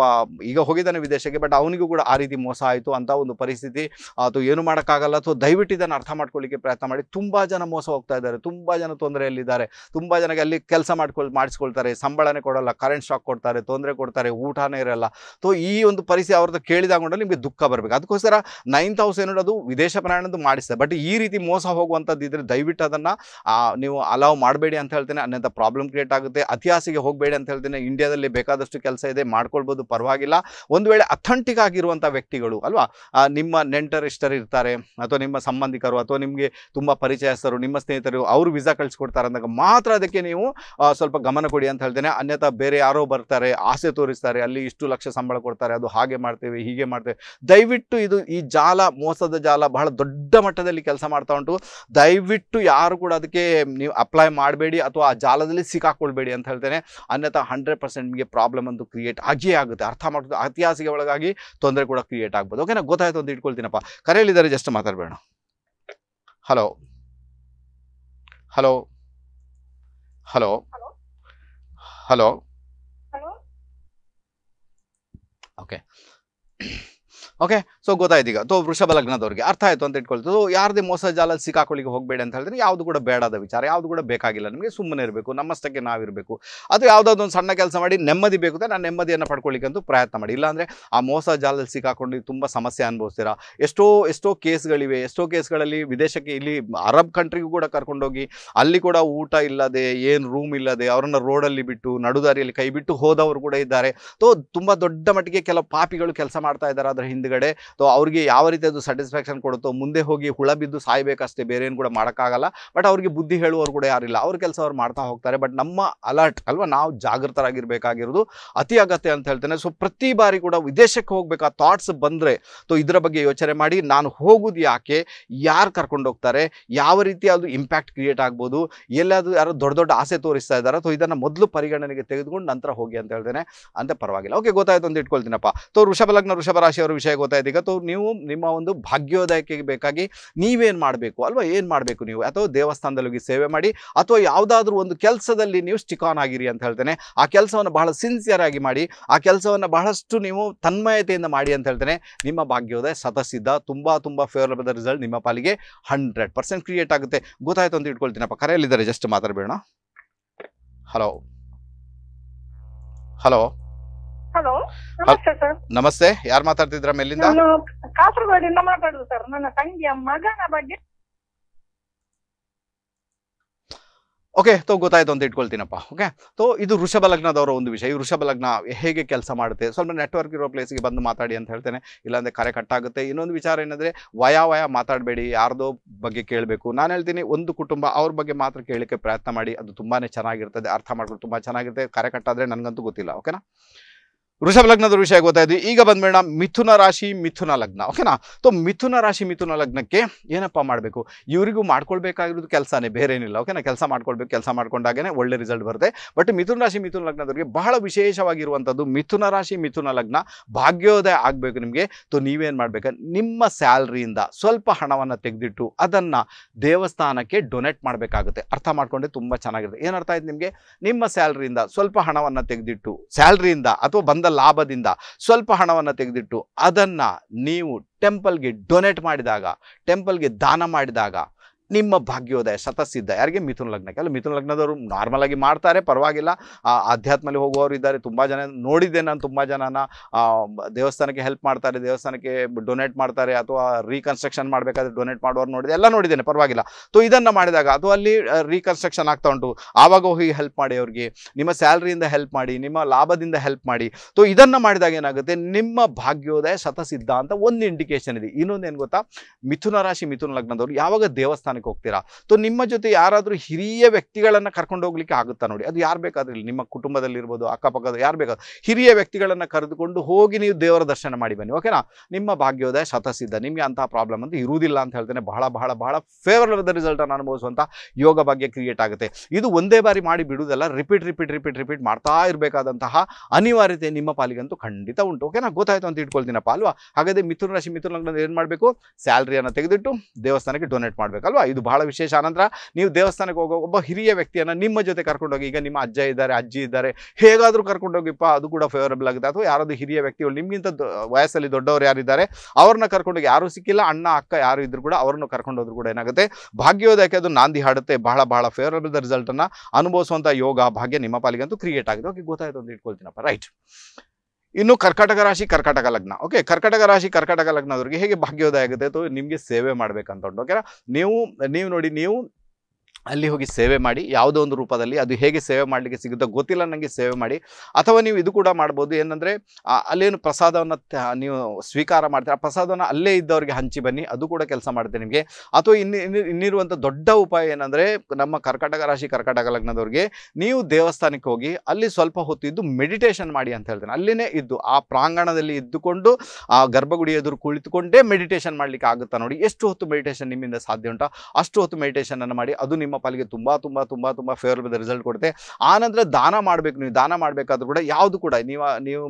ಈಗ ಹೋಗಿದ್ದಾನೆ ವಿದೇಶಕ್ಕೆ ಬಟ್ ಅವನಿಗೂ ಕೂಡ ಆ ರೀತಿ ಮೋಸ ಆಯಿತು ಅಂತ ಒಂದು ಪರಿಸ್ಥಿತಿ ಅಥವಾ ಏನು ಮಾಡೋಕ್ಕಾಗಲ್ಲ ಅಥವಾ ದಯವಿಟ್ಟು ಇದನ್ನು ಅರ್ಥ ಮಾಡ್ಕೊಳ್ಳಿಕ್ಕೆ ಪ್ರಯತ್ನ ಮಾಡಿ ತುಂಬ ಜನ ಮೋಸ ಹೋಗ್ತಾ ಇದ್ದಾರೆ ತುಂಬ ಜನ ತೊಂದರೆಯಲ್ಲಿದ್ದಾರೆ ತುಂಬ ಜನಕ್ಕೆ ಅಲ್ಲಿ ಕೆಲಸ ಮಾಡ್ಕೊಳ್ ಮಾಡಿಸ್ಕೊಳ್ತಾರೆ ಸಂಬಳನೇ ಕೊಡಲ್ಲ ಕರೆಂಟ್ ಶಾಕ್ ಕೊಡ್ತಾರೆ ತೊಂದರೆ ಕೊಡ್ತಾರೆ ಊಟನೇ ಇರಲ್ಲ ಸೊ ಈ ಒಂದು ಪರಿಸ್ಥಿತಿ ಅವ್ರದ್ದು ಕೇಳಿದಾಗ ನಿಮಗೆ ದುಃಖ ಬರಬೇಕು ಅದಕ್ಕೋಸ್ಕರ ನೈನ್ತ್ ಹೌಸ್ ಏನೋ ಅದು ವಿದೇಶ ಪ್ರಯಾಣದ್ದು ಮಾಡಿಸ್ತಾರೆ ಬಟ್ ಈ ರೀತಿ ಮೋಸ ಹೋಗುವಂಥ ಅನ್ನುವಂಥದ್ದು ಇದ್ರೆ ದಯವಿಟ್ಟು ಅದನ್ನು ನೀವು ಅಲೌ ಮಾಡಬೇಡಿ ಅಂತ ಹೇಳ್ತೇನೆ ಅನ್ಯತ ಪ್ರಾಬ್ಲಮ್ ಕ್ರಿಯೇಟ್ ಆಗುತ್ತೆ ಅತಿಹಾಸಿಗೆ ಹೋಗಬೇಡಿ ಅಂತ ಹೇಳ್ತೇನೆ ಇಂಡಿಯಾದಲ್ಲಿ ಬೇಕಾದಷ್ಟು ಕೆಲಸ ಇದೆ ಮಾಡ್ಕೊಳ್ಬೋದು ಪರವಾಗಿಲ್ಲ ಒಂದು ವೇಳೆ ಅಥೆಂಟಿಕ್ ಆಗಿರುವಂಥ ವ್ಯಕ್ತಿಗಳು ಅಲ್ವಾ ನಿಮ್ಮ ನೆಂಟರಿಷ್ಟರು ಇರ್ತಾರೆ ಅಥವಾ ನಿಮ್ಮ ಸಂಬಂಧಿಕರು ಅಥವಾ ನಿಮಗೆ ತುಂಬ ಪರಿಚಯಸ್ಥರು ನಿಮ್ಮ ಸ್ನೇಹಿತರು ಅವರು ವೀಸಾ ಕಳಿಸ್ಕೊಡ್ತಾರೆ ಅಂದಾಗ ಮಾತ್ರ ಅದಕ್ಕೆ ನೀವು ಸ್ವಲ್ಪ ಗಮನ ಕೊಡಿ ಅಂತ ಹೇಳ್ತೇನೆ ಅನ್ಯಥಾ ಬೇರೆ ಯಾರೋ ಬರ್ತಾರೆ ಆಸೆ ತೋರಿಸ್ತಾರೆ ಅಲ್ಲಿ ಇಷ್ಟು ಲಕ್ಷ ಸಂಬಳ ಕೊಡ್ತಾರೆ ಅದು ಹಾಗೆ ಮಾಡ್ತೇವೆ ಹೀಗೆ ಮಾಡ್ತೇವೆ ದಯವಿಟ್ಟು ಇದು ಈ ಜಾಲ ಮೋಸದ ಜಾಲ ಬಹಳ ದೊಡ್ಡ ಮಟ್ಟದಲ್ಲಿ ಕೆಲಸ ಮಾಡ್ತಾ ಉಂಟು ದಯವಿಟ್ಟು ಯಾರು ಕೂಡ ಅದಕ್ಕೆ ನೀವು ಅಪ್ಲೈ ಮಾಡಬೇಡಿ ಅಥವಾ ಆ ಜಾಲದಲ್ಲಿ ಸಿಕ್ಕಾಕೊಳ್ಬೇಡಿ ಅಂತ ಹೇಳ್ತೇನೆ ಅನ್ಯಥಾ ಹಂಡ್ರೆಡ್ ಪರ್ಸೆಂಟ್ ನಿಮಗೆ ಪ್ರಾಬ್ಲಮ್ ಅಂತ ಕ್ರಿಯೇಟ್ ಆಗಿಯೇ ಆಗುತ್ತೆ ಅರ್ಥ ಮಾಡೋದು ಐತಿಹಾಸಿಕ ಒಳಗಾಗಿ ತೊಂದರೆ ಕೂಡ ಕ್ರಿಯೇಟ್ ಆಗ್ಬೋದು ಓಕೆ ನಾ ಗೊತ್ತಾಯ್ತು ಅಂತ ಇಟ್ಕೊಳ್ತೀನಪ್ಪ ಕರೆಯಲಿದ್ದಾರೆ ಜಸ್ಟ್ ಮಾತಾಡಬೇಡ hello hello hello hello okay okay so ಗೊತ್ತಾಯ್ತು ಈಗ ತೋ ವೃಷಭ ಲಗ್ನದವ್ರಿಗೆ ಅರ್ಥ ಆಯಿತು ಅಂತ ಇಟ್ಕೊಳ್ತು ಯಾರದೇ ಮೋಸ ಜಾಲಲ್ಲಿ ಸಿಕ್ಕಾಕೊಳ್ಳಿಗೆ ಹೋಗಬೇಡಿ ಅಂತ ಹೇಳಿದ್ರೆ ಯಾವುದು ಕೂಡ ಬೇಡದ ವಿಚಾರ ಯಾವುದು ಕೂಡ ಬೇಕಾಗಿಲ್ಲ ನಿಮಗೆ ಸುಮ್ಮನೆ ಇರಬೇಕು ನಮ್ಮಷ್ಟಕ್ಕೆ ನಾವಿರಬೇಕು ಅದು ಯಾವುದಾದ್ರು ಒಂದು ಸಣ್ಣ ಕೆಲಸ ಮಾಡಿ ನೆಮ್ಮದಿ ಬೇಕು ನಾನು ನೆಮ್ಮದಿಯನ್ನು ಪಡ್ಕೊಳ್ಳಿಕ್ಕಂತೂ ಪ್ರಯತ್ನ ಮಾಡಿ ಇಲ್ಲಾಂದರೆ ಆ ಮೋಸ ಜಾಲಲ್ಲಿ ಸಿಕ್ಕಾಕೊಂಡು ತುಂಬ ಸಮಸ್ಯೆ ಅನುಭವಿಸ್ತೀರಾ ಎಷ್ಟೋ ಎಷ್ಟೋ ಕೇಸ್ಗಳಿವೆ ಎಷ್ಟೋ ಕೇಸ್ಗಳಲ್ಲಿ ವಿದೇಶಕ್ಕೆ ಇಲ್ಲಿ ಅರಬ್ ಕಂಟ್ರಿಗೂ ಕೂಡ ಕರ್ಕೊಂಡೋಗಿ ಅಲ್ಲಿ ಕೂಡ ಊಟ ಇಲ್ಲದೆ ಏನು ರೂಮ್ ಇಲ್ಲದೆ ಅವರನ್ನು ರೋಡಲ್ಲಿ ಬಿಟ್ಟು ನಡುದಾರಿಯಲ್ಲಿ ಕೈ ಬಿಟ್ಟು ಹೋದವರು ಕೂಡ ಇದ್ದಾರೆ ತೋ ತುಂಬ ದೊಡ್ಡ ಮಟ್ಟಿಗೆ ಕೆಲವು ಪಾಪಿಗಳು ಕೆಲಸ ಮಾಡ್ತಾ ಇದ್ದಾರೆ ಅದರ ಹಿಂದ್ಗಡೆ ಸೊ ಅವ್ರಿಗೆ ಯಾವ ರೀತಿ ಅದು ಸ್ಯಾಟಿಸ್ಫ್ಯಾಕ್ಷನ್ ಕೊಡುತ್ತೋ ಮುಂದೆ ಹೋಗಿ ಹುಳ ಬಿದ್ದು ಸಾಯ್ಬೇಕಷ್ಟೇ ಬೇರೆ ಏನು ಕೂಡ ಮಾಡೋಕ್ಕಾಗಲ್ಲ ಬಟ್ ಅವ್ರಿಗೆ ಬುದ್ಧಿ ಹೇಳುವವರು ಕೂಡ ಯಾರಿಲ್ಲ ಅವ್ರ ಕೆಲಸ ಅವ್ರು ಮಾಡ್ತಾ ಹೋಗ್ತಾರೆ ಬಟ್ ನಮ್ಮ ಅಲರ್ಟ್ ಅಲ್ವಾ ನಾವು ಜಾಗೃತರಾಗಿರಬೇಕಾಗಿರೋದು ಅತಿ ಅಗತ್ಯ ಅಂತ ಹೇಳ್ತೇನೆ ಸೊ ಪ್ರತಿ ಬಾರಿ ಕೂಡ ವಿದೇಶಕ್ಕೆ ಹೋಗ್ಬೇಕಾ ಥಾಟ್ಸ್ ಬಂದರೆ ಸೊ ಇದರ ಬಗ್ಗೆ ಯೋಚನೆ ಮಾಡಿ ನಾನು ಹೋಗೋದು ಯಾಕೆ ಯಾರು ಕರ್ಕೊಂಡು ಹೋಗ್ತಾರೆ ಯಾವ ರೀತಿ ಅದು ಇಂಪ್ಯಾಕ್ಟ್ ಕ್ರಿಯೇಟ್ ಆಗ್ಬೋದು ಎಲ್ಲಾದರೂ ಯಾರು ದೊಡ್ಡ ದೊಡ್ಡ ಆಸೆ ತೋರಿಸ್ತಾ ಇದ್ದಾರೆ ಸೊ ಇದನ್ನು ಮೊದಲು ಪರಿಗಣನೆಗೆ ತೆಗೆದುಕೊಂಡು ನಂತರ ಹೋಗಿ ಅಂತ ಹೇಳ್ತೇನೆ ಅಂತ ಪರವಾಗಿಲ್ಲ ಓಕೆ ಗೊತ್ತಾಯ್ತು ಅಂತ ಇಟ್ಕೊಳ್ತೀನಪ್ಪ ಸೊ ಋಷಭ ಲಗ್ನ ವೃಷಭ ರಾಶಿಯವರ ವಿಷಯ ಗೊತ್ತಾಯ್ತು ಅಥವಾ ನೀವು ನಿಮ್ಮ ಒಂದು ಭಾಗ್ಯೋದಯಕ್ಕೆ ಬೇಕಾಗಿ ನೀವೇನು ಮಾಡಬೇಕು ಅಲ್ವಾ ಏನು ಮಾಡಬೇಕು ನೀವು ಅಥವಾ ದೇವಸ್ಥಾನದಲ್ಲಿ ಹೋಗಿ ಸೇವೆ ಮಾಡಿ ಅಥವಾ ಯಾವುದಾದ್ರೂ ಒಂದು ಕೆಲಸದಲ್ಲಿ ನೀವು ಸ್ಟಿಕಾನ್ ಆಗಿರಿ ಅಂತ ಹೇಳ್ತೇನೆ ಆ ಕೆಲಸವನ್ನು ಬಹಳ ಸಿನ್ಸಿಯರ್ ಆಗಿ ಮಾಡಿ ಆ ಕೆಲಸವನ್ನು ಬಹಳಷ್ಟು ನೀವು ತನ್ಮಯತೆಯಿಂದ ಮಾಡಿ ಅಂತ ಹೇಳ್ತೇನೆ ನಿಮ್ಮ ಭಾಗ್ಯೋದಯ ಸತಸಿದ್ಧ ತುಂಬ ತುಂಬ ಫೇವರಬಲ್ ರಿಸಲ್ಟ್ ನಿಮ್ಮ ಪಾಲಿಗೆ ಹಂಡ್ರೆಡ್ ಪರ್ಸೆಂಟ್ ಕ್ರಿಯೇಟ್ ಆಗುತ್ತೆ ಗೊತ್ತಾಯ್ತು ಅಂತ ಇಟ್ಕೊಳ್ತೀನಪ್ಪ ಕರೆಯಲ್ಲಿದ್ದಾರೆ ಜಸ್ಟ್ ಮಾತಾಡಬೇಡ ಹಲೋ ಹಲೋ ಹಲೋ ನಮಸ್ತೆ ಸರ್ ನಮಸ್ತೆ ಯಾರು ಮಾತಾಡ್ತಿದ್ರ ಮೇಲಿಂದ ಕಾಸರಗೋಡಿಂದ ಮಾತಾಡುದು ಸರ್ ನನ್ನ ತಂಗಿಯ ಮಗನ ಬಗ್ಗೆ ಓಕೆ ತೋ ಗೊತ್ತಾಯ್ತು ಅಂತ ಇಟ್ಕೊಳ್ತೀನಪ್ಪ ಓಕೆ ತೊ ಇದು ಋಷಭ ಲಗ್ನದವರ ಒಂದು ವಿಷಯ ಈ ವೃಷಭ ಲಗ್ನ ಹೇಗೆ ಕೆಲಸ ಮಾಡುತ್ತೆ ಸ್ವಲ್ಪ ನೆಟ್ವರ್ಕ್ ಇರೋ ಪ್ಲೇಸ್ಗೆ ಬಂದು ಮಾತಾಡಿ ಅಂತ ಹೇಳ್ತೇನೆ ಇಲ್ಲಾಂದ್ರೆ ಕರೆ ಆಗುತ್ತೆ ಇನ್ನೊಂದು ವಿಚಾರ ಏನಂದ್ರೆ ವಯಾ ವಯ ಮಾತಾಡಬೇಡಿ ಯಾರ್ದೋ ಬಗ್ಗೆ ಕೇಳಬೇಕು ನಾನು ಹೇಳ್ತೀನಿ ಒಂದು ಕುಟುಂಬ ಅವ್ರ ಬಗ್ಗೆ ಮಾತ್ರ ಕೇಳಲಿಕ್ಕೆ ಪ್ರಯತ್ನ ಮಾಡಿ ಅದು ತುಂಬಾನೇ ಚೆನ್ನಾಗಿರ್ತದೆ ಅರ್ಥ ಮಾಡ್ಕೊಂಡು ತುಂಬಾ ಚೆನ್ನಾಗಿರುತ್ತೆ ಕರೆ ಕಟ್ಟಾದ್ರೆ ನನಗಂತೂ ಗೊತ್ತಿಲ್ಲ ಓಕೆನಾ ಋಷಭ ಲಗ್ನದ ವಿಷಯ ಗೊತ್ತಾಯ್ತು ಈಗ ಬಂದ್ಬೇಡ ಮಿಥುನ ರಾಶಿ ಮಿಥುನ ಲಗ್ನ ಓಕೆನಾ ಸೊ ಮಿಥುನ ರಾಶಿ ಮಿಥುನ ಲಗ್ನಕ್ಕೆ ಏನಪ್ಪ ಮಾಡಬೇಕು ಇವರಿಗೂ ಮಾಡ್ಕೊಳ್ಬೇಕಾಗಿರೋದು ಕೆಲಸನೇ ಏನಿಲ್ಲ ಓಕೆನಾ ಕೆಲಸ ಮಾಡ್ಕೊಳ್ಬೇಕು ಕೆಲಸ ಮಾಡ್ಕೊಂಡಾಗೇ ಒಳ್ಳೆ ರಿಸಲ್ಟ್ ಬರುತ್ತೆ ಬಟ್ ಮಿಥುನ ರಾಶಿ ಮಿಥುನ ಲಗ್ನದವರಿಗೆ ಬಹಳ ವಿಶೇಷವಾಗಿರುವಂಥದ್ದು ಮಿಥುನ ರಾಶಿ ಮಿಥುನ ಲಗ್ನ ಭಾಗ್ಯೋದಯ ಆಗಬೇಕು ನಿಮಗೆ ಸೊ ನೀವೇನು ಮಾಡಬೇಕು ನಿಮ್ಮ ಸ್ಯಾಲ್ರಿಯಿಂದ ಸ್ವಲ್ಪ ಹಣವನ್ನು ತೆಗೆದಿಟ್ಟು ಅದನ್ನು ದೇವಸ್ಥಾನಕ್ಕೆ ಡೊನೇಟ್ ಮಾಡಬೇಕಾಗುತ್ತೆ ಅರ್ಥ ಮಾಡ್ಕೊಂಡ್ರೆ ತುಂಬ ಚೆನ್ನಾಗಿರುತ್ತೆ ಏನರ್ಥ ಆಯ್ತು ನಿಮಗೆ ನಿಮ್ಮ ಸ್ಯಾಲ್ರಿಯಿಂದ ಸ್ವಲ್ಪ ಹಣವನ್ನು ತೆಗೆದಿಟ್ಟು ಸ್ಯಾಲ್ರಿಯಿಂದ ಅಥವಾ ಬಂದ ಲಾಭದಿಂದ ಸ್ವಲ್ಪ ಹಣವನ್ನು ತೆಗೆದಿಟ್ಟು ಅದನ್ನು ನೀವು ಟೆಂಪಲ್ಗೆ ಡೊನೇಟ್ ಮಾಡಿದಾಗ ಟೆಂಪಲ್ಗೆ ದಾನ ಮಾಡಿದಾಗ ನಿಮ್ಮ ಭಾಗ್ಯೋದಯ ಸತಸಿದ್ಧ ಯಾರಿಗೆ ಮಿಥುನ ಲಗ್ನಕ್ಕೆ ಅಲ್ಲ ಮಿಥುನ ಲಗ್ನದವರು ನಾರ್ಮಲ್ ಆಗಿ ಮಾಡ್ತಾರೆ ಪರವಾಗಿಲ್ಲ ಆಧ್ಯಾತ್ಮಲಿ ಹೋಗುವವರು ಇದ್ದಾರೆ ತುಂಬ ಜನ ನೋಡಿದ್ದೆ ನಾನು ತುಂಬ ಜನನ ದೇವಸ್ಥಾನಕ್ಕೆ ಹೆಲ್ಪ್ ಮಾಡ್ತಾರೆ ದೇವಸ್ಥಾನಕ್ಕೆ ಡೊನೇಟ್ ಮಾಡ್ತಾರೆ ಅಥವಾ ರೀಕನ್ಸ್ಟ್ರಕ್ಷನ್ ಮಾಡಬೇಕಾದ್ರೆ ಡೊನೇಟ್ ಮಾಡುವವರು ನೋಡಿದೆ ಎಲ್ಲ ನೋಡಿದ್ದೇನೆ ಪರವಾಗಿಲ್ಲ ಸೊ ಇದನ್ನು ಮಾಡಿದಾಗ ಅದು ಅಲ್ಲಿ ರೀಕನ್ಸ್ಟ್ರಕ್ಷನ್ ಆಗ್ತಾ ಉಂಟು ಆವಾಗ ಹೋಗಿ ಹೆಲ್ಪ್ ಮಾಡಿ ಅವ್ರಿಗೆ ನಿಮ್ಮ ಸ್ಯಾಲ್ರಿಯಿಂದ ಹೆಲ್ಪ್ ಮಾಡಿ ನಿಮ್ಮ ಲಾಭದಿಂದ ಹೆಲ್ಪ್ ಮಾಡಿ ಸೊ ಇದನ್ನು ಮಾಡಿದಾಗ ಏನಾಗುತ್ತೆ ನಿಮ್ಮ ಭಾಗ್ಯೋದಯ ಸತಸಿದ್ಧ ಅಂತ ಒಂದು ಇಂಡಿಕೇಶನ್ ಇದೆ ಇನ್ನೊಂದು ಏನು ಗೊತ್ತಾ ಮಿಥುನ ರಾಶಿ ಮಿಥುನ ಲಗ್ನದವರು ಯಾವಾಗ ದೇವಸ್ಥಾನ ದೇವಸ್ಥಾನಕ್ಕೆ ಹೋಗ್ತೀರಾ ಸೊ ನಿಮ್ಮ ಜೊತೆ ಯಾರಾದರೂ ಹಿರಿಯ ವ್ಯಕ್ತಿಗಳನ್ನು ಕರ್ಕೊಂಡು ಹೋಗ್ಲಿಕ್ಕೆ ಆಗುತ್ತಾ ನೋಡಿ ಅದು ಯಾರು ಬೇಕಾದ್ರೂ ನಿಮ್ಮ ಕುಟುಂಬದಲ್ಲಿರ್ಬೋದು ಅಕ್ಕಪಕ್ಕದ ಯಾರು ಬೇಕಾದ್ರು ಹಿರಿಯ ವ್ಯಕ್ತಿಗಳನ್ನು ಕರೆದುಕೊಂಡು ಹೋಗಿ ನೀವು ದೇವರ ದರ್ಶನ ಮಾಡಿ ಬನ್ನಿ ಓಕೆನಾ ನಿಮ್ಮ ಭಾಗ್ಯೋದಯ ಸಿದ್ಧ ನಿಮಗೆ ಅಂತಹ ಪ್ರಾಬ್ಲಮ್ ಅಂತ ಇರುವುದಿಲ್ಲ ಅಂತ ಹೇಳ್ತೇನೆ ಬಹಳ ಬಹಳ ಬಹಳ ಫೇವರಬಲ್ ಅನ್ನು ಅನುಭವಿಸುವಂಥ ಯೋಗ ಭಾಗ್ಯ ಕ್ರಿಯೇಟ್ ಆಗುತ್ತೆ ಇದು ಒಂದೇ ಬಾರಿ ಮಾಡಿ ಬಿಡುವುದಲ್ಲ ರಿಪೀಟ್ ರಿಪೀಟ್ ರಿಪೀಟ್ ರಿಪೀಟ್ ಮಾಡ್ತಾ ಇರಬೇಕಾದಂತಹ ಅನಿವಾರ್ಯತೆ ನಿಮ್ಮ ಪಾಲಿಗಂತೂ ಖಂಡಿತ ಉಂಟು ಓಕೆನಾ ಗೊತ್ತಾಯ್ತು ಅಂತ ಇಟ್ಕೊಳ್ತೀನಪ್ಪ ಅಲ್ವಾ ಹಾಗಾದರೆ ಮಿಥುನ ರಾಶಿ ಮಿಥುನ ಏನ್ ಏನು ಮಾಡಬೇಕು ಸ್ಯಾಲ್ರಿಯನ್ನು ತೆಗೆದಿಟ್ಟು ದೇವಸ್ಥಾನಕ್ಕೆ ಡೊನೇಟ್ ಮಾಡಬೇಕಲ್ವಾ ಇದು ಬಹಳ ವಿಶೇಷ ಆನಂತರ ನೀವು ದೇವಸ್ಥಾನಕ್ಕೆ ಹೋಗೋ ಒಬ್ಬ ಹಿರಿಯ ವ್ಯಕ್ತಿಯನ್ನು ನಿಮ್ಮ ಜೊತೆ ಹೋಗಿ ಈಗ ನಿಮ್ಮ ಅಜ್ಜ ಇದ್ದಾರೆ ಅಜ್ಜಿ ಇದ್ದಾರೆ ಹೇಗಾದರೂ ಕರ್ಕೊಂಡೋಗಿಪ್ಪ ಅದು ಕೂಡ ಫೇವರಬಲ್ ಆಗುತ್ತೆ ಅಥವಾ ಯಾರಾದರೂ ಹಿರಿಯ ವ್ಯಕ್ತಿಗಳು ನಿಮಗಿಂತ ವಯಸ್ಸಲ್ಲಿ ದೊಡ್ಡವರು ಯಾರಿದ್ದಾರೆ ಅವ್ರನ್ನ ಕರ್ಕೊಂಡೋಗಿ ಯಾರೂ ಸಿಕ್ಕಿಲ್ಲ ಅಣ್ಣ ಅಕ್ಕ ಯಾರು ಇದ್ರು ಕೂಡ ಅವ್ರನ್ನು ಕರ್ಕೊಂಡೋದ್ರು ಕೂಡ ಏನಾಗುತ್ತೆ ಭಾಗ್ಯೋದಯಕ್ಕೆ ಅದು ನಾಂದಿ ಹಾಡುತ್ತೆ ಬಹಳ ಬಹಳ ಫೇವರಬಲ್ ರಿಸಲ್ಟನ್ನು ಅನುಭವಿಸುವಂಥ ಯೋಗ ಭಾಗ್ಯ ನಿಮ್ಮ ಅಂತೂ ಕ್ರಿಯೇಟ್ ಆಗಿದೆ ಓಕೆ ಗೊತ್ತಾಯ್ತು ಅಂತ ಇಟ್ಕೊಳ್ತೀನಪ್ಪ ರೈಟ್ ಇನ್ನು ಕರ್ಕಾಟಕ ರಾಶಿ ಕರ್ಕಾಟಕ ಲಗ್ನ ಓಕೆ ಕರ್ಕಾಟಕ ರಾಶಿ ಕರ್ಕಾಟಕ ಲಗ್ನದವ್ರಿಗೆ ಹೇಗೆ ಭಾಗ್ಯೋದಯ ಆಗುತ್ತೆ ಅಥವಾ ನಿಮಗೆ ಸೇವೆ ಮಾಡ್ಬೇಕಂತ ಉಂಟು ಓಕೆನಾ ನೀವು ನೀವು ನೋಡಿ ನೀವು ಅಲ್ಲಿ ಹೋಗಿ ಸೇವೆ ಮಾಡಿ ಯಾವುದೋ ಒಂದು ರೂಪದಲ್ಲಿ ಅದು ಹೇಗೆ ಸೇವೆ ಮಾಡಲಿಕ್ಕೆ ಸಿಗುತ್ತೋ ಗೊತ್ತಿಲ್ಲ ನನಗೆ ಸೇವೆ ಮಾಡಿ ಅಥವಾ ನೀವು ಇದು ಕೂಡ ಮಾಡ್ಬೋದು ಏನಂದರೆ ಅಲ್ಲೇನು ಪ್ರಸಾದವನ್ನು ನೀವು ಸ್ವೀಕಾರ ಮಾಡ್ತೀರ ಆ ಪ್ರಸಾದವನ್ನು ಅಲ್ಲೇ ಇದ್ದವರಿಗೆ ಹಂಚಿ ಬನ್ನಿ ಅದು ಕೂಡ ಕೆಲಸ ಮಾಡುತ್ತೆ ನಿಮಗೆ ಅಥವಾ ಇನ್ನು ಇನ್ನಿರುವಂಥ ದೊಡ್ಡ ಉಪಾಯ ಏನಂದರೆ ನಮ್ಮ ಕರ್ಕಾಟಕ ರಾಶಿ ಕರ್ಕಾಟಕ ಲಗ್ನದವ್ರಿಗೆ ನೀವು ದೇವಸ್ಥಾನಕ್ಕೆ ಹೋಗಿ ಅಲ್ಲಿ ಸ್ವಲ್ಪ ಹೊತ್ತು ಇದ್ದು ಮೆಡಿಟೇಷನ್ ಮಾಡಿ ಅಂತ ಹೇಳ್ತೇನೆ ಅಲ್ಲಿನೇ ಇದ್ದು ಆ ಪ್ರಾಂಗಣದಲ್ಲಿ ಇದ್ದುಕೊಂಡು ಆ ಗರ್ಭಗುಡಿ ಎದುರು ಕುಳಿತುಕೊಂಡೇ ಮೆಡಿಟೇಷನ್ ಮಾಡಲಿಕ್ಕೆ ಆಗುತ್ತಾ ನೋಡಿ ಎಷ್ಟು ಹೊತ್ತು ಮೆಡಿಟೇಷನ್ ನಿಮ್ಮಿಂದ ಸಾಧ್ಯ ಉಂಟು ಅಷ್ಟು ಹೊತ್ತು ಮೆಡಿಟೇಷನನ್ನು ಮಾಡಿ ಅದು ನಿಮ್ಮ ನಮ್ಮ ಪಾಲಿಗೆ ತುಂಬ ತುಂಬ ತುಂಬ ತುಂಬ ಫೇವರಬಲ್ ರಿಸಲ್ಟ್ ಕೊಡುತ್ತೆ ಆನಂತರ ದಾನ ಮಾಡಬೇಕು ನೀವು ದಾನ ಮಾಡಬೇಕಾದ್ರೂ ಕೂಡ ಯಾವುದು ಕೂಡ ನೀವು ನೀವು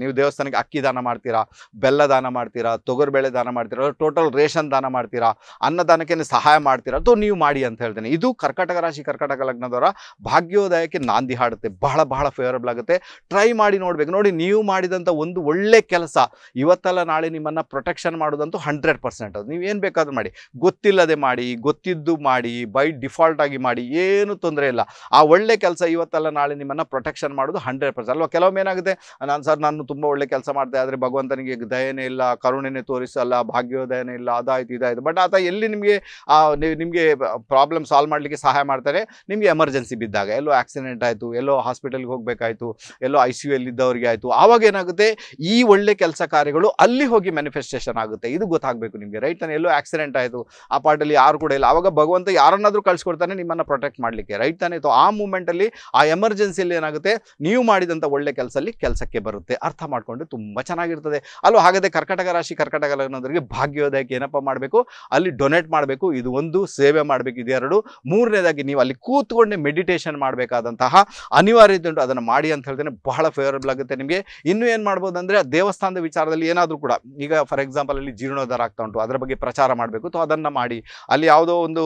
ನೀವು ದೇವಸ್ಥಾನಕ್ಕೆ ಅಕ್ಕಿ ದಾನ ಮಾಡ್ತೀರಾ ಬೆಲ್ಲ ದಾನ ಮಾಡ್ತೀರಾ ತೊಗರಿಬೇಳೆ ದಾನ ಮಾಡ್ತೀರಾ ಟೋಟಲ್ ರೇಷನ್ ದಾನ ಮಾಡ್ತೀರಾ ಅನ್ನದಾನಕ್ಕೆ ಸಹಾಯ ಮಾಡ್ತೀರಾ ಅಥವಾ ನೀವು ಮಾಡಿ ಅಂತ ಹೇಳ್ತೇನೆ ಇದು ಕರ್ಕಟಕ ರಾಶಿ ಕರ್ಕಟಕ ಲಗ್ನದವರ ಭಾಗ್ಯೋದಯಕ್ಕೆ ನಾಂದಿ ಹಾಡುತ್ತೆ ಬಹಳ ಬಹಳ ಫೇವರಬಲ್ ಆಗುತ್ತೆ ಟ್ರೈ ಮಾಡಿ ನೋಡಬೇಕು ನೋಡಿ ನೀವು ಮಾಡಿದಂಥ ಒಂದು ಒಳ್ಳೆ ಕೆಲಸ ಇವತ್ತಲ್ಲ ನಾಳೆ ನಿಮ್ಮನ್ನು ಪ್ರೊಟೆಕ್ಷನ್ ಮಾಡೋದಂತೂ ಹಂಡ್ರೆಡ್ ಪರ್ಸೆಂಟ್ ಅದು ಏನು ಬೇಕಾದ್ರೂ ಮಾಡಿ ಗೊತ್ತಿಲ್ಲದೆ ಮಾಡಿ ಗೊತ್ತಿದ್ದು ಮಾಡಿ ಬೈ ಡಿಫಾಲ್ಟ್ ಆಗಿ ಮಾಡಿ ಏನು ತೊಂದರೆ ಇಲ್ಲ ಆ ಒಳ್ಳೆ ಕೆಲಸ ಇವತ್ತಲ್ಲ ನಾಳೆ ನಿಮ್ಮನ್ನು ಪ್ರೊಟೆಕ್ಷನ್ ಮಾಡೋದು ಹಂಡ್ರೆಡ್ ಪರ್ಸೆಂಟ್ ಅಲ್ವಾ ಕೆಲವೊಮ್ಮೆ ಏನಾಗುತ್ತೆ ನಾನು ಸರ್ ನಾನು ತುಂಬ ಒಳ್ಳೆ ಕೆಲಸ ಮಾಡಿದೆ ಆದರೆ ಭಗವಂತನಿಗೆ ದಯನೇ ಇಲ್ಲ ಕರುಣೆನೇ ತೋರಿಸಲ್ಲ ಭಾಗ್ಯೋದಯನೇ ಇಲ್ಲ ಅದಾಯ್ತು ಇದಾಯಿತು ಬಟ್ ಆತ ಎಲ್ಲಿ ನಿಮಗೆ ನಿಮಗೆ ಪ್ರಾಬ್ಲಮ್ ಸಾಲ್ವ್ ಮಾಡಲಿಕ್ಕೆ ಸಹಾಯ ಮಾಡ್ತಾರೆ ನಿಮಗೆ ಎಮರ್ಜೆನ್ಸಿ ಬಿದ್ದಾಗ ಎಲ್ಲೋ ಆಕ್ಸಿಡೆಂಟ್ ಆಯಿತು ಎಲ್ಲೋ ಹಾಸ್ಪಿಟಲ್ಗೆ ಹೋಗಬೇಕಾಯ್ತು ಎಲ್ಲೋ ಐ ಸಿ ಯು ಇದ್ದವರಿಗೆ ಆಯಿತು ಆವಾಗ ಏನಾಗುತ್ತೆ ಈ ಒಳ್ಳೆ ಕೆಲಸ ಕಾರ್ಯಗಳು ಅಲ್ಲಿ ಹೋಗಿ ಮ್ಯಾನಿಫೆಸ್ಟೇಷನ್ ಆಗುತ್ತೆ ಇದು ಗೊತ್ತಾಗಬೇಕು ನಿಮಗೆ ರೈಟ್ ನಾನು ಎಲ್ಲೋ ಆಕ್ಸಿಡೆಂಟ್ ಆಯಿತು ಆ ಪಾರ್ಟಲ್ಲಿ ಯಾರು ಕೂಡ ಇಲ್ಲ ಆವಾಗ ಭಗವಂತ ಯಾರನ್ನಾದರೂ ಕಳ್ಸಿ ಕಳಿಸ್ಕೊಡ್ತಾನೆ ನಿಮ್ಮನ್ನು ಪ್ರೊಟೆಕ್ಟ್ ಮಾಡಲಿಕ್ಕೆ ರೈಟ್ ತಾನೇ ಆ ಮೂಮೆಂಟಲ್ಲಿ ಆ ಎಮರ್ಜೆನ್ಸಿಯಲ್ಲಿ ಏನಾಗುತ್ತೆ ನೀವು ಮಾಡಿದಂಥ ಒಳ್ಳೆ ಕೆಲಸಲ್ಲಿ ಕೆಲಸಕ್ಕೆ ಬರುತ್ತೆ ಅರ್ಥ ಮಾಡಿಕೊಂಡು ತುಂಬ ಚೆನ್ನಾಗಿರ್ತದೆ ಅಲ್ಲೂ ಹಾಗಾದರೆ ಕರ್ಕಟಕ ರಾಶಿ ಕರ್ಕಟಕ ಲಗ್ನದವರಿಗೆ ಭಾಗ್ಯೋದಯಕ್ಕೆ ಏನಪ್ಪ ಮಾಡಬೇಕು ಅಲ್ಲಿ ಡೊನೇಟ್ ಮಾಡಬೇಕು ಇದು ಒಂದು ಸೇವೆ ಮಾಡಬೇಕು ಎರಡು ಮೂರನೇದಾಗಿ ನೀವು ಅಲ್ಲಿ ಕೂತ್ಕೊಂಡೇ ಮೆಡಿಟೇಷನ್ ಮಾಡಬೇಕಾದಂತಹ ಅನಿವಾರ್ಯತೆ ಉಂಟು ಅದನ್ನು ಮಾಡಿ ಅಂತ ಹೇಳ್ತೇನೆ ಬಹಳ ಫೇವರಬಲ್ ಆಗುತ್ತೆ ನಿಮಗೆ ಇನ್ನೂ ಏನು ಮಾಡ್ಬೋದು ಅಂದರೆ ದೇವಸ್ಥಾನದ ವಿಚಾರದಲ್ಲಿ ಏನಾದರೂ ಕೂಡ ಈಗ ಫಾರ್ ಎಕ್ಸಾಂಪಲ್ ಅಲ್ಲಿ ಜೀರ್ಣೋದ್ಧಾರ ಆಗ್ತಾ ಉಂಟು ಅದರ ಬಗ್ಗೆ ಪ್ರಚಾರ ಮಾಡಬೇಕು ಅಥವಾ ಅದನ್ನು ಮಾಡಿ ಅಲ್ಲಿ ಯಾವುದೋ ಒಂದು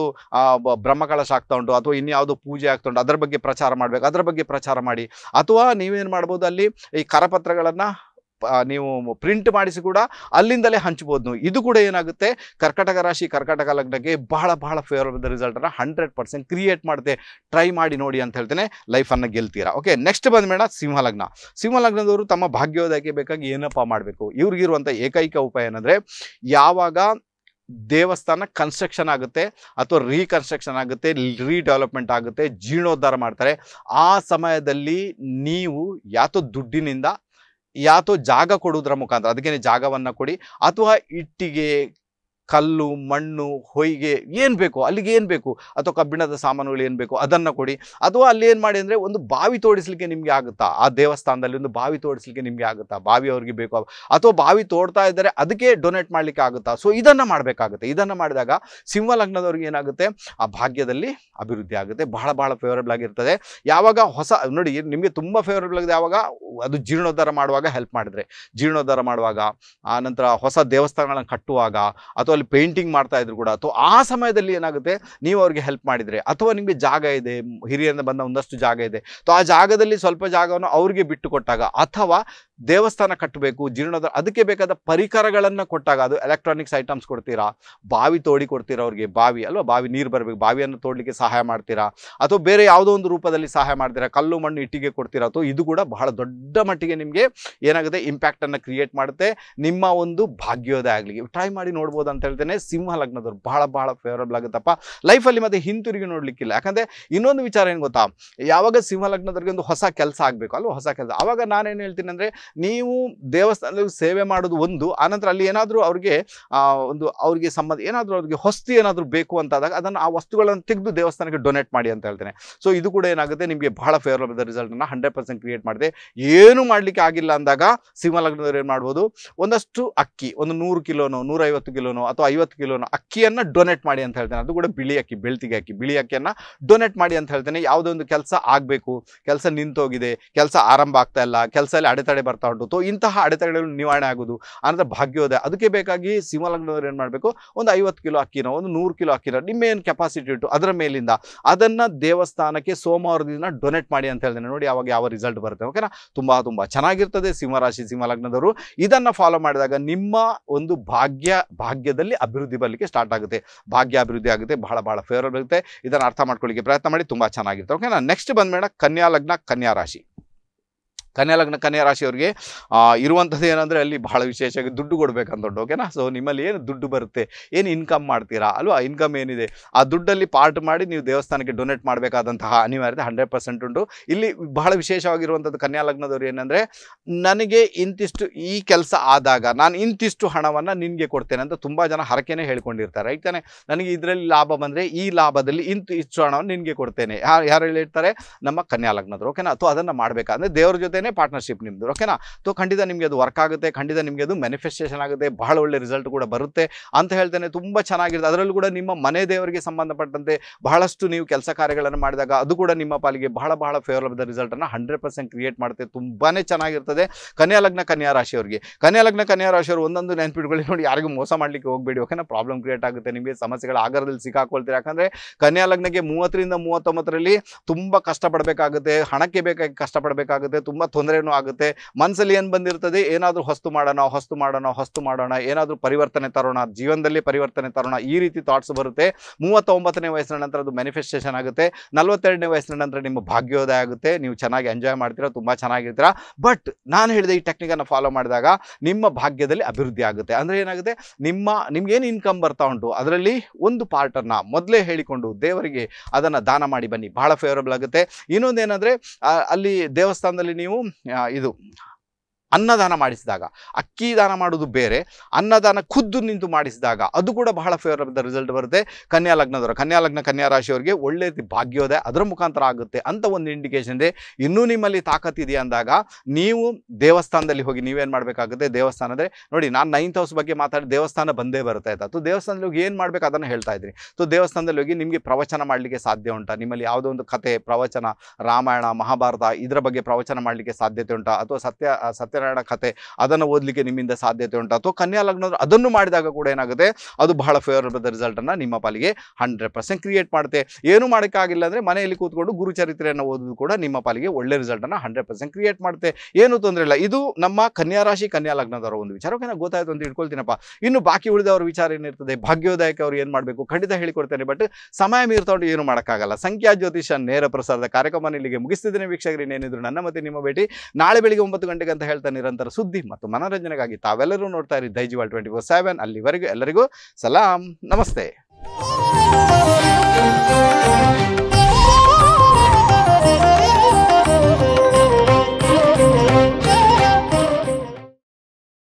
ಬ್ರಹ್ಮ ಕಲಶ ಆಗ್ತಾ ಉಂಟು ಅಥವಾ ಇನ್ಯಾವುದೋ ಪೂಜೆ ಆಗ್ತಾ ಉಂಟು ಅದರ ಬಗ್ಗೆ ಪ್ರಚಾರ ಮಾಡಬೇಕು ಅದರ ಬಗ್ಗೆ ಪ್ರಚಾರ ಮಾಡಿ ಅಥವಾ ನೀವೇನು ಮಾಡ್ಬೋದು ಅಲ್ಲಿ ಈ ಕರಪತ್ರಗಳನ್ನು ನೀವು ಪ್ರಿಂಟ್ ಮಾಡಿಸಿ ಕೂಡ ಅಲ್ಲಿಂದಲೇ ಹಂಚ್ಬೋದು ಇದು ಕೂಡ ಏನಾಗುತ್ತೆ ಕರ್ಕಟಕ ರಾಶಿ ಕರ್ಕಟಕ ಲಗ್ನಕ್ಕೆ ಬಹಳ ಬಹಳ ಫೇವರಬಲ್ ರಿಸಲ್ಟನ್ನು ಹಂಡ್ರೆಡ್ ಪರ್ಸೆಂಟ್ ಕ್ರಿಯೇಟ್ ಮಾಡುತ್ತೆ ಟ್ರೈ ಮಾಡಿ ನೋಡಿ ಅಂತ ಹೇಳ್ತೇನೆ ಲೈಫನ್ನು ಗೆಲ್ತೀರಾ ಓಕೆ ನೆಕ್ಸ್ಟ್ ಬಂದ ಸಿಂಹ ಲಗ್ನ ಸಿಂಹ ಲಗ್ನದವರು ತಮ್ಮ ಭಾಗ್ಯೋದಯಕ್ಕೆ ಬೇಕಾಗಿ ಏನಪ್ಪ ಮಾಡಬೇಕು ಇವ್ರಿಗಿರುವಂಥ ಏಕೈಕ ಉಪಾಯ ಏನಂದರೆ ಯಾವಾಗ ದೇವಸ್ಥಾನ ಕನ್ಸ್ಟ್ರಕ್ಷನ್ ಆಗುತ್ತೆ ಅಥವಾ ರೀಕನ್ಸ್ಟ್ರಕ್ಷನ್ ಆಗುತ್ತೆ ರೀಡೆವಲಪ್ಮೆಂಟ್ ಆಗುತ್ತೆ ಜೀರ್ಣೋದ್ಧಾರ ಮಾಡ್ತಾರೆ ಆ ಸಮಯದಲ್ಲಿ ನೀವು ಯಾತೋ ದುಡ್ಡಿನಿಂದ ಯಾತೋ ಜಾಗ ಕೊಡೋದ್ರ ಮುಖಾಂತರ ಅದಕ್ಕೇ ಜಾಗವನ್ನು ಕೊಡಿ ಅಥವಾ ಇಟ್ಟಿಗೆ ಕಲ್ಲು ಮಣ್ಣು ಹೊಯ್ಗೆ ಏನು ಬೇಕು ಅಲ್ಲಿಗೆ ಏನು ಬೇಕು ಅಥವಾ ಕಬ್ಬಿಣದ ಸಾಮಾನುಗಳು ಏನು ಬೇಕು ಅದನ್ನು ಕೊಡಿ ಅಥವಾ ಅಲ್ಲಿ ಏನು ಮಾಡಿ ಅಂದರೆ ಒಂದು ಬಾವಿ ತೋಡಿಸ್ಲಿಕ್ಕೆ ನಿಮಗೆ ಆಗುತ್ತಾ ಆ ದೇವಸ್ಥಾನದಲ್ಲಿ ಒಂದು ಬಾವಿ ತೋಡಿಸ್ಲಿಕ್ಕೆ ನಿಮಗೆ ಆಗುತ್ತಾ ಬಾವಿ ಅವ್ರಿಗೆ ಬೇಕು ಅಥವಾ ಬಾವಿ ತೋಡ್ತಾ ಇದ್ದರೆ ಅದಕ್ಕೆ ಡೊನೇಟ್ ಮಾಡಲಿಕ್ಕೆ ಆಗುತ್ತಾ ಸೊ ಇದನ್ನು ಮಾಡಬೇಕಾಗುತ್ತೆ ಇದನ್ನು ಮಾಡಿದಾಗ ಸಿಂಹ ಏನಾಗುತ್ತೆ ಆ ಭಾಗ್ಯದಲ್ಲಿ ಅಭಿವೃದ್ಧಿ ಆಗುತ್ತೆ ಬಹಳ ಬಹಳ ಫೇವರೇಬಲ್ ಆಗಿರ್ತದೆ ಯಾವಾಗ ಹೊಸ ನೋಡಿ ನಿಮಗೆ ತುಂಬ ಫೇವರೇಬಲ್ ಆಗಿದೆ ಯಾವಾಗ ಅದು ಜೀರ್ಣೋದ್ಧಾರ ಮಾಡುವಾಗ ಹೆಲ್ಪ್ ಮಾಡಿದ್ರೆ ಜೀರ್ಣೋದ್ಧಾರ ಮಾಡುವಾಗ ಆ ನಂತರ ಹೊಸ ದೇವಸ್ಥಾನಗಳನ್ನು ಕಟ್ಟುವಾಗ ಅಥವಾ ಅಥವಾ ಅಲ್ಲಿ ಪೇಂಟಿಂಗ್ ಮಾಡ್ತಾ ಇದ್ರು ಕೂಡ ಅಥವಾ ಆ ಸಮಯದಲ್ಲಿ ಏನಾಗುತ್ತೆ ನೀವು ಅವ್ರಿಗೆ ಹೆಲ್ಪ್ ಮಾಡಿದರೆ ಅಥವಾ ನಿಮಗೆ ಜಾಗ ಇದೆ ಹಿರಿಯರಿಂದ ಬಂದ ಒಂದಷ್ಟು ಜಾಗ ಇದೆ ಸೊ ಆ ಜಾಗದಲ್ಲಿ ಸ್ವಲ್ಪ ಜಾಗವನ್ನು ಅವ್ರಿಗೆ ಬಿಟ್ಟು ಕೊಟ್ಟಾಗ ಅಥವಾ ದೇವಸ್ಥಾನ ಕಟ್ಟಬೇಕು ಜೀರ್ಣೋದ್ಧಾರ ಅದಕ್ಕೆ ಬೇಕಾದ ಪರಿಕರಗಳನ್ನು ಕೊಟ್ಟಾಗ ಅದು ಎಲೆಕ್ಟ್ರಾನಿಕ್ಸ್ ಐಟಮ್ಸ್ ಕೊಡ್ತೀರಾ ಬಾವಿ ತೋಡಿ ಕೊಡ್ತೀರಾ ಅವ್ರಿಗೆ ಬಾವಿ ಅಲ್ವಾ ಬಾವಿ ನೀರು ಬರಬೇಕು ಬಾವಿಯನ್ನು ತೋಡಲಿಕ್ಕೆ ಸಹಾಯ ಮಾಡ್ತೀರಾ ಅಥವಾ ಬೇರೆ ಯಾವುದೋ ಒಂದು ರೂಪದಲ್ಲಿ ಸಹಾಯ ಮಾಡ್ತೀರಾ ಕಲ್ಲು ಮಣ್ಣು ಇಟ್ಟಿಗೆ ಕೊಡ್ತೀರಾ ಅಥವಾ ಇದು ಕೂಡ ಬಹಳ ದೊಡ್ಡ ಮಟ್ಟಿಗೆ ನಿಮಗೆ ಏನಾಗುತ್ತೆ ಇಂಪ್ಯಾಕ್ಟನ್ನು ಕ್ರಿಯೇಟ್ ಮಾಡುತ್ತೆ ನಿಮ್ಮ ಒಂದು ಭಾಗ್ಯೋದಯ ಆಗಲಿ ಟ್ರೈ ಮಾಡಿ ನೋಡ್ಬೋದು ಅಂತ ಹೇಳ್ತೇನೆ ಸಿಂಹ ಲಗ್ನದವ್ರು ಬಹಳ ಬಹಳ ಫೇವರಬಲ್ ಆಗುತ್ತಪ್ಪ ಲೈಫಲ್ಲಿ ಮತ್ತೆ ಹಿಂತಿರುಗಿ ನೋಡಲಿಕ್ಕಿಲ್ಲ ಯಾಕಂದರೆ ಇನ್ನೊಂದು ವಿಚಾರ ಏನು ಗೊತ್ತಾ ಯಾವಾಗ ಸಿಂಹ ಲಗ್ನದವ್ರಿಗೆ ಒಂದು ಹೊಸ ಕೆಲಸ ಆಗಬೇಕು ಅಲ್ವಾ ಹೊಸ ಕೆಲಸ ಆವಾಗ ನಾನೇನು ಹೇಳ್ತೀನಿ ಅಂದರೆ ನೀವು ದೇವಸ್ಥಾನದಲ್ಲಿ ಸೇವೆ ಮಾಡೋದು ಒಂದು ಆನಂತರ ಅಲ್ಲಿ ಏನಾದರೂ ಅವ್ರಿಗೆ ಒಂದು ಅವ್ರಿಗೆ ಸಂಬಂಧ ಏನಾದರೂ ಅವ್ರಿಗೆ ಹೊಸ್ತಿ ಏನಾದರೂ ಬೇಕು ಅಂತಾದಾಗ ಅದನ್ನು ಆ ವಸ್ತುಗಳನ್ನು ತೆಗೆದು ದೇವಸ್ಥಾನಕ್ಕೆ ಡೊನೇಟ್ ಮಾಡಿ ಅಂತ ಹೇಳ್ತೇನೆ ಸೊ ಇದು ಕೂಡ ಏನಾಗುತ್ತೆ ನಿಮಗೆ ಬಹಳ ಫೇವರಬಲ್ ರಿಸಲ್ಟನ್ನು ಹಂಡ್ರೆಡ್ ಪರ್ಸೆಂಟ್ ಕ್ರಿಯೇಟ್ ಮಾಡಿದೆ ಏನು ಮಾಡಲಿಕ್ಕೆ ಆಗಿಲ್ಲ ಅಂದಾಗ ಸಿಂಹಲಗ್ನದವ್ರು ಏನು ಮಾಡ್ಬೋದು ಒಂದಷ್ಟು ಅಕ್ಕಿ ಒಂದು ನೂರು ಕಿಲೋನೋ ನೂರೈವತ್ತು ಕಿಲೋನೋ ಅಥವಾ ಐವತ್ತು ಕಿಲೋನೋ ಅಕ್ಕಿಯನ್ನು ಡೊನೇಟ್ ಮಾಡಿ ಅಂತ ಹೇಳ್ತೇನೆ ಅದು ಕೂಡ ಬಿಳಿ ಅಕ್ಕಿ ಬೆಳ್ತಿಗೆ ಅಕ್ಕಿ ಬಿಳಿ ಅಕ್ಕಿಯನ್ನು ಡೊನೇಟ್ ಮಾಡಿ ಅಂತ ಹೇಳ್ತೇನೆ ಯಾವುದೋ ಒಂದು ಕೆಲಸ ಆಗಬೇಕು ಕೆಲಸ ನಿಂತೋಗಿದೆ ಕೆಲಸ ಆರಂಭ ಆಗ್ತಾ ಇಲ್ಲ ಕೆಲಸದಲ್ಲಿ ಅಡೆತಡೆ ಬರ್ತಾ ಉಂಟು ತೋ ಇಂತಹ ಅಡೆತಡೆಗಳು ನಿವಾರಣೆ ಆಗೋದು ಆನಂತರ ಭಾಗ್ಯೋದಯ ಅದಕ್ಕೆ ಬೇಕಾಗಿ ಸಿಂಹಲಗ್ನದವ್ರು ಏನು ಮಾಡಬೇಕು ಒಂದು ಐವತ್ತು ಕಿಲೋ ಅಕ್ಕಿನ ಒಂದು ನೂರು ಕಿಲೋ ಅಕ್ಕಿನೋ ನಿಮ್ಮೇನು ಕೆಪಾಸಿಟಿ ಇಟ್ಟು ಅದರ ಮೇಲಿಂದ ಅದನ್ನು ದೇವಸ್ಥಾನಕ್ಕೆ ದಿನ ಡೊನೇಟ್ ಮಾಡಿ ಅಂತ ಹೇಳಿದೆ ನೋಡಿ ಅವಾಗ ಯಾವ ರಿಸಲ್ಟ್ ಬರುತ್ತೆ ಓಕೆನಾ ತುಂಬ ತುಂಬ ಚೆನ್ನಾಗಿರ್ತದೆ ಸಿಂಹರಾಶಿ ಸಿಂಹಲಗ್ನದವರು ಇದನ್ನು ಫಾಲೋ ಮಾಡಿದಾಗ ನಿಮ್ಮ ಒಂದು ಭಾಗ್ಯ ಭಾಗ್ಯದಲ್ಲಿ ಅಭಿವೃದ್ಧಿ ಬರಲಿಕ್ಕೆ ಸ್ಟಾರ್ಟ್ ಆಗುತ್ತೆ ಭಾಗ್ಯ ಅಭಿವೃದ್ಧಿ ಆಗುತ್ತೆ ಬಹಳ ಬಹಳ ಫೇವರ್ ಇರುತ್ತೆ ಇದನ್ನು ಅರ್ಥ ಮಾಡ್ಕೊಳ್ಳಿಕ್ಕೆ ಪ್ರಯತ್ನ ಮಾಡಿ ತುಂಬ ಚೆನ್ನಾಗಿರುತ್ತೆ ಓಕೆನಾ ನೆಕ್ಸ್ಟ್ ಬಂದ್ಮೇಡ ಕನ್ಯಾ ಲಗ್ನ ಕನ್ಯಾ ರಾಶಿ ಕನ್ಯಾ ಲಗ್ನ ಕನ್ಯಾ ರಾಶಿಯವರಿಗೆ ಇರುವಂಥದ್ದು ಏನಂದರೆ ಅಲ್ಲಿ ಬಹಳ ವಿಶೇಷವಾಗಿ ದುಡ್ಡು ಕೊಡಬೇಕಂತ ಓಕೆನಾ ಸೊ ನಿಮ್ಮಲ್ಲಿ ಏನು ದುಡ್ಡು ಬರುತ್ತೆ ಏನು ಇನ್ಕಮ್ ಮಾಡ್ತೀರಾ ಅಲ್ವಾ ಇನ್ಕಮ್ ಏನಿದೆ ಆ ದುಡ್ಡಲ್ಲಿ ಪಾರ್ಟ್ ಮಾಡಿ ನೀವು ದೇವಸ್ಥಾನಕ್ಕೆ ಡೊನೇಟ್ ಮಾಡಬೇಕಾದಂತಹ ಅನಿವಾರ್ಯತೆ ಹಂಡ್ರೆಡ್ ಪರ್ಸೆಂಟ್ ಉಂಟು ಇಲ್ಲಿ ಬಹಳ ವಿಶೇಷವಾಗಿರುವಂಥದ್ದು ಕನ್ಯಾ ಲಗ್ನದವ್ರು ಏನಂದರೆ ನನಗೆ ಇಂತಿಷ್ಟು ಈ ಕೆಲಸ ಆದಾಗ ನಾನು ಇಂತಿಷ್ಟು ಹಣವನ್ನು ನಿನಗೆ ಕೊಡ್ತೇನೆ ಅಂತ ತುಂಬ ಜನ ಹರಕೆನೇ ಹೇಳ್ಕೊಂಡಿರ್ತಾರೆ ರೈಟ್ ತಾನೆ ನನಗೆ ಇದರಲ್ಲಿ ಲಾಭ ಬಂದರೆ ಈ ಲಾಭದಲ್ಲಿ ಇಂತಿಷ್ಟು ಇಷ್ಟು ಹಣವನ್ನು ನಿನಗೆ ಕೊಡ್ತೇನೆ ಯಾರು ಯಾರು ಹೇಳಿರ್ತಾರೆ ನಮ್ಮ ಕನ್ಯಾ ಲಗ್ನದವರು ಓಕೆನಾ ಅಥವಾ ಅದನ್ನು ಮಾಡಬೇಕಾದ್ರೆ ದೇವ್ರ ಜೊತೆ ಜೊತೆನೇ ಪಾರ್ಟ್ನರ್ಶಿಪ್ ನಿಮ್ಮದು ಓಕೆನಾ ಖಂಡಿತ ನಿಮಗೆ ಅದು ವರ್ಕ್ ಆಗುತ್ತೆ ಖಂಡಿತ ನಿಮಗೆ ಅದು ಮ್ಯಾನಿಫೆಸ್ಟೇಷನ್ ಆಗುತ್ತೆ ಬಹಳ ಒಳ್ಳೆ ರಿಸಲ್ಟ್ ಕೂಡ ಬರುತ್ತೆ ಅಂತ ಹೇಳ್ತೇನೆ ತುಂಬ ಚೆನ್ನಾಗಿರುತ್ತೆ ಅದರಲ್ಲೂ ಕೂಡ ನಿಮ್ಮ ಮನೆ ದೇವರಿಗೆ ಸಂಬಂಧಪಟ್ಟಂತೆ ಬಹಳಷ್ಟು ನೀವು ಕೆಲಸ ಕಾರ್ಯಗಳನ್ನು ಮಾಡಿದಾಗ ಅದು ಕೂಡ ನಿಮ್ಮ ಪಾಲಿಗೆ ಬಹಳ ಬಹಳ ಫೇವರಬಲ್ ರಿಸಲ್ಟನ್ನು ಹಂಡ್ರೆಡ್ ಪರ್ಸೆಂಟ್ ಕ್ರಿಯೇಟ್ ಮಾಡುತ್ತೆ ತುಂಬಾ ಚೆನ್ನಾಗಿರ್ತದೆ ಕನ್ಯಾ ಲಗ್ನ ಕನ್ಯಾ ರಾಶಿಯವರಿಗೆ ಕನ್ಯಾ ಲಗ್ನ ಕನ್ಯಾ ರಾಶಿಯವರು ಒಂದೊಂದು ನೆನಪಿಟ್ಟುಕೊಳ್ಳಿ ನೋಡಿ ಯಾರಿಗೂ ಮೋಸ ಮಾಡಲಿಕ್ಕೆ ಹೋಗಬೇಡಿ ಓಕೆನಾ ಪ್ರಾಬ್ಲಮ್ ಕ್ರಿಯೇಟ್ ಆಗುತ್ತೆ ನಿಮಗೆ ಸಮಸ್ಯೆಗಳ ಆಗರದಲ್ಲಿ ಸಿಕ್ಕಾಕೊಳ್ತೀರಿ ಯಾಕಂದರೆ ಕನ್ಯಾ ಲಗ್ನಕ್ಕೆ ಮೂವತ್ತರಿಂದ ಮೂವತ್ತೊಂಬತ್ತರಲ್ಲಿ ತುಂಬ ಕಷ್ಟಪಡಬೇಕಾಗುತ್ತೆ ಹಣಕ್ಕೆ ಬೇಕಾಗಿ ಕಷ್ಟಪಡಬೇಕಾಗುತ್ತೆ ತುಂಬ ತೊಂದರೆನೂ ಆಗುತ್ತೆ ಮನಸ್ಸಲ್ಲಿ ಏನು ಬಂದಿರ್ತದೆ ಏನಾದರೂ ಹೊಸ್ತು ಮಾಡೋಣ ಹೊಸ್ತು ಮಾಡೋಣ ಹೊಸ್ತು ಮಾಡೋಣ ಏನಾದರೂ ಪರಿವರ್ತನೆ ತರೋಣ ಜೀವನದಲ್ಲಿ ಪರಿವರ್ತನೆ ತರೋಣ ಈ ರೀತಿ ಥಾಟ್ಸ್ ಬರುತ್ತೆ ಮೂವತ್ತೊಂಬತ್ತನೇ ವಯಸ್ಸಿನ ನಂತರ ಅದು ಮ್ಯಾನಿಫೆಸ್ಟೇಷನ್ ಆಗುತ್ತೆ ನಲವತ್ತೆರಡನೇ ವಯಸ್ಸಿನ ನಂತರ ನಿಮ್ಮ ಭಾಗ್ಯೋದಯ ಆಗುತ್ತೆ ನೀವು ಚೆನ್ನಾಗಿ ಎಂಜಾಯ್ ಮಾಡ್ತೀರಾ ತುಂಬ ಚೆನ್ನಾಗಿರ್ತೀರ ಬಟ್ ನಾನು ಹೇಳಿದೆ ಈ ಟೆಕ್ನಿಕನ್ನು ಫಾಲೋ ಮಾಡಿದಾಗ ನಿಮ್ಮ ಭಾಗ್ಯದಲ್ಲಿ ಅಭಿವೃದ್ಧಿ ಆಗುತ್ತೆ ಅಂದರೆ ಏನಾಗುತ್ತೆ ನಿಮ್ಮ ನಿಮ್ಗೇನು ಇನ್ಕಮ್ ಬರ್ತಾ ಉಂಟು ಅದರಲ್ಲಿ ಒಂದು ಪಾರ್ಟನ್ನು ಮೊದಲೇ ಹೇಳಿಕೊಂಡು ದೇವರಿಗೆ ಅದನ್ನು ದಾನ ಮಾಡಿ ಬನ್ನಿ ಭಾಳ ಫೇವರಬಲ್ ಆಗುತ್ತೆ ಏನಂದರೆ ಅಲ್ಲಿ ದೇವಸ್ಥಾನದಲ್ಲಿ ನೀವು 啊，印度。ಅನ್ನದಾನ ಮಾಡಿಸಿದಾಗ ಅಕ್ಕಿ ದಾನ ಮಾಡೋದು ಬೇರೆ ಅನ್ನದಾನ ಖುದ್ದು ನಿಂತು ಮಾಡಿಸಿದಾಗ ಅದು ಕೂಡ ಬಹಳ ಫೇವರಬಲ್ ರಿಸಲ್ಟ್ ಬರುತ್ತೆ ಕನ್ಯಾ ಲಗ್ನದವರು ಕನ್ಯಾ ಲಗ್ನ ಕನ್ಯಾ ರಾಶಿಯವರಿಗೆ ಒಳ್ಳೆ ಭಾಗ್ಯೋದಯ ಅದರ ಮುಖಾಂತರ ಆಗುತ್ತೆ ಅಂತ ಒಂದು ಇಂಡಿಕೇಶನ್ ಇದೆ ಇನ್ನೂ ನಿಮ್ಮಲ್ಲಿ ಇದೆ ಅಂದಾಗ ನೀವು ದೇವಸ್ಥಾನದಲ್ಲಿ ಹೋಗಿ ನೀವೇನು ಮಾಡಬೇಕಾಗುತ್ತೆ ದೇವಸ್ಥಾನ ಅಂದರೆ ನೋಡಿ ನಾನು ನೈನ್ತ್ ಹೌಸ್ ಬಗ್ಗೆ ಮಾತಾಡಿ ದೇವಸ್ಥಾನ ಬಂದೇ ಬರುತ್ತೆ ಆಯ್ತಾ ಅಥವಾ ದೇವಸ್ಥಾನದಲ್ಲಿ ಹೋಗಿ ಏನು ಮಾಡಬೇಕು ಅದನ್ನು ಹೇಳ್ತಾ ಇದ್ದೀನಿ ಸೊ ದೇವಸ್ಥಾನದಲ್ಲಿ ಹೋಗಿ ನಿಮಗೆ ಪ್ರವಚನ ಮಾಡಲಿಕ್ಕೆ ಸಾಧ್ಯ ಉಂಟಾ ನಿಮ್ಮಲ್ಲಿ ಯಾವುದೋ ಒಂದು ಕತೆ ಪ್ರವಚನ ರಾಮಾಯಣ ಮಹಾಭಾರತ ಇದರ ಬಗ್ಗೆ ಪ್ರವಚನ ಮಾಡಲಿಕ್ಕೆ ಸಾಧ್ಯತೆ ಉಂಟಾ ಅಥವಾ ಸತ್ಯ ಸತ್ಯ ಪಾಂಚರಾಯಣ ಕತೆ ಅದನ್ನು ಓದಲಿಕ್ಕೆ ನಿಮ್ಮಿಂದ ಸಾಧ್ಯತೆ ಉಂಟು ಅಥವಾ ಕನ್ಯಾ ಲಗ್ನ ಅದನ್ನು ಮಾಡಿದಾಗ ಕೂಡ ಏನಾಗುತ್ತೆ ಅದು ಬಹಳ ಫೇವರಬಲ್ ರಿಸಲ್ಟನ್ನು ನಿಮ್ಮ ಪಾಲಿಗೆ ಹಂಡ್ರೆಡ್ ಪರ್ಸೆಂಟ್ ಕ್ರಿಯೇಟ್ ಮಾಡುತ್ತೆ ಏನು ಮಾಡೋಕ್ಕಾಗಿಲ್ಲ ಅಂದರೆ ಮನೆಯಲ್ಲಿ ಕೂತ್ಕೊಂಡು ಚರಿತ್ರೆಯನ್ನು ಓದೋದು ಕೂಡ ನಿಮ್ಮ ಪಾಲಿಗೆ ಒಳ್ಳೆ ರಿಸಲ್ಟನ್ನು ಹಂಡ್ರೆಡ್ ಪರ್ಸೆಂಟ್ ಕ್ರಿಯೇಟ್ ಮಾಡುತ್ತೆ ಏನು ತೊಂದರೆ ಇಲ್ಲ ಇದು ನಮ್ಮ ಕನ್ಯಾ ರಾಶಿ ಕನ್ಯಾ ಲಗ್ನದವರ ಒಂದು ವಿಚಾರ ಓಕೆನಾ ಗೊತ್ತಾಯ್ತು ಅಂತ ಇಟ್ಕೊಳ್ತೀನಪ್ಪ ಇನ್ನು ಬಾಕಿ ಉಳಿದವರ ವಿಚಾರ ಏನಿರ್ತದೆ ಭಾಗ್ಯೋದಾಯಕ ಅವರು ಏನು ಮಾಡಬೇಕು ಖಂಡಿತ ಹೇಳಿಕೊಡ್ತೇನೆ ಬಟ್ ಸಮಯ ಮೀರ್ತೊಂಡು ಏನು ಮಾಡೋಕ್ಕಾಗಲ್ಲ ಸಂಖ್ಯಾ ಜ್ಯೋತಿಷ ನೇರ ಪ್ರಸಾರದ ಕಾರ್ಯಕ್ರಮ ಇಲ್ಲಿಗೆ ಮುಗಿಸ್ತಿದ್ದೇನೆ ವೀಕ್ಷಕರೇನೇನಿದ್ರು ಏನಿದ್ರು ನನ್ನ ಮತ್ತೆ ನಿಮ್ಮ ಭೇಟಿ ನಾಳೆ ಬೆಳಿಗ್ಗೆ ಒಂಬತ್ತು ಗಂಟೆಗೆ ಅಂತ ಹೇಳ್ತಾರೆ ನಿರಂತರ ಸುದ್ದಿ ಮತ್ತು ಮನೋರಂಜನೆಗಾಗಿ ತಾವೆಲ್ಲರೂ ನೋಡ್ತಾ ಇರಿ ದೈಜಿವಾಲ್ ಟ್ವೆಂಟಿ ಫೋರ್ ಸೆವೆನ್ ಅಲ್ಲಿವರೆಗೂ ಎಲ್ಲರಿಗೂ ಸಲಾಂ ನಮಸ್ತೆ